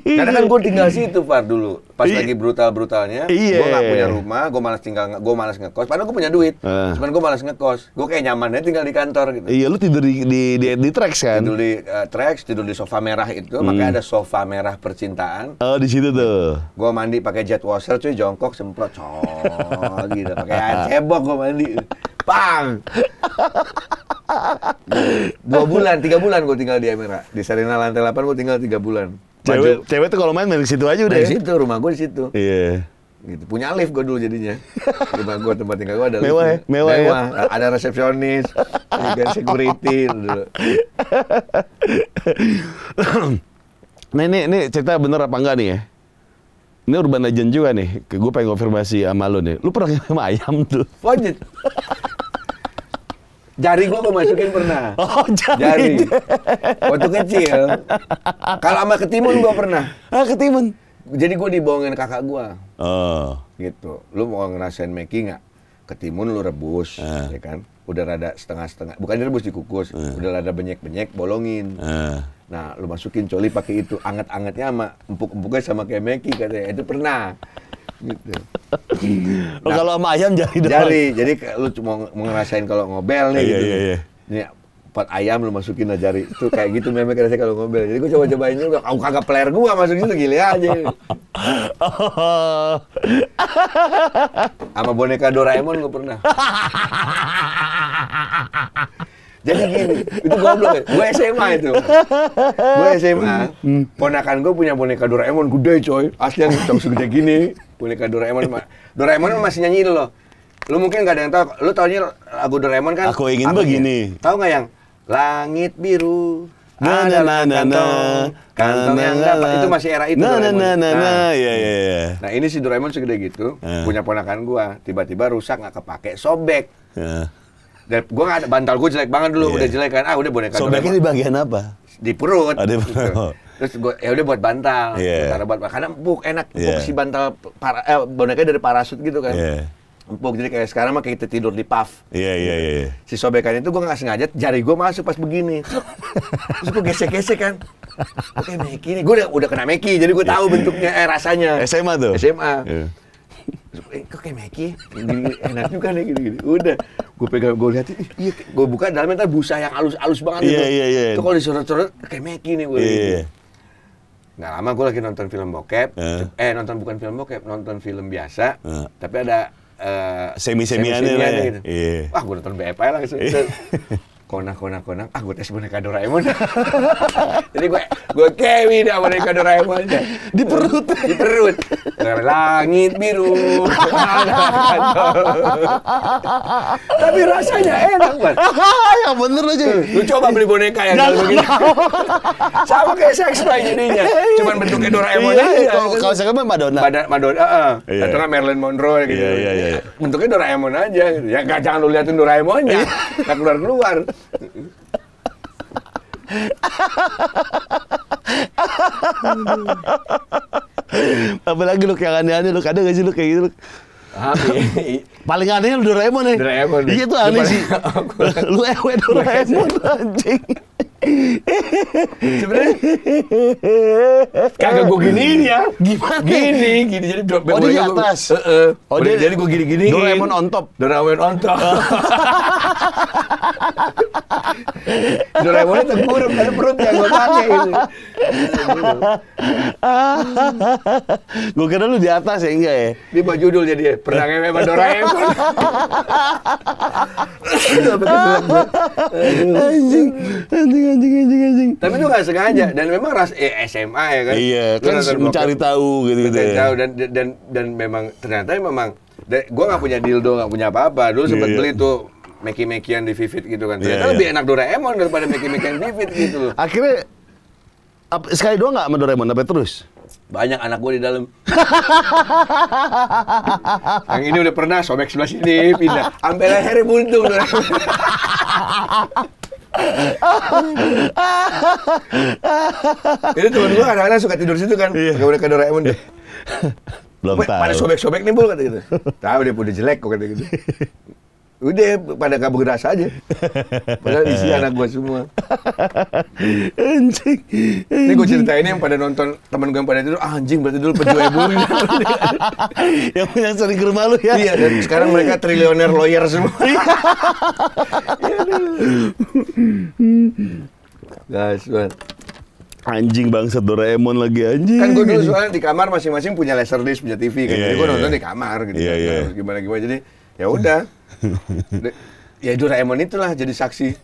Karena kan gue tinggal situ Far dulu. Pas iya. lagi brutal-brutalnya, iya. gue nggak punya rumah, gue malas tinggal, gue malas ngekos. Padahal gue punya duit, uh. cuman gue malas ngekos. Gue kayak nyaman nyamannya tinggal di kantor gitu. Iya, lu tidur di di di, di tracks kan? Tidur di uh, eh, tracks, tidur di sofa merah itu. Hmm. Makanya ada sofa merah percintaan. Oh, di situ gitu. Gua mandi pakai jet washer cuy jongkok semprot cok, gitu. Pakai air cebok gua mandi. Pang. Dua bulan, tiga bulan gua tinggal di Amerika Di Sarina lantai 8 gua tinggal tiga bulan. Cewek, Maju. cewek tuh kalau main main di situ aja udah. Di ya? situ rumah gua di situ. Iya. Yeah gitu punya lift gue dulu jadinya rumah gue tempat tinggal gue ada mewah mewah, mewah. Ya? ya? ada resepsionis ada security dulu nah ini ini cerita bener apa enggak nih ya ini urban legend juga nih. Gue pengen konfirmasi sama lo nih. Lu pernah sama ayam tuh? Wajib. Jari gue gue masukin pernah. Oh, jari. jari. Waktu kecil. Kalau sama ketimun gue pernah. Ah, ketimun. Jadi gue dibohongin kakak gue. Oh. Gitu. Lu mau ngerasain Meki nggak? Ketimun lu rebus, uh. ya kan? Udah rada setengah-setengah. Bukan direbus, dikukus. Uh. Udah rada benyek-benyek, bolongin. Uh Nah, lu masukin coli pakai itu, anget-angetnya sama empuk-empuknya sama kayak Meki katanya. Itu pernah. Gitu. Oh, nah, kalau sama ayam jari dong. Jari, jadi lu cuma ngerasain kalau ngobel nih iya, gitu. Iya, iya. Ini pot ayam lu masukin aja jari. Itu kayak gitu memang rasanya kalau ngobel. Jadi gua coba-cobain dulu, aku kagak player gua masuk situ gila aja. Oh. Sama boneka Doraemon gua pernah. Jadi gini, itu goblok. Ya. Gue SMA itu. Gue SMA. Hmm. Ponakan gue punya boneka Doraemon gede coy. Aslian cong segede gini. Boneka Doraemon. Doraemon masih nyanyi loh. Lo mungkin gak ada yang tahu. Lu taunya lagu Doraemon kan? Aku ingin ya? begini. Tahu gak yang langit biru Nah, nah, nah, nah, nah, kantong yang dapat itu masih era itu Nana, nana, Nah, nah, nah, ya ya ya nah ini si Doraemon segede gitu nah. punya ponakan gua tiba-tiba rusak nggak kepake sobek nah gue gak ada bantal gue jelek banget dulu yeah. udah jelek kan ah udah boneka sobeknya di bagian apa di perut oh, gitu. perut gitu. terus gue ya udah buat bantal yeah. Iya. karena buat karena empuk enak empuk yeah. si bantal para, eh, boneka dari parasut gitu kan yeah. empuk jadi kayak sekarang mah kayak kita tidur di puff iya yeah, iya yeah, gitu. iya yeah. si sobekan itu gue nggak sengaja jari gue masuk pas begini terus gue gesek gesek kan oke meki ini gue udah udah kena meki jadi gue iya. tahu bentuknya eh rasanya SMA tuh SMA yeah eh kok kayak Meki enak juga nih gini-gini udah gue pegang gue lihat iya gue buka dalamnya tadi busa yang halus-halus banget yeah, itu yeah, yeah. itu iya. kalau disorot-sorot kayak Meki nih gue yeah. Gitu. yeah. Nggak lama gue lagi nonton film bokep, uh. eh nonton bukan film bokep, nonton film biasa, uh. tapi ada uh, semi-semiannya semi lah ya. Gitu. Yeah. Wah gue nonton BFI lah. Kona Kona Kona ah gue tes boneka Doraemon jadi gue gue kewi dah boneka Doraemon di perut di perut langit biru tapi rasanya enak banget Ya bener aja hmm, lu coba beli boneka yang kalau begini gitu. sama kayak seks jadinya iya. cuman bentuknya Doraemon iya, aja kalau saya kan Madonna Madonna uh, atau kan Marilyn Monroe gitu iya, iya, bentuknya Doraemon aja gitu. ya gak jangan lu liatin Doraemonnya tak keluar keluar Apalagi lu yang aneh-aneh lu ada gak sih lu kayak gitu? Lu? Ya? Paling anehnya lu Doraemon ya. Doraemon. Eh. Iya tuh aneh sih. lu ewe Doraemon iya, iya, iya. anjing. Sebenarnya kagak gue giniin ya. Gimana? Gini, gini jadi drop oh, di atas. Gua, uh, uh, oh, dia, jadi gue gini gini. Doraemon on top. Doraemon on top. Doraemon itu buruk dari perut yang gue pakai ini gitu. gue kira lu di atas ya enggak ya? Ini buat judul jadi ya. Pernah ngewe sama Doraemon. Anjing, anjing anjing anjing anjing. Tapi itu nggak sengaja dan memang ras eh, SMA ya kan. Iya, kan mencari tahu gitu gitu. Mencari ya. Tahu dan dan dan memang ternyata memang gue gak punya dildo gak punya apa-apa dulu sempet yeah. Iya. beli tuh meki-mekian di Vivid gitu kan ternyata yeah, lebih yeah. enak Doraemon daripada meki-mekian Vivid gitu akhirnya ap, sekali doang nggak sama Doraemon sampai terus banyak anak gue di dalam yang ini udah pernah sobek sebelah sini pindah sampai lehernya buntung Itu temen gue kadang-kadang suka tidur situ kan. Gak boleh ke Doraemon deh. Belum tahu. Pada sobek-sobek nih bul, kata gitu. Tahu dia udah jelek kok kata gitu. Udah pada kabur ras aja. Padahal isi anak gue semua. anjing. Ini gue ceritain yang pada nonton teman gue yang pada tidur, ah, anjing berarti dulu pejuang ibu. yang punya sering ke rumah lu ya. Iya, dan sekarang mereka triliuner lawyer semua. Guys, what? Iya. Anjing bangsa Doraemon lagi anjing. Kan gue dulu soalnya di kamar masing-masing punya laser disc punya TV kan. Yeah, jadi gue yeah, iya, nonton yeah. di kamar gitu. Yeah, yeah. gimana iya. gimana jadi ya udah. ya Doraemon itulah jadi saksi.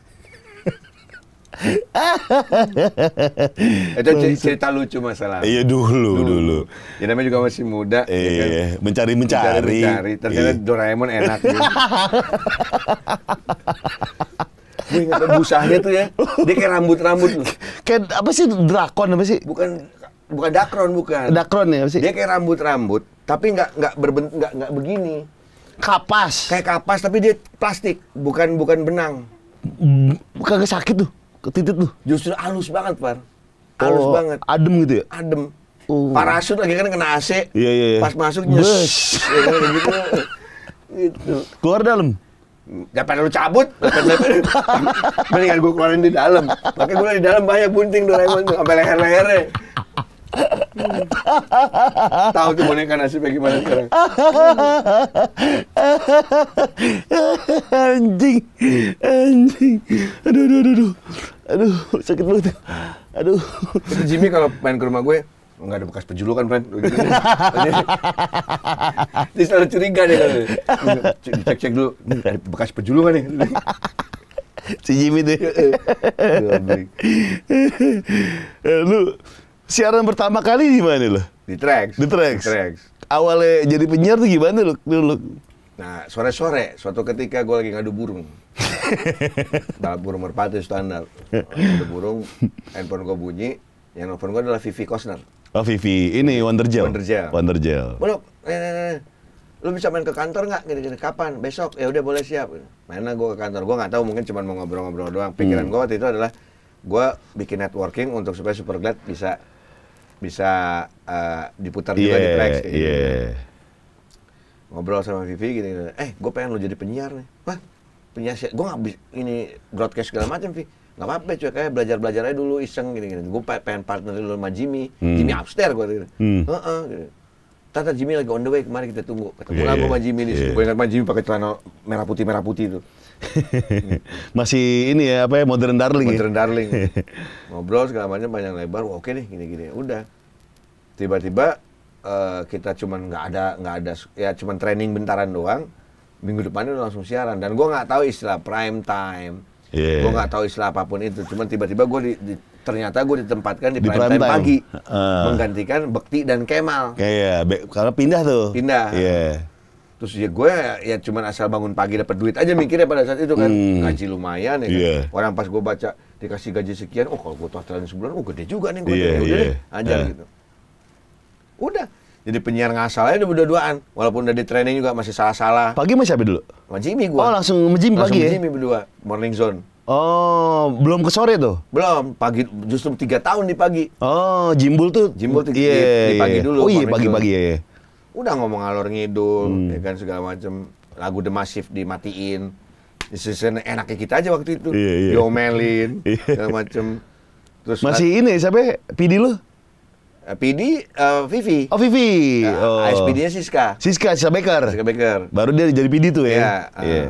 itu cerita lucu masalah. Iya dulu, dulu Ya namanya juga masih muda. Ya iya kan? Iya. mencari mencari. mencari, mencari. Ternyata iya. Doraemon enak. Ya. Gue ingat busahnya tuh ya, dia kayak rambut-rambut. Kayak apa sih drakon apa sih? Bukan bukan dakron bukan. Dakron ya apa sih? Dia kayak rambut-rambut, tapi nggak nggak berbentuk nggak nggak begini kapas kayak kapas tapi dia plastik bukan bukan benang mm, kagak sakit tuh ketitit tuh justru halus banget par oh, halus oh, banget adem gitu ya adem uh. parasut lagi kan kena AC iya, iya, yeah. pas masuk nyes ya, gitu. gitu keluar dalam pernah lu cabut, mendingan gue keluarin di dalam. pakai gue di dalam banyak bunting Doraemon tuh, sampai leher-lehernya. Tahu tuh boneka nasibnya bagaimana sekarang? anjing, anjing. Aduh, aduh, aduh, aduh. Aduh, sakit banget. Aduh. Itu Jimmy kalau main ke rumah gue, nggak ada bekas penjulukan, friend. Gitu. Dia selalu curiga deh kalau cek-cek dulu, ada bekas penjulukan nih. si Jimmy tuh. Lu siaran pertama kali gimana lo? Di tracks. Di tracks. Di tracks. Awalnya jadi penyiar tuh gimana lo dulu? Nah, sore-sore, suatu ketika gue lagi ngadu burung. Balap burung merpati standar. Ngadu burung, handphone gue bunyi, yang nelfon gue adalah Vivi Kosner. Oh Vivi, ini Wonder Gel. Wonder Gel. Wonder Gel. Bro, eh, eh, eh, lu bisa main ke kantor nggak gini-gini kapan besok ya udah boleh siap mana gue ke kantor gue nggak tahu mungkin cuma mau ngobrol-ngobrol doang pikiran hmm. gue waktu itu adalah gue bikin networking untuk supaya Superglad bisa bisa uh, diputar yeah, juga di Plex iya, kayak gitu. yeah. Ngobrol sama Vivi gini gitu, gini. Gitu. Eh, gue pengen lo jadi penyiar nih. Wah, penyiar gue nggak ini broadcast segala macam, Vi. Gak apa-apa, cuy. Kayak belajar-belajar aja dulu iseng gini-gini. Gue pengen partner dulu sama Jimmy. Hmm. Jimmy upstairs gue gitu. Hmm. Uh -uh, Tata Jimmy lagi on the way, kemarin kita tunggu. Ketemu yeah, lah gue sama iya. Jimmy di situ. Iya. Gue ingat sama Jimmy pakai celana merah putih merah putih itu. Masih ini ya apa ya modern darling. Ya? Modern ya? darling. Ngobrol segala macam panjang lebar. oke oke deh gini-gini. Udah. Tiba-tiba uh, kita cuman nggak ada nggak ada ya cuman training bentaran doang. Minggu depan itu langsung siaran dan gue nggak tahu istilah prime time. Yeah. Gue nggak tahu istilah apapun itu, cuman tiba-tiba gue di, di, ternyata gue ditempatkan di, di prime, time, time pagi uh. menggantikan Bekti dan Kemal. kayak yeah, yeah. karena pindah tuh. Pindah. Yeah terus ya gue ya cuman asal bangun pagi dapat duit aja mikirnya pada saat itu kan hmm. gaji lumayan ya kan? yeah. orang pas gue baca dikasih gaji sekian oh kalau gue totalin sebulan oh gede juga nih gue yeah, udah yeah. deh iya. aja uh. Nah. gitu udah jadi penyiar ngasal aja udah berdua-duaan walaupun udah di training juga masih salah-salah pagi masih siapa dulu sama Jimmy gue oh langsung sama Jimmy langsung pagi ya? berdua morning zone Oh, belum ke sore tuh? Belum, pagi justru tiga tahun di pagi. Oh, jimbul tuh? Jimbul tuh yeah, di, di iya, pagi iya. dulu. Oh iya, pagi-pagi ya. Yeah, yeah udah ngomong alur ngidul hmm. ya kan segala macam lagu The Massive dimatiin season enaknya kita aja waktu itu iya, iya. diomelin iya. segala macam, terus masih ini siapa Pidi lu eh, PD uh, eh, Vivi. Oh Vivi. Uh, oh. ASPD-nya Siska. Siska, Siska Baker. Siska Baker. Baru dia jadi PD tuh ya. ya iya. Uh, eh, yeah.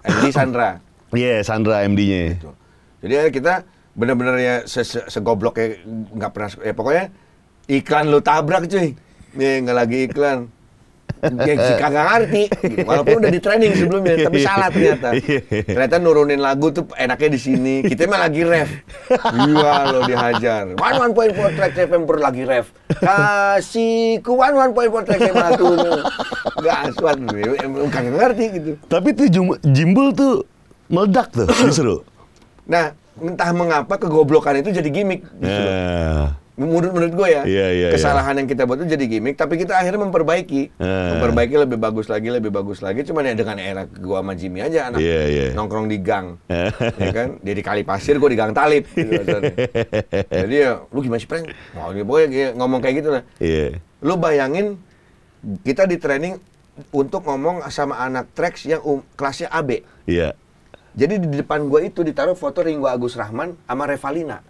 uh, MD Sandra. Iya, yeah, Sandra MD-nya. Gitu. Jadi ya, kita bener-bener ya se -se segoblok ya nggak pernah ya pokoknya iklan lu tabrak cuy nih nggak lagi iklan gengsi ya, sih kagak ngerti walaupun udah di training sebelumnya tapi salah ternyata ternyata nurunin lagu tuh enaknya di sini kita mah lagi ref iya lo dihajar one one point four track FM per lagi ref kasihku one one point four track FM tuh nggak asuhan, kagak ngerti gitu tapi tuh jimbul tuh meledak tuh justru nah entah mengapa kegoblokan itu jadi gimmick justru. Gitu yeah menurut menurut gue ya yeah, yeah, iya. kesalahan yeah. yang kita buat itu jadi gimmick tapi kita akhirnya memperbaiki uh. memperbaiki lebih bagus lagi lebih bagus lagi cuman ya dengan era gue sama Jimmy aja anak yeah, yeah. nongkrong di gang ya kan dia di kali pasir gue di gang talib gitu, jadi ya lu gimana sih prank mau pokoknya ngomong kayak gitu lah yeah. lu bayangin kita di training untuk ngomong sama anak tracks yang um, kelasnya AB yeah. jadi di depan gue itu ditaruh foto Ringo Agus Rahman sama Revalina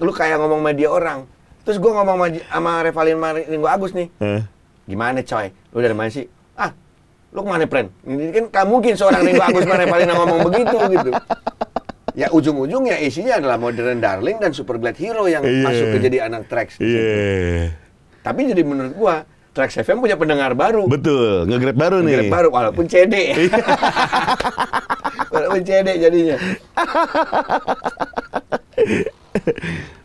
lu kayak ngomong media orang terus gue ngomong sama, sama Revalin Maringo Agus nih eh. gimana coy lu dari mana sih ah lu kemana friend ini kan gak mungkin seorang Ringo Agus sama Revalin ngomong begitu gitu ya ujung-ujungnya isinya adalah modern darling dan super glad hero yang yeah. masuk ke jadi anak tracks yeah. tapi jadi menurut gua Trax FM punya pendengar baru. Betul, ngegrade baru nge nih. baru walaupun iya. CD. Iya. walaupun CD jadinya.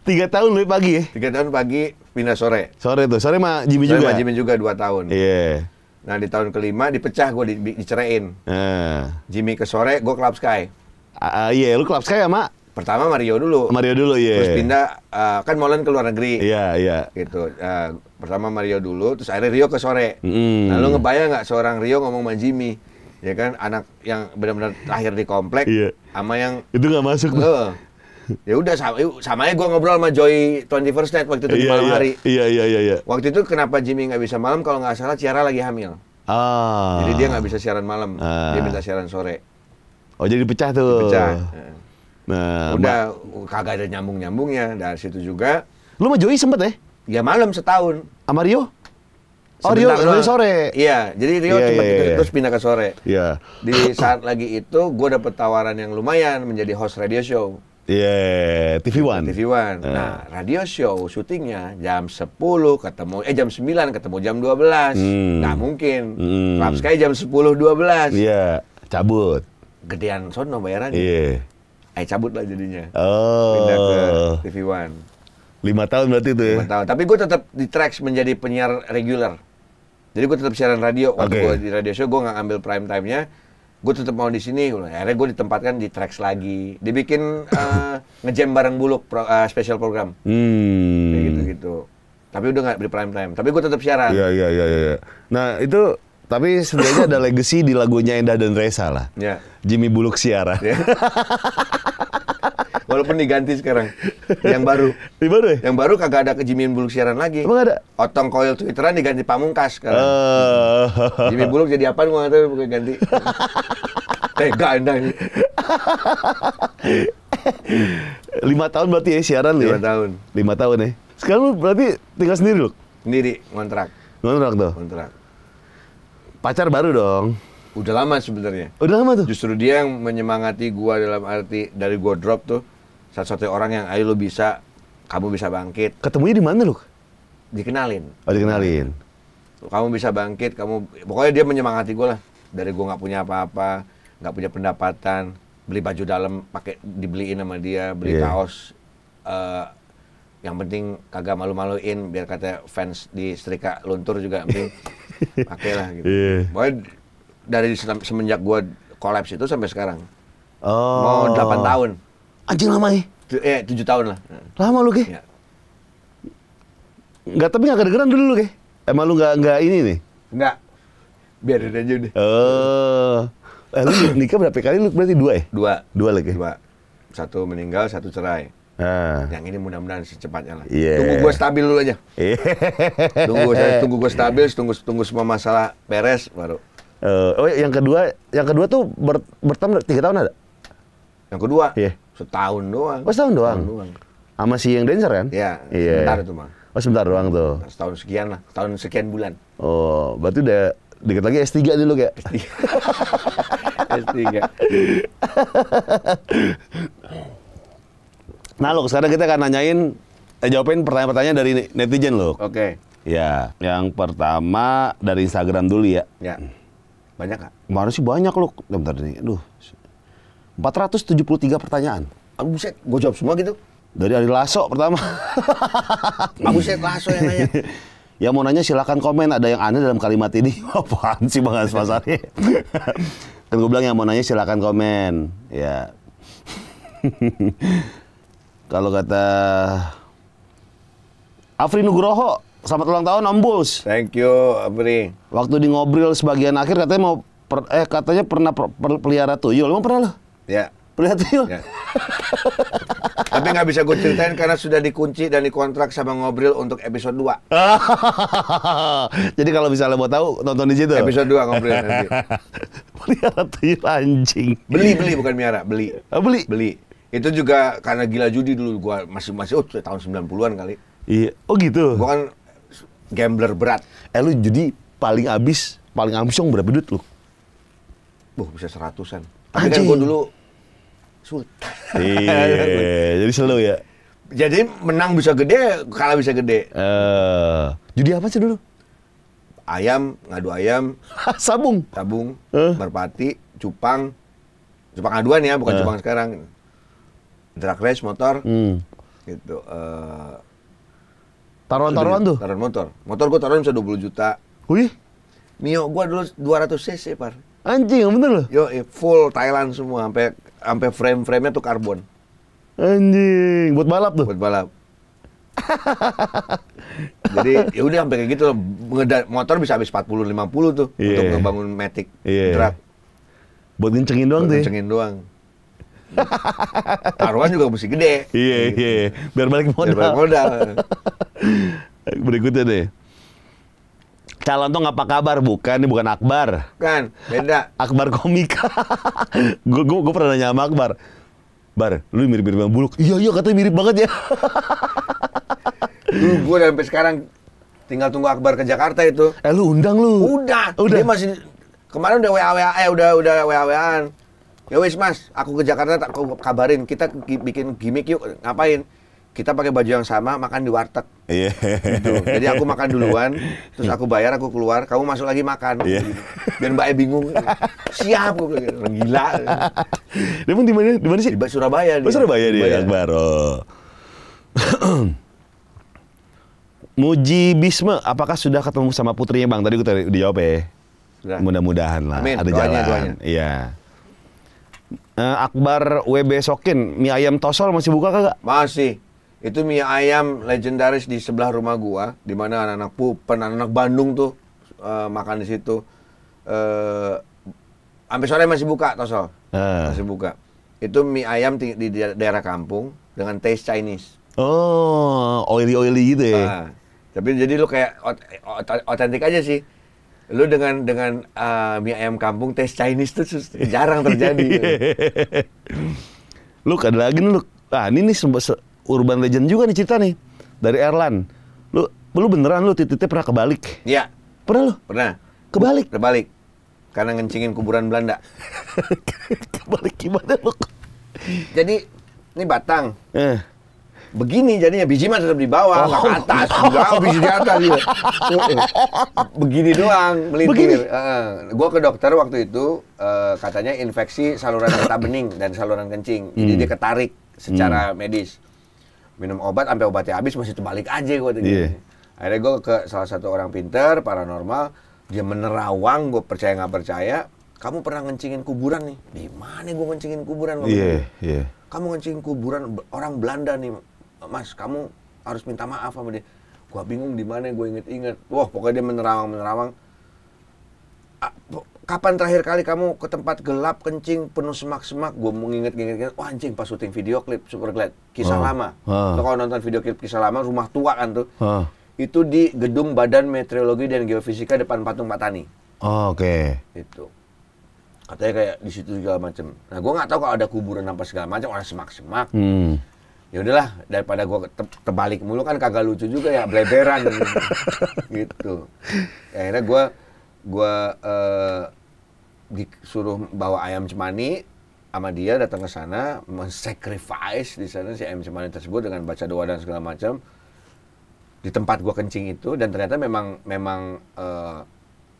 Tiga tahun lebih pagi ya? Tiga tahun pagi, pindah sore. Sore tuh, sore mah Jimmy sore juga? Jimmy juga dua tahun. Iya. Yeah. Nah di tahun kelima dipecah gue di, diceraiin. Uh. Ah. Jimmy ke sore, gue Club Sky. Uh, iya, yeah. lu Club Sky ya, Mak? Pertama Mario dulu. Mario dulu, iya. Yeah. Terus pindah, uh, kan Molen ke luar negeri. Iya, yeah, iya. Yeah. Gitu. Uh, pertama Mario dulu, terus akhirnya Rio ke sore. Mm. Nah lu ngebayang nggak seorang Rio ngomong sama Jimmy? Ya kan, anak yang benar-benar lahir di komplek, yeah. sama yang... Itu nggak masuk. tuh ya udah sama, sama aja gue ngobrol sama Joy 21 First Night waktu itu di iya, malam iya. hari. Iya yeah, iya iya. Waktu itu kenapa Jimmy nggak bisa malam kalau nggak salah Ciara lagi hamil. Ah. Jadi dia nggak bisa siaran malam, ah. dia minta siaran sore. Oh jadi pecah tuh. Pecah. Nah, nah udah kagak ada nyambung nyambungnya dari situ juga. Lu sama Joy sempet ya? Ya malam setahun. Sama Rio? Oh Rio, Rio sore. Iya, jadi Rio yeah, cuma yeah, yeah. terus pindah ke sore. Iya. Yeah. Di saat lagi itu, gue dapet tawaran yang lumayan menjadi host radio show. Iya, yeah, TV iya, One. TV One. Uh. Nah, radio show syutingnya jam 10 ketemu eh jam 9 ketemu jam 12. Hmm. Nggak mungkin. Hmm. Rap kayak jam 10 12. Iya, yeah. cabut. Gedean sono bayarannya. Iya. Yeah. Eh cabut lah jadinya. Oh. Pindah ke TV One. Lima tahun berarti itu ya? Lima tahun. Tapi gue tetap di tracks menjadi penyiar reguler. Jadi gue tetap siaran radio. Waktu okay. gue di radio show gue nggak ambil prime time-nya gue tetap mau di sini akhirnya gue ditempatkan di tracks lagi dibikin uh, ngejam bareng buluk pro, uh, special program hmm. gitu gitu tapi udah nggak di prime time tapi gue tetap siaran iya iya iya ya. nah itu tapi sebenarnya ada legacy di lagunya Indah dan Reza lah. ya. Jimmy Buluk siaran. ya. Walaupun diganti sekarang. Yang baru. Yang baru ya? Yang baru kagak ada kejimin buluk siaran lagi. Emang ada? Otong koil Twitteran diganti pamungkas sekarang. Uh. Jimmy Buluk jadi apa gua nggak tahu ganti. Tega anda ini. Lima tahun berarti ya siaran ya? Lima ya? tahun. Lima tahun ya. Sekarang berarti tinggal sendiri lu? Sendiri, kontrak. Kontrak tuh? Kontrak. Pacar baru dong? Udah lama sebenarnya. Udah lama tuh? Justru dia yang menyemangati gua dalam arti dari gua drop tuh satu-satunya orang yang ayo lu bisa, kamu bisa bangkit. Ketemunya di mana lu? Dikenalin. Oh, dikenalin. Kamu bisa bangkit, kamu pokoknya dia menyemangati gue lah. Dari gue nggak punya apa-apa, nggak -apa, punya pendapatan, beli baju dalam pakai dibeliin sama dia, beli yeah. kaos uh, yang penting kagak malu-maluin biar kata fans di Serika luntur juga penting lah gitu. Yeah. Pokoknya dari semenjak gue kolaps itu sampai sekarang. Oh. Mau delapan tahun. Anjing lama ya? Eh, tujuh tahun lah. Lama lu, Ge? Iya. Nggak, tapi nggak kedengeran dulu lu, Ge? Emang lu nggak, enggak ini nih? Nggak. Biarin aja udah. Oh. Eh, lu nikah berapa kali lu? Berarti dua ya? Dua. Dua lagi? Dua. Satu meninggal, satu cerai. Ah. Yang ini mudah-mudahan secepatnya lah. Yeah. Tunggu gue stabil dulu aja. Yeah. tunggu saya tunggu gue stabil, tunggu tunggu semua masalah beres baru. Uh, oh yang kedua, yang kedua tuh ber, bertambah tiga tahun ada? Yang kedua? Iya. Yeah. Setahun doang. Oh, setahun doang. Sama si yang dancer kan? Iya, Iya. sebentar itu mah. Oh, sebentar doang tuh. Setahun sekian lah, setahun sekian bulan. Oh, berarti udah deket lagi S3 dulu kayak. S3. S3. nah, lo sekarang kita akan nanyain eh, jawabin pertanyaan-pertanyaan dari netizen lo. Oke. Okay. Ya, yang pertama dari Instagram dulu ya. Ya. Banyak kak? Kemarin sih banyak lo, Bentar nih, aduh. 473 pertanyaan. Aku buset, gue jawab semua gitu. Dari Ari Lasso pertama. Aku Set Lasso yang nanya. yang mau nanya silahkan komen ada yang aneh dalam kalimat ini. Apaan sih Bang Aspasari? kan gue bilang yang mau nanya silahkan komen. Ya. Kalau kata Afri Nugroho, selamat ulang tahun Om Bus. Thank you, Afri. Waktu di ngobrol sebagian akhir katanya mau per, eh katanya pernah per, per, pelihara tuyul. Emang pernah loh? Ya. Prihatil. Ya. Tapi nggak bisa gue ceritain karena sudah dikunci dan dikontrak sama Ngobrol untuk episode 2. Jadi kalau misalnya mau tahu nonton di situ. Episode 2 Ngobrol nanti. Pelihara tuyul anjing. Beli beli bukan miara, beli. Oh, beli. Beli. Itu juga karena gila judi dulu gua masih masih oh tahun 90-an kali. Iya. Oh gitu. Gua kan gambler berat. Eh lu judi paling abis, paling abis yang berapa duit lu? Wah, bisa seratusan. Tapi kan gue dulu sultan. Iya, iya, iya, jadi selalu ya. Jadi menang bisa gede, kalah bisa gede. Uh, eh. jadi apa sih dulu? Ayam, ngadu ayam. sabung. Sabung, uh. merpati, cupang. Cupang aduan ya, bukan uh. cupang sekarang. Drag race motor. Hmm. Gitu. Uh, Taruhan-taruhan tuh? Taruhan motor. Motor gue taruhan bisa 20 juta. Wih? Mio gue dulu 200 cc, Par. Anjing, bener loh. Yo, eh, full Thailand semua sampai sampai frame-framenya tuh karbon. Anjing, buat balap tuh. Buat balap. Jadi ya udah sampai kayak gitu loh. motor bisa habis 40 50 tuh yeah. untuk ngebangun Matic yeah. drag. Buat ngencengin doang tuh. Ya? Ngencengin doang. Taruhan juga mesti gede. Iya, yeah, iya. Gitu. Iya. Yeah. Biar balik modal. Biar balik modal. Berikutnya deh. Calon tuh apa kabar? Bukan, ini bukan Akbar. Kan, beda. Akbar komika. gue pernah nanya sama Akbar. Bar, lu mirip-mirip Bang Buluk. Iya, iya katanya mirip banget ya. Lu, gue sampai sekarang tinggal tunggu Akbar ke Jakarta itu. Eh lu undang lu. Udah. Udah. Dia masih kemarin udah WA WA eh udah udah WA WAan. Ya wis Mas, aku ke Jakarta tak kabarin kita bikin gimmick yuk. Ngapain? kita pakai baju yang sama makan di warteg. Yeah. Gitu. Jadi aku makan duluan, terus aku bayar, aku keluar, kamu masuk lagi makan. Yeah. Gitu. Dan Mbak E bingung. Siap gue gitu. bilang, gila. dia pun di mana? Di mana sih? Di Surabaya dia. Oh, Surabaya dia, Surabaya. Akbar. Muji oh. Mujibisme, apakah sudah ketemu sama putrinya Bang? Tadi gue tadi udah ya. Mudah-mudahan lah Amin. ada doanya, jalan. Iya. Uh, Akbar WB Sokin, mie ayam tosol masih buka kagak? Masih itu mie ayam legendaris di sebelah rumah gua di mana anak-anak pupen anak-anak Bandung tuh uh, makan di situ uh, eh, sampai sore masih buka tosol uh. Eh. masih buka itu mie ayam di, daerah kampung dengan taste Chinese oh oily oily gitu ya uh, tapi jadi lu kayak otentik aja sih lu dengan dengan uh, mie ayam kampung taste Chinese tuh jarang terjadi lu ada lagi nih lu ah ini nih urban legend juga nih cerita nih dari Erlan. Lu lu beneran lu titiknya pernah kebalik? Iya. Pernah lu? Pernah. Kebalik. Kebalik. Karena ngencingin kuburan Belanda. kebalik gimana lu? Jadi ini batang. Eh. Begini jadinya biji mah tetap di bawah, oh. ke atas, oh. biji di atas juga. Eh, begini doang melintir. Uh, gua ke dokter waktu itu uh, katanya infeksi saluran mata bening dan saluran kencing. Hmm. Jadi dia ketarik secara hmm. medis minum obat sampai obatnya habis masih terbalik aja gue tadi, Yeah. Akhirnya gue ke salah satu orang pinter paranormal dia menerawang gue percaya nggak percaya kamu pernah ngencingin kuburan nih di mana gue ngencingin kuburan iya yeah, iya yeah. kamu ngencingin kuburan orang Belanda nih mas kamu harus minta maaf sama dia gua bingung di mana gue inget-inget wah pokoknya dia menerawang menerawang kapan terakhir kali kamu ke tempat gelap kencing penuh semak-semak gue mau nginget-nginget gitu. wah anjing pas syuting video klip super glad kisah oh. lama oh. kalau nonton video klip kisah lama rumah tua kan tuh oh. itu di gedung badan meteorologi dan geofisika depan patung Patani oh, oke okay. itu katanya kayak di situ segala macem. nah gue nggak tahu kalau ada kuburan apa segala macam orang semak-semak hmm. ya udahlah daripada gue te terbalik mulu kan kagak lucu juga ya bleberan gitu akhirnya gue gue uh, disuruh bawa ayam cemani sama dia datang ke sana mensacrifice di sana si ayam cemani tersebut dengan baca doa dan segala macam di tempat gue kencing itu dan ternyata memang memang uh,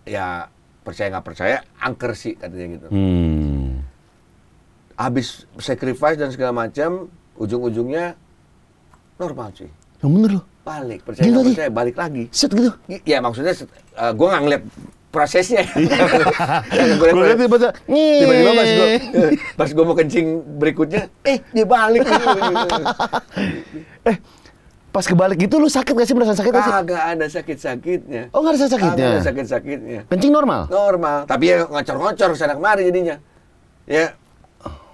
ya percaya nggak percaya angker sih katanya gitu. Hmm. Habis sacrifice dan segala macam ujung-ujungnya normal sih Yang bener loh. Balik percaya nggak percaya balik lagi. Set gitu. Ya maksudnya uh, eh, gue nggak ngeliat prosesnya. gue iya. lihat tiba-tiba, tiba-tiba pas gue eh, pas gue mau kencing berikutnya, eh dia balik. eh pas kebalik gitu lu sakit gak sih merasa sakit gak sih? Kagak ada sakit-sakitnya. Oh gak ada sakitnya? Gak ada sakit-sakitnya. Kencing normal? Normal. Tapi ya ngocor-ngocor sana kemari jadinya. Ya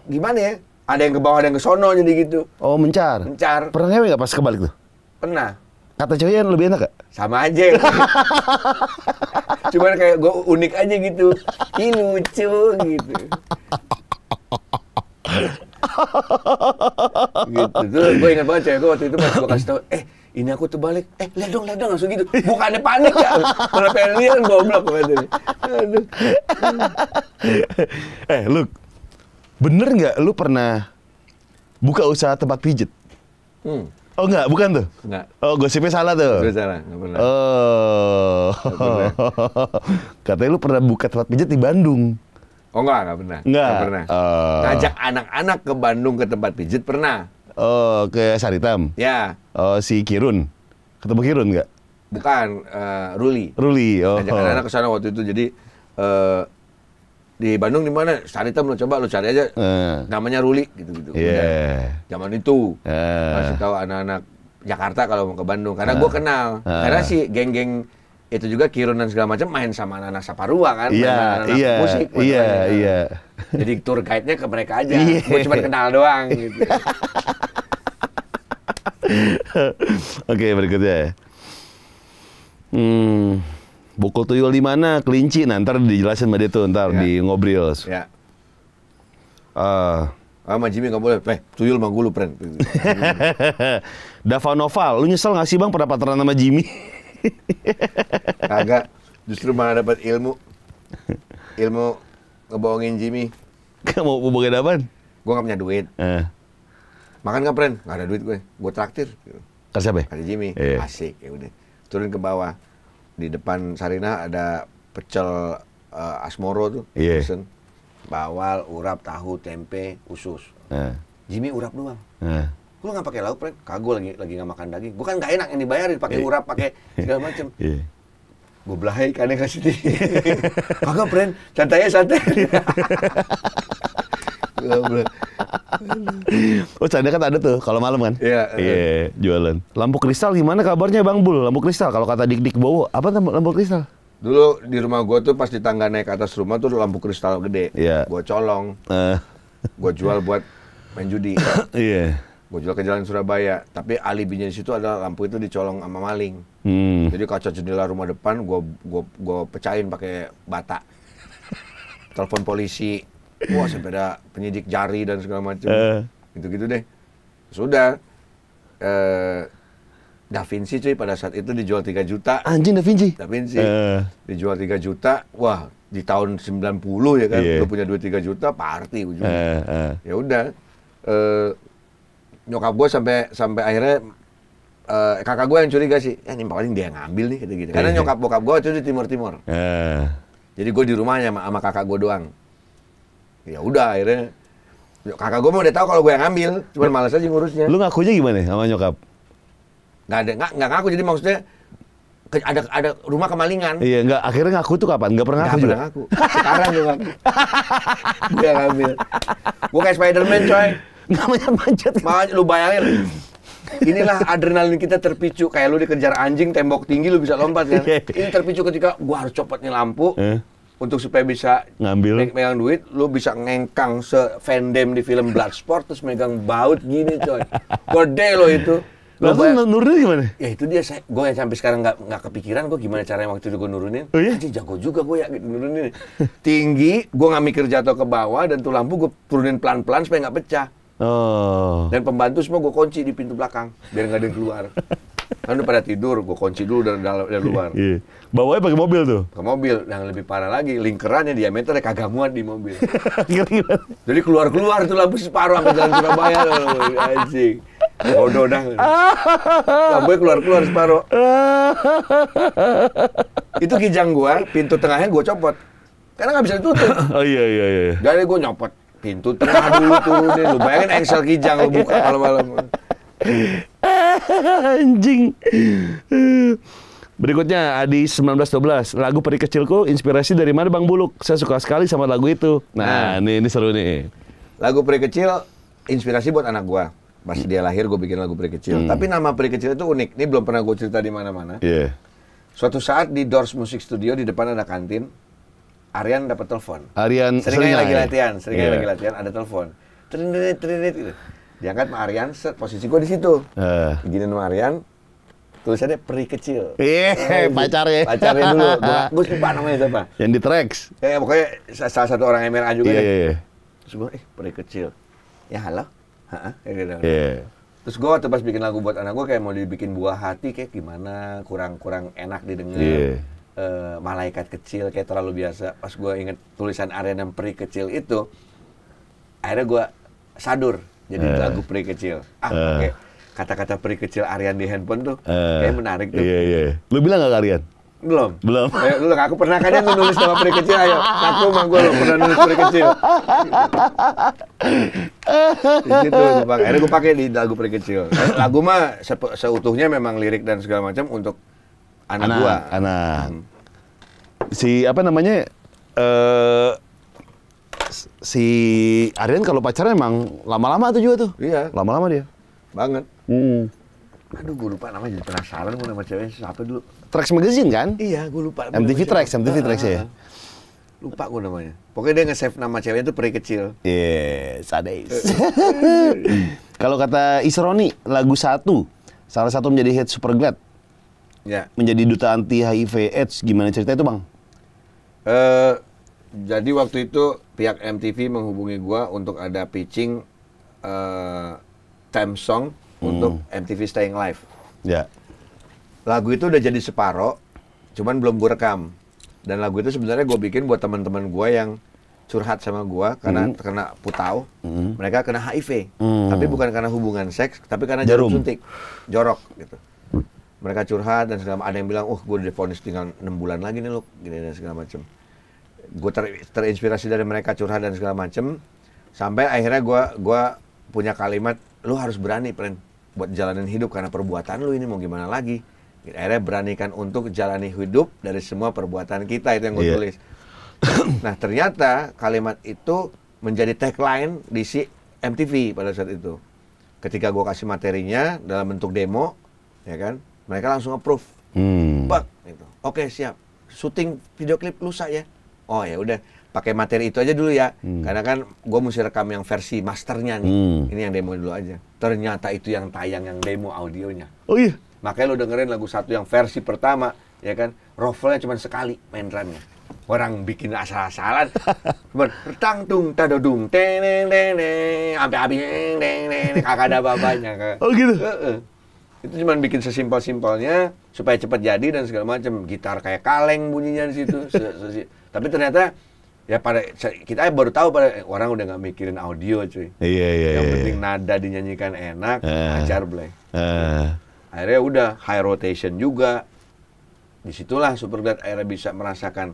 gimana ya? Ada yang ke bawah, ada yang ke sono jadi gitu. Oh mencar? Mencar. Pernah ngewe gak pas kebalik tuh? Pernah. Kata cewek yang lebih enak gak? Sama aja. Cuman kayak gue unik aja gitu. Ini lucu gitu. gitu. Terus gue ingat banget cewek gue waktu itu pas gue kasih tau, eh ini aku terbalik, eh lihat dong, lihat dong langsung gitu. Bukannya panik ya, malah pengen lihat goblok banget. eh lu, bener nggak lu pernah buka usaha tempat pijet? Hmm Oh enggak, bukan tuh? Enggak. Oh gosipnya salah tuh? Gosipnya salah, enggak pernah. Oh. pernah. Katanya lu pernah buka tempat pijat di Bandung. Oh enggak, enggak pernah. Enggak, enggak pernah. Oh. Ngajak anak-anak ke Bandung ke tempat pijat pernah. Oh, ke Saritam? Ya. Oh, si Kirun. Ketemu Kirun enggak? Bukan, uh, Ruli. Ruli, oh. Ngajak anak-anak ke sana waktu itu, jadi... Uh, di Bandung di mana? Saritem lo coba lo cari aja. Uh. Namanya Ruli gitu-gitu. Yeah. Iya. Zaman itu. Uh. tahu anak-anak Jakarta kalau mau ke Bandung karena uh. Eh. gue kenal. Uh. Karena si geng-geng itu juga Kirun dan segala macam main sama anak-anak Saparua kan, yeah, main iya, anak-anak iya, yeah, musik. Iya, yeah, iya. Yeah. Jadi tour guide-nya ke mereka aja. Yeah. Gue cuma kenal doang gitu. Oke, okay, berikutnya. Hmm. Bukul tuyul di mana? Kelinci. Nah, ntar dijelasin sama dia tuh, ntar ya. di ngobrol. Ya. Uh, Ah, sama Jimmy nggak boleh. Eh, tuyul mah gue lu, Dava Noval, lu nyesel nggak sih bang pernah pacaran sama Jimmy? Kagak. Justru malah dapat ilmu. Ilmu ngebohongin Jimmy. Kamu mau bohongin apa? Gue nggak punya duit. Uh. Makan nggak, pren? Nggak ada duit gue. Gue traktir. Kasih apa? Kasih Jimmy. Yeah. Asik, ya udah. Turun ke bawah di depan Sarina ada pecel uh, Asmoro tuh, yeah. pesen bawal, urap, tahu, tempe, usus. Yeah. Jimmy urap doang. Yeah. Lu nggak pakai lauk, Pren? Kagak lagi lagi nggak makan daging. Bukan nggak enak yang dibayarin, pakai yeah. urap, pakai segala iya. macem. Yeah. Gue belahai kan yang kasih di. Kagak, Pren. Santai ya, santai. oh canda kan ada tuh kalau malam kan? Iya. Yeah, iya yeah, jualan. Lampu kristal gimana kabarnya Bang Bul? Lampu kristal kalau kata Dik Dik Bowo apa lampu kristal? Dulu di rumah gue tuh pas di tangga naik ke atas rumah tuh lampu kristal gede. Iya. Yeah. Gue colong. Uh. Eh. Gue jual buat main judi. Iya. yeah. Gue jual ke jalan Surabaya, tapi alibinya di situ adalah lampu itu dicolong sama maling. Hmm. Jadi kaca jendela rumah depan gue gua, gua pecahin pakai bata. Telepon polisi, wah sepeda penyidik jari dan segala macam uh. gitu-gitu deh sudah eh, Da Vinci cuy pada saat itu dijual 3 juta anjing Da Vinci Da Vinci uh. dijual 3 juta wah di tahun 90 ya kan yeah. lu punya dua 3 juta party ujungnya uh, eh, uh. ya udah eh, nyokap gue sampai sampai akhirnya eh, kakak gue yang curiga sih ya ini paling dia yang ngambil nih gitu gitu karena iya. nyokap bokap gue itu di timur timur uh. jadi gue di rumahnya sama kakak gue doang ya udah akhirnya kakak gue mau udah tahu kalau gue yang ambil cuma malas aja ngurusnya lu ngaku aja gimana sama nyokap nggak ada nggak nggak ngaku jadi maksudnya ada ada rumah kemalingan iya nggak akhirnya ngaku tuh kapan nggak pernah ngaku nggak pernah ngaku sekarang juga gue yang ambil gue kayak Spiderman coy namanya macet Makanya lu bayangin inilah adrenalin kita terpicu kayak lu dikejar anjing tembok tinggi lu bisa lompat kan iya, iya. ini terpicu ketika gua harus copot nih lampu eh? untuk supaya bisa ngambil me megang duit lu bisa ngengkang se fandom di film Bloodsport terus megang baut gini coy gede lo itu Lalu bayang, nurunin gimana? Ya itu dia, saya, gue yang sampai sekarang nggak nggak kepikiran gue gimana caranya waktu itu gue nurunin. Oh iya? Aja jago juga gue ya nurunin. Tinggi, gue nggak mikir jatuh ke bawah dan tuh lampu gue turunin pelan-pelan supaya nggak pecah. Oh. Dan pembantu semua gue kunci di pintu belakang biar nggak ada yang keluar kan udah pada tidur, gue kunci dulu dari dalam dari luar. Iya. Bawanya pakai mobil tuh. Ke mobil, yang lebih parah lagi, lingkarannya diameternya kagak muat di mobil. Jadi keluar-keluar tuh lampu separuh angkat jalan Surabaya loh, anjing. Bodoh dah. Lampunya keluar-keluar separuh. Itu kijang gua, pintu tengahnya gue copot. Karena nggak bisa ditutup. Oh iya iya iya. Jadi gue nyopot pintu tengah dulu turunin lu bayangin engsel kijang lu buka malam-malam Anjing. Berikutnya Adi 1912, lagu Peri Kecilku inspirasi dari mana Bang Buluk? Saya suka sekali sama lagu itu. Nah, nah. ini ini seru nih. Lagu Peri Kecil inspirasi buat anak gua. Pas hmm. dia lahir gua bikin lagu Peri Kecil. Hmm. Tapi nama Peri Kecil itu unik. Ini belum pernah gua cerita di mana-mana. Iya. Yeah. Suatu saat di Doors Music Studio di depan ada kantin. Aryan dapat telepon. Arian seringnya lagi latihan, seringnya yeah. lagi latihan ada telepon. Trinit trinit gitu diangkat sama Aryan set posisi gue di situ uh. gini sama Aryan tulisannya peri kecil iya yeah, oh, pacar ya ya dulu gue lupa namanya siapa yang di tracks ya eh, pokoknya salah satu orang MRA juga yeah, iya, yeah. Iya, iya. terus gue eh peri kecil ya halo gitu. Iya. yeah. Terus gue waktu pas bikin lagu buat anak gue kayak mau dibikin buah hati kayak gimana kurang-kurang enak didengar. Yeah. Iya. E, malaikat kecil kayak terlalu biasa. Pas gue inget tulisan Aryan yang Peri kecil itu, akhirnya gue sadur jadi uh, lagu peri kecil ah uh, eh. oke okay. kata-kata peri kecil Aryan di handphone tuh uh, kayak menarik tuh iya iya lu bilang gak Aryan belum. Belum. Ayo, lu, aku pernah kan yang nulis nama peri kecil, ayo. Aku mah gue lo pernah nulis peri kecil. gitu, gue pakai. Akhirnya gue pakai di lagu peri kecil. Lagu mah se seutuhnya memang lirik dan segala macam untuk anak, anak gua. Anak. Hmm. Si apa namanya? Eh uh, si Aryan kalau pacaran emang lama-lama tuh juga tuh. Iya. Lama-lama dia. Banget. Hmm. Aduh, gue lupa namanya jadi penasaran gue nama ceweknya siapa dulu. Trax Magazine kan? Iya, gue lupa. MTV Trax, MTV Trax ya. Lupa gue namanya. Pokoknya dia nge-save nama ceweknya tuh peri kecil. Iya, yeah, sadis. kalau kata Isroni, lagu satu, salah satu menjadi hit super glad. Ya. Menjadi duta anti HIV AIDS, gimana cerita itu bang? Eh, uh, jadi waktu itu pihak MTV menghubungi gua untuk ada pitching uh, eh, theme song hmm. untuk MTV Staying Live. Ya. Lagu itu udah jadi separo, cuman belum gue rekam. Dan lagu itu sebenarnya gue bikin buat teman-teman gue yang curhat sama gue karena hmm. terkena putau, hmm. mereka kena HIV, Hmm. tapi bukan karena hubungan seks, tapi karena jarum, jarum suntik, jorok gitu. Mereka curhat dan segala macam. ada yang bilang, oh uh, gue difonis tinggal enam bulan lagi nih lo, gini dan segala macam gue ter, terinspirasi dari mereka curhat dan segala macem sampai akhirnya gue gua punya kalimat lu harus berani friend buat jalanin hidup karena perbuatan lu ini mau gimana lagi akhirnya beranikan untuk jalani hidup dari semua perbuatan kita itu yang gue yeah. tulis nah ternyata kalimat itu menjadi tagline di si MTV pada saat itu ketika gue kasih materinya dalam bentuk demo ya kan mereka langsung approve hmm. itu oke siap syuting video klip lusa ya oh ya udah pakai materi itu aja dulu ya hmm. karena kan gue mesti rekam yang versi masternya nih hmm. ini yang demo dulu aja ternyata itu yang tayang yang demo audionya oh iya makanya lo dengerin lagu satu yang versi pertama ya kan rofflenya cuma sekali main drumnya orang bikin asal-asalan cuman tang tung tadodung teng teneng sampai habis teneng teneng kagak ada babanya oh gitu uh -uh itu cuma bikin sesimpel-simpelnya supaya cepat jadi dan segala macam gitar kayak kaleng bunyinya di situ tapi ternyata ya pada kita baru tahu pada eh, orang udah nggak mikirin audio cuy iya iya yang iya, penting iya. nada dinyanyikan enak uh, eh. acar uh. Eh. akhirnya udah high rotation juga disitulah Superglad akhirnya bisa merasakan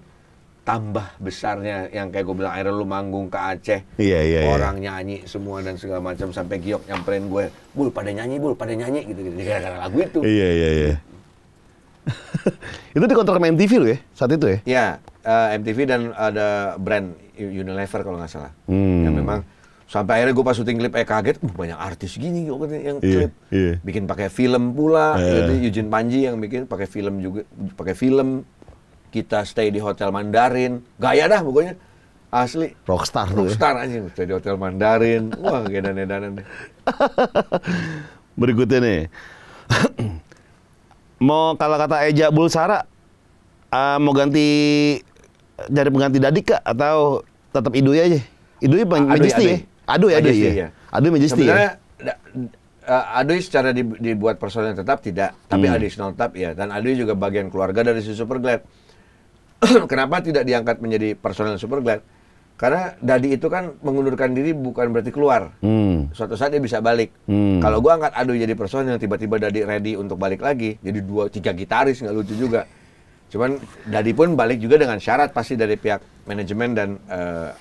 tambah besarnya yang kayak gue bilang akhirnya lu manggung ke Aceh iya, iya, iya. orang iya. nyanyi semua dan segala macam sampai giok nyamperin gue bul pada nyanyi bul pada nyanyi gitu gitu gara-gara lagu itu iya iya iya itu di kontrak MTV lo ya saat itu ya ya uh, eh, MTV dan ada brand Unilever kalau nggak salah hmm. yang memang sampai akhirnya gue pas syuting klip eh kaget uh, banyak artis gini yang iya, klip yeah, yeah. bikin pakai film pula iya. uh. Gitu. Jadi Eugene Panji yang bikin pakai film juga pakai film kita stay di Hotel Mandarin. Gaya dah pokoknya. Asli. Rockstar. Ya. Rockstar aja. Stay di Hotel Mandarin. Wah, edan-edanan deh. Berikutnya nih. mau kalau kata Eja Bulsara, uh, mau ganti dari pengganti Dadi kak atau tetap Idoi aja? Idoi Majesty ya? Aduh ya? ya. Adoi Majesty ya? Sebenarnya, ya? uh, ah, Adui secara dibuat personel tetap tidak, tapi hmm. additional tetap ya. Dan Adui juga bagian keluarga dari si Superglad. kenapa tidak diangkat menjadi personel Superglad? Karena Dadi itu kan mengundurkan diri bukan berarti keluar. Hmm. Suatu saat dia bisa balik. Hmm. Kalau gua angkat aduh jadi personel, tiba-tiba Dadi ready untuk balik lagi. Jadi dua tiga gitaris nggak lucu juga. Cuman Dadi pun balik juga dengan syarat pasti dari pihak manajemen dan uh,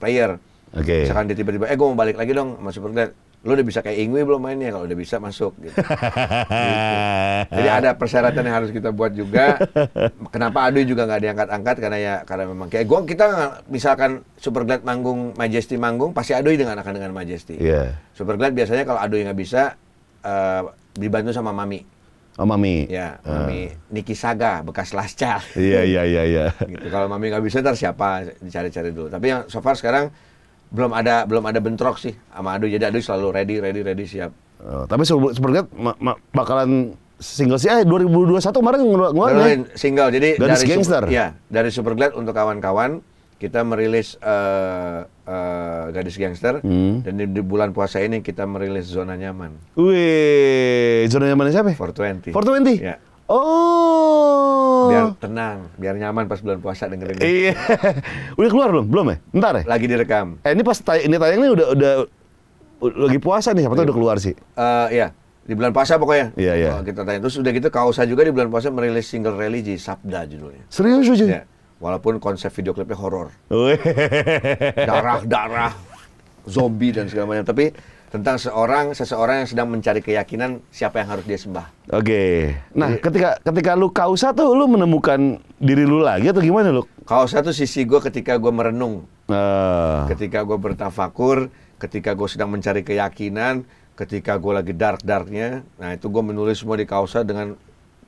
player. Oke. Okay. Misalkan dia tiba-tiba, eh gue mau balik lagi dong sama Superglad lu udah bisa kayak Ingwi belum mainnya kalau udah bisa masuk gitu. gitu. Jadi ada persyaratan yang harus kita buat juga. Kenapa Adu juga nggak diangkat-angkat karena ya karena memang kayak gua kita misalkan Glad manggung Majesty manggung pasti Adu dengan akan dengan Majesty. Yeah. Iya. Glad biasanya kalau Adu nggak bisa uh, dibantu sama Mami. Oh Mami. Ya, ah. Mami uh. Niki Saga bekas Lascar. Iya iya iya iya. Gitu. Kalau Mami nggak bisa ntar siapa dicari-cari dulu. Tapi yang so far sekarang belum ada belum ada bentrok sih sama Adu jadi Adu selalu ready ready ready siap oh, tapi ma bakalan single sih eh 2021 kemarin ngelu ngelu ya? single jadi Gadis dari Gangster iya, super, ya dari Superglad untuk kawan-kawan kita merilis uh, uh, Gadis Gangster hmm. dan di, di bulan puasa ini kita merilis Zona Nyaman. Wih, Zona Nyaman siapa? 420. 420. Ya. Oh. Biar tenang, biar nyaman pas bulan puasa dengerin. Iya. udah keluar belum? Belum ya? Ntar ya? Lagi direkam. Eh ini pas tay ini tayang ini udah udah lagi puasa nih, apa tuh udah keluar sih? Eh uh, iya. Di bulan puasa pokoknya. Iya, iya. Oh, kita tanya. Terus udah gitu Kausa juga di bulan puasa merilis single religi Sabda judulnya. Serius aja? Ya. Walaupun konsep video klipnya horor. Darah-darah, zombie dan segala macam, tapi tentang seorang seseorang yang sedang mencari keyakinan siapa yang harus dia sembah. Oke. Okay. Nah, Jadi, ketika ketika lu kausa tuh lu menemukan diri lu lagi atau gimana lu? Kausa tuh sisi gue ketika gue merenung, uh. ketika gue bertafakur, ketika gue sedang mencari keyakinan, ketika gue lagi dark darknya. Nah itu gue menulis semua di kausa dengan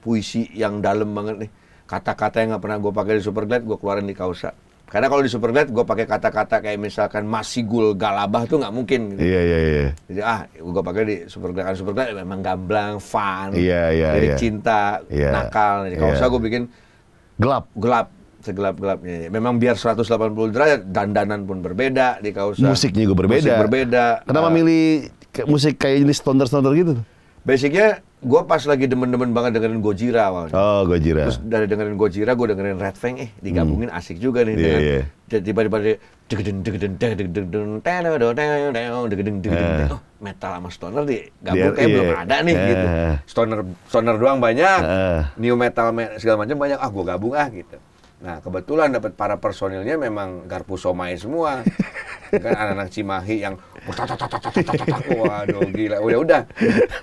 puisi yang dalam banget nih. Kata-kata yang nggak pernah gue pakai di Superglad gue keluarin di kausa. Karena kalau di Superglad gue pakai kata-kata kayak misalkan masih Masigul Galabah tuh nggak mungkin. Gitu. Iya yeah, iya iya. Jadi ah gue pakai di Superglad kan Superglad memang gamblang, fun, iya, iya, jadi iya. cinta, iya. nakal. Jadi kalau iya. saya gue bikin gelap, gelap segelap-gelapnya. Iya. Memang biar 180 derajat dandanan pun berbeda di kaos. Musiknya juga berbeda. Musik berbeda. Kenapa uh, milih musik kayak jenis stoner-stoner gitu? basicnya gue pas lagi demen-demen banget dengerin Gojira awalnya. Oh Gojira. Terus dari dengerin Gojira gue dengerin Red Fang eh digabungin hmm. asik juga nih. Iya iya. yeah. Tiba-tiba dia degedeng degedeng degedeng degedeng degedeng degedeng oh metal sama stoner digabung kayak belum ada nih gitu. Stoner stoner doang banyak, new metal segala macam banyak ah gue gabung ah gitu. Nah kebetulan dapat para personilnya memang garpu somai semua. kan anak-anak Cimahi yang waduh gila udah udah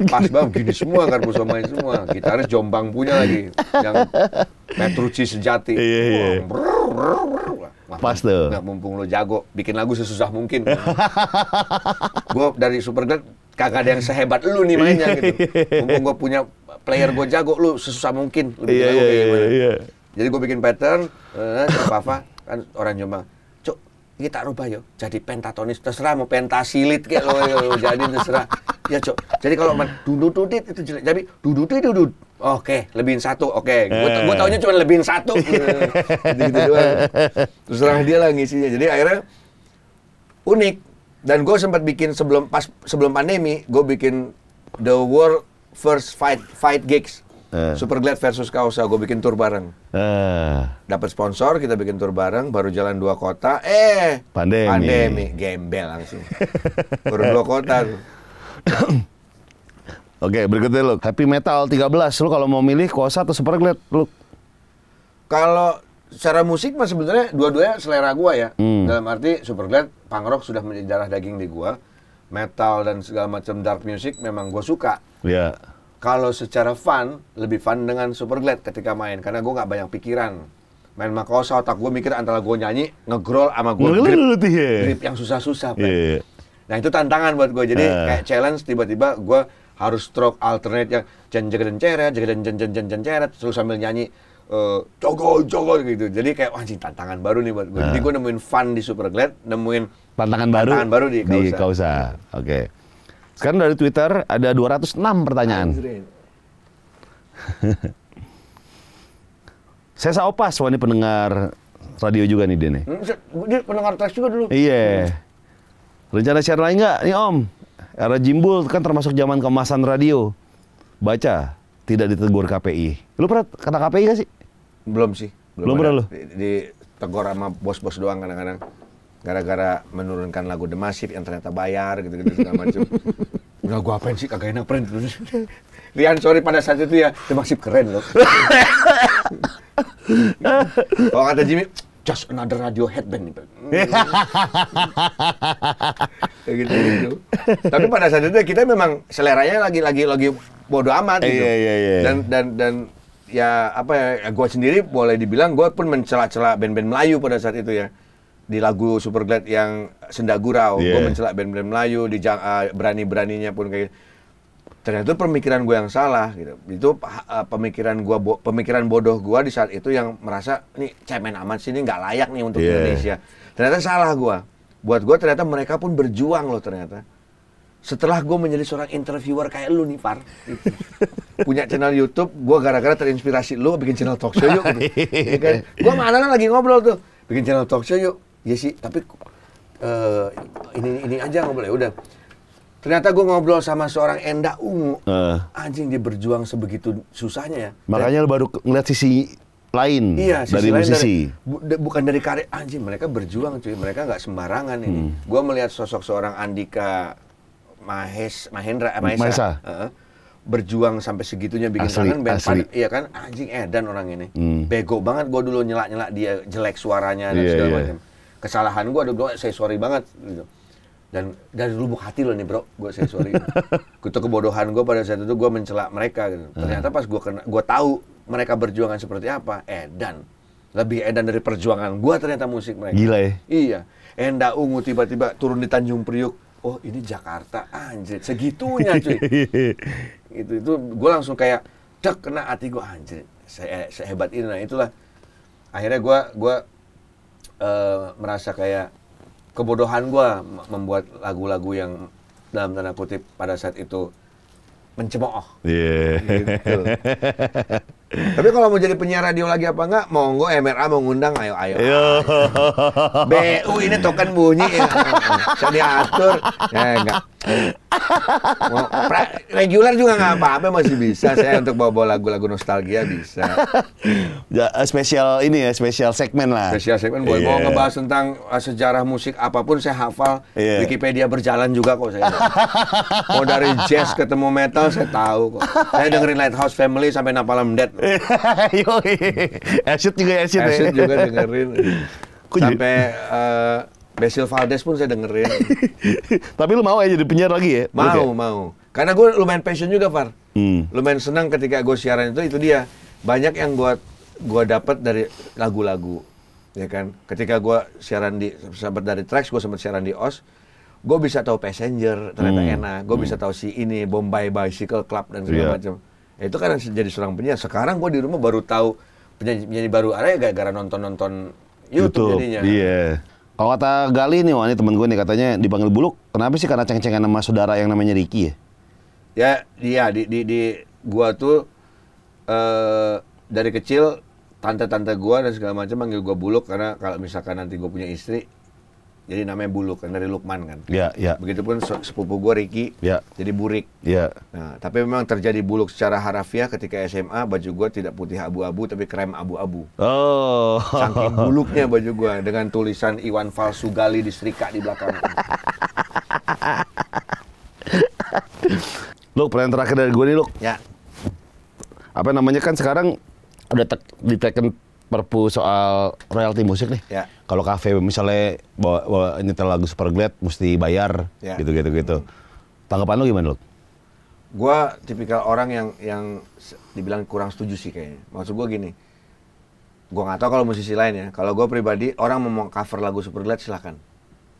pas banget gini semua garpu somai semua harus jombang punya lagi yang Petrucci sejati iya, iya. Wah, pas tuh nggak mumpung lo jago bikin lagu sesusah mungkin gue dari Superglad, kagak ada yang sehebat lu nih mainnya gitu iya. mumpung gue punya player gue jago lu sesusah mungkin Iya iya, iya, jadi gue bikin pattern, eh, apa kan orang Jombang. Cuk, ini tak rubah yo jadi pentatonis terserah mau pentasilit kayak lo yo, jadi terserah. Ya cuk. Jadi kalau dudut dudit itu jelek. Jadi dudut itu dudut. Oke, lebihin satu. Oke, gue gue eh. taunya cuma lebihin satu. gitu, gitu doang. Terus dia lah ngisinya. Jadi akhirnya unik. Dan gue sempat bikin sebelum pas sebelum pandemi, gue bikin the world first fight fight gigs Uh. Super Glad versus Kausa, gue bikin tur bareng. Uh. Eh. Dapat sponsor, kita bikin tur bareng, baru jalan dua kota, eh pandemi, pandemi gembel langsung. baru dua kota. Oke, okay, berikutnya lu. Happy Metal 13. Lu kalau mau milih Kausa atau Super Glad, lu? Kalau secara musik mah sebenarnya dua-duanya selera gua ya. Hmm. Dalam arti Superglad, punk rock sudah menjadi darah daging di gua. Metal dan segala macam dark music memang gue suka. Iya. Yeah kalau secara fun lebih fun dengan Super Glad ketika main karena gue nggak banyak pikiran main makosa otak gue mikir antara gue nyanyi ngegrol sama gue grip, iya. grip yang susah-susah yeah. nah itu tantangan buat gue jadi uh. kayak challenge tiba-tiba gue harus stroke alternate yang jenjer dan ceret jenjer dan jenjer dan ceret terus sambil nyanyi uh, eh, jogo gitu jadi kayak wah anjing tantangan baru nih buat gue uh. jadi nah. gue nemuin fun di Super Glad nemuin tantangan, tantangan baru tantangan baru di Kausa, di Kausa. oke okay. Sekarang dari Twitter ada 206 pertanyaan. Saya saopas, wah ini pendengar radio juga nih Dene. Hmm, dia pendengar tes juga dulu. Iya. Rencana share lain nggak nih Om? Era Jimbul kan termasuk zaman kemasan radio. Baca, tidak ditegur KPI. Lu pernah kena KPI gak sih? Belum sih. Belum, Belum pernah lu? Di, di tegur sama bos-bos doang kadang-kadang gara-gara menurunkan lagu The Massive yang ternyata bayar gitu-gitu segala macam. Udah gua apain sih kagak enak print terus. Rian sorry pada saat itu ya The Massive keren loh. Kalau oh, kata Jimmy just another radio headband ya gitu. gitu, gitu. Tapi pada saat itu kita memang seleranya lagi-lagi lagi bodoh amat gitu. Iya, iya, iya, iya. Dan dan dan ya apa ya, ya gue sendiri boleh dibilang gue pun mencela-cela band-band Melayu pada saat itu ya di lagu Superglad yang Senda Gurau, yeah. gue mencelak band-band Melayu, di uh, berani-beraninya pun kayak gitu. ternyata pemikiran gue yang salah gitu. Itu uh, pemikiran gua bo pemikiran bodoh gue di saat itu yang merasa nih cemen amat sih ini nggak layak nih untuk yeah. Indonesia. Ternyata salah gue. Buat gue ternyata mereka pun berjuang loh ternyata. Setelah gue menjadi seorang interviewer kayak lu nih Par, punya channel YouTube, gue gara-gara terinspirasi lu bikin channel talk show yuk. Gitu. Iya kan? Gue sama Anana lagi ngobrol tuh, bikin channel talk show yuk Iya sih, tapi uh, ini ini aja nggak boleh. udah. Ternyata gue ngobrol sama seorang Enda Ungu, uh. anjing dia berjuang sebegitu susahnya ya. Makanya lo baru ngeliat sisi lain iya, sisi dari lain musisi. Dari, bu, bukan dari karir anjing, mereka berjuang cuy, mereka nggak sembarangan ini. Hmm. Gue melihat sosok seorang Andika Mahes Mahendra eh, Mahesa, Mahesa. Uh, berjuang sampai segitunya bikin asli, kangen band Pada, iya kan anjing edan orang ini. Hmm. Bego banget gue dulu nyelak-nyelak dia jelek suaranya dan yeah, segala yeah. macam kesalahan gue, aduh gue saya sorry banget. Gitu. Dan dari lubuk hati lo nih bro, gue saya sorry. itu kebodohan gue pada saat itu gue mencela mereka. Gitu. Hmm. Ternyata pas gue kena, gue tahu mereka berjuangan seperti apa. Eh dan lebih edan dari perjuangan gue ternyata musik mereka. Gila ya? Iya. Enda Ungu tiba-tiba turun di Tanjung Priuk. Oh ini Jakarta, anjir. Segitunya cuy. Gitu, itu itu gue langsung kayak cek kena hati gue anjir. Se eh, sehebat ini nah itulah akhirnya gue gue Eh, merasa kayak kebodohan gue membuat lagu-lagu yang dalam tanda kutip pada saat itu mencemooh. Yeah. Gitu. Tapi kalau mau jadi penyiar radio lagi apa enggak, monggo MRA mau ngundang, ayo ayo. ayo. BU ini token bunyi ya. Saya diatur. Ya enggak regular juga nggak apa-apa masih bisa saya untuk bawa-bawa lagu-lagu nostalgia bisa. Ya, eh, spesial ini ya spesial segmen lah. Spesial segmen boleh yeah. mau iya. ngebahas tentang eh, sejarah musik apapun saya hafal. Yeah. Wikipedia berjalan juga kok saya. mau dari jazz ketemu metal saya tahu kok. Saya dengerin Lighthouse Family sampai Napalm Death. Yo, Acid juga ya, Acid. Ya. Acid juga dengerin. Sampai uh, Basil Valdes pun saya dengerin. Tapi lu mau ya jadi penyiar lagi ya? Mau, okay. Ya? mau. Karena gue lumayan passion juga, Far. Hmm. Lumayan senang ketika gue siaran itu, itu dia. Banyak yang gue gua dapat dari lagu-lagu. Ya kan? Ketika gue siaran di, sempat dari tracks, gue sempat siaran di OS. Gue bisa tahu Passenger, ternyata hmm. enak. Gue hmm. bisa tahu si ini, Bombay Bicycle Club, dan segala yeah. macam. Ya, itu kan jadi seorang penyiar. Sekarang gue di rumah baru tahu penyanyi, penyanyi baru. Ada ya gara-gara nonton-nonton YouTube, YouTube jadinya. Iya. Kalau kata Galih nih, wah ini temen gue nih katanya dipanggil Buluk. Kenapa sih karena ceng-cengan sama saudara yang namanya Riki ya? Ya, iya di di di gua tuh eh dari kecil tante-tante gua dan segala macam manggil gua Buluk karena kalau misalkan nanti gua punya istri, jadi namanya Buluk kan dari Lukman kan. Iya, iya. Begitupun sepupu gue Riki, yeah. jadi Burik. Iya. Nah, tapi memang terjadi Buluk secara harafiah ketika SMA baju gue tidak putih abu-abu tapi krem abu-abu. Oh. Saking buluknya baju gue dengan tulisan Iwan Falsu Gali di Serika di belakang. Lu pertanyaan terakhir dari gue nih, Luk. Ya. Apa namanya kan sekarang udah diteken perpu soal royalti musik nih. Ya. Kalau kafe misalnya bawa, bawa nyetel lagu Superglad mesti bayar gitu-gitu ya. gitu. Tanggapan lu gimana, lu? Gua tipikal orang yang yang dibilang kurang setuju sih kayaknya. Maksud gua gini. Gua nggak tahu kalau musisi lain ya. Kalau gua pribadi orang mau cover lagu Super Superglad silakan.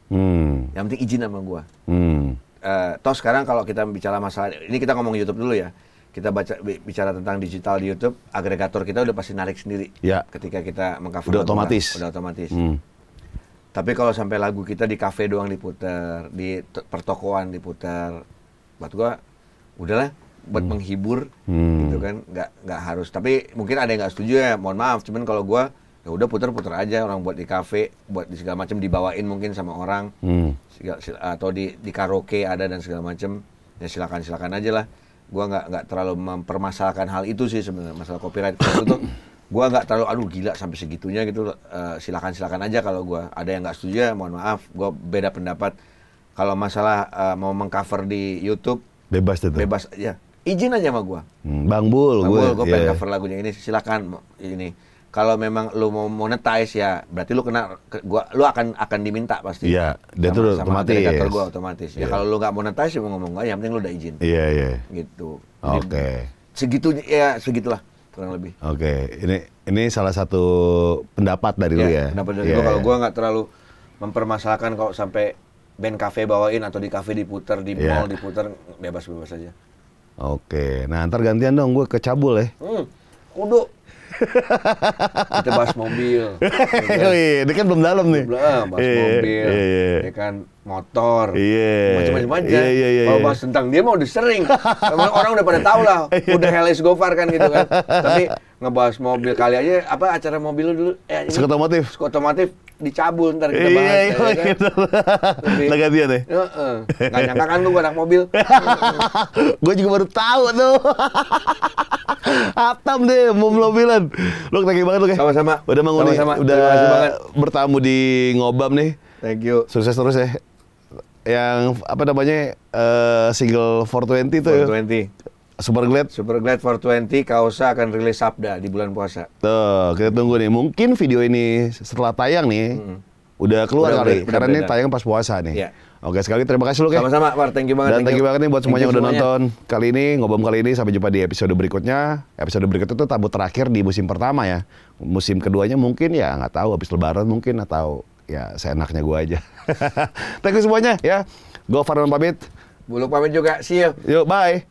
Hmm. Yang penting izin sama gua. Hmm. Uh, toh sekarang kalau kita bicara masalah ini kita ngomong YouTube dulu ya kita baca bicara tentang digital di YouTube, agregator kita udah pasti narik sendiri. Ya. Ketika kita mengcover udah kan. otomatis. Udah otomatis. Hmm. Tapi kalau sampai lagu kita di kafe doang diputar, di pertokoan diputar, buat gua udahlah buat hmm. menghibur hmm. gitu kan nggak nggak harus tapi mungkin ada yang nggak setuju ya mohon maaf cuman kalau gua, ya udah putar-putar aja orang buat di kafe buat di segala macam dibawain mungkin sama orang hmm. atau di di karaoke ada dan segala macam ya silakan silakan aja lah gua nggak nggak terlalu mempermasalahkan hal itu sih sebenarnya masalah copyright itu tuh gue nggak terlalu aduh gila sampai segitunya gitu uh, silakan silakan aja kalau gua ada yang nggak setuju ya mohon maaf gua beda pendapat kalau masalah uh, mau mengcover di YouTube bebas itu bebas ya izin aja sama gua hmm, bang bul bang gue gue yeah. pengen ya. cover lagunya ini silakan ini kalau memang lu mau monetize ya berarti lu kena gua lu akan akan diminta pasti. Iya, dia tuh otomatis. Sama gua otomatis. Yeah. Ya iya. kalau lu nggak monetize mau ya ngomong gua yang penting lu udah izin. Iya, yeah, iya. Yeah. Gitu. Oke. Okay. Segitu ya segitulah kurang lebih. Oke, okay. ini ini salah satu pendapat dari yeah, lu ya, ya. Pendapat dari yeah. gua kalau iya. gua nggak terlalu mempermasalahkan kok sampai band cafe bawain atau di cafe diputer, di yeah. mall diputer bebas-bebas aja. Oke, okay. nah ntar gantian dong gue ke cabul ya. Hmm, kudu kita bahas mobil. ya kan? Ini kan belum dalam nih. Belum, bahas yeah, mobil. Yeah, iya. yeah. kan motor. Iya. Yeah. Macam-macam aja. mau iya, iya, iya, Kalau bahas tentang dia mau udah sering. orang udah pada tahu lah. Udah helis Gofar kan gitu kan. Tapi ngebahas mobil kali aja apa acara mobil dulu? Eh, Skotomotif. Skotomotif dicabul ntar kita bahas. Iya, iya, iya. Lah gantian deh. Ya? Heeh. Enggak nyangka kan lu anak mobil. gue juga baru tahu tuh. Atam deh mau mobilan. Lu thank you banget lu, Sama-sama. Udah mau nih. Sama. Udah bertamu di Ngobam nih. Thank you. Sukses terus ya. Yang apa namanya? Uh, single 420 itu. 420. Superglad Superglad 420 Kausa akan rilis Sabda di bulan puasa. Tuh, kita tunggu nih. Mungkin video ini setelah tayang nih hmm. udah keluar kali udah, karena udah, ini tayang pas puasa nih. Ya. Oke, sekali terima kasih lu, Kak. Sama-sama, Pak. Thank you banget. Dan thank you, banget nih buat semuanya yang udah semuanya. nonton kali ini, ngobrol kali ini. Sampai jumpa di episode berikutnya. Episode berikutnya itu tabu terakhir di musim pertama ya. Musim keduanya mungkin ya nggak tahu, habis lebaran mungkin atau ya seenaknya gue aja. thank you semuanya ya. Gue Farhan pamit. Buluk pamit juga. See you. Yuk, bye.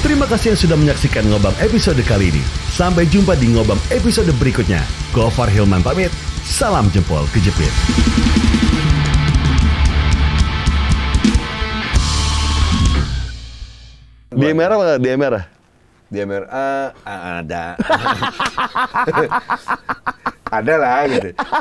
Terima kasih yang sudah menyaksikan Ngobam episode kali ini. Sampai jumpa di Ngobam episode berikutnya. Gofar Hilman pamit. Salam jempol kejepit. merah apa merah? Di merah ah, ah, ada. ada lah gitu.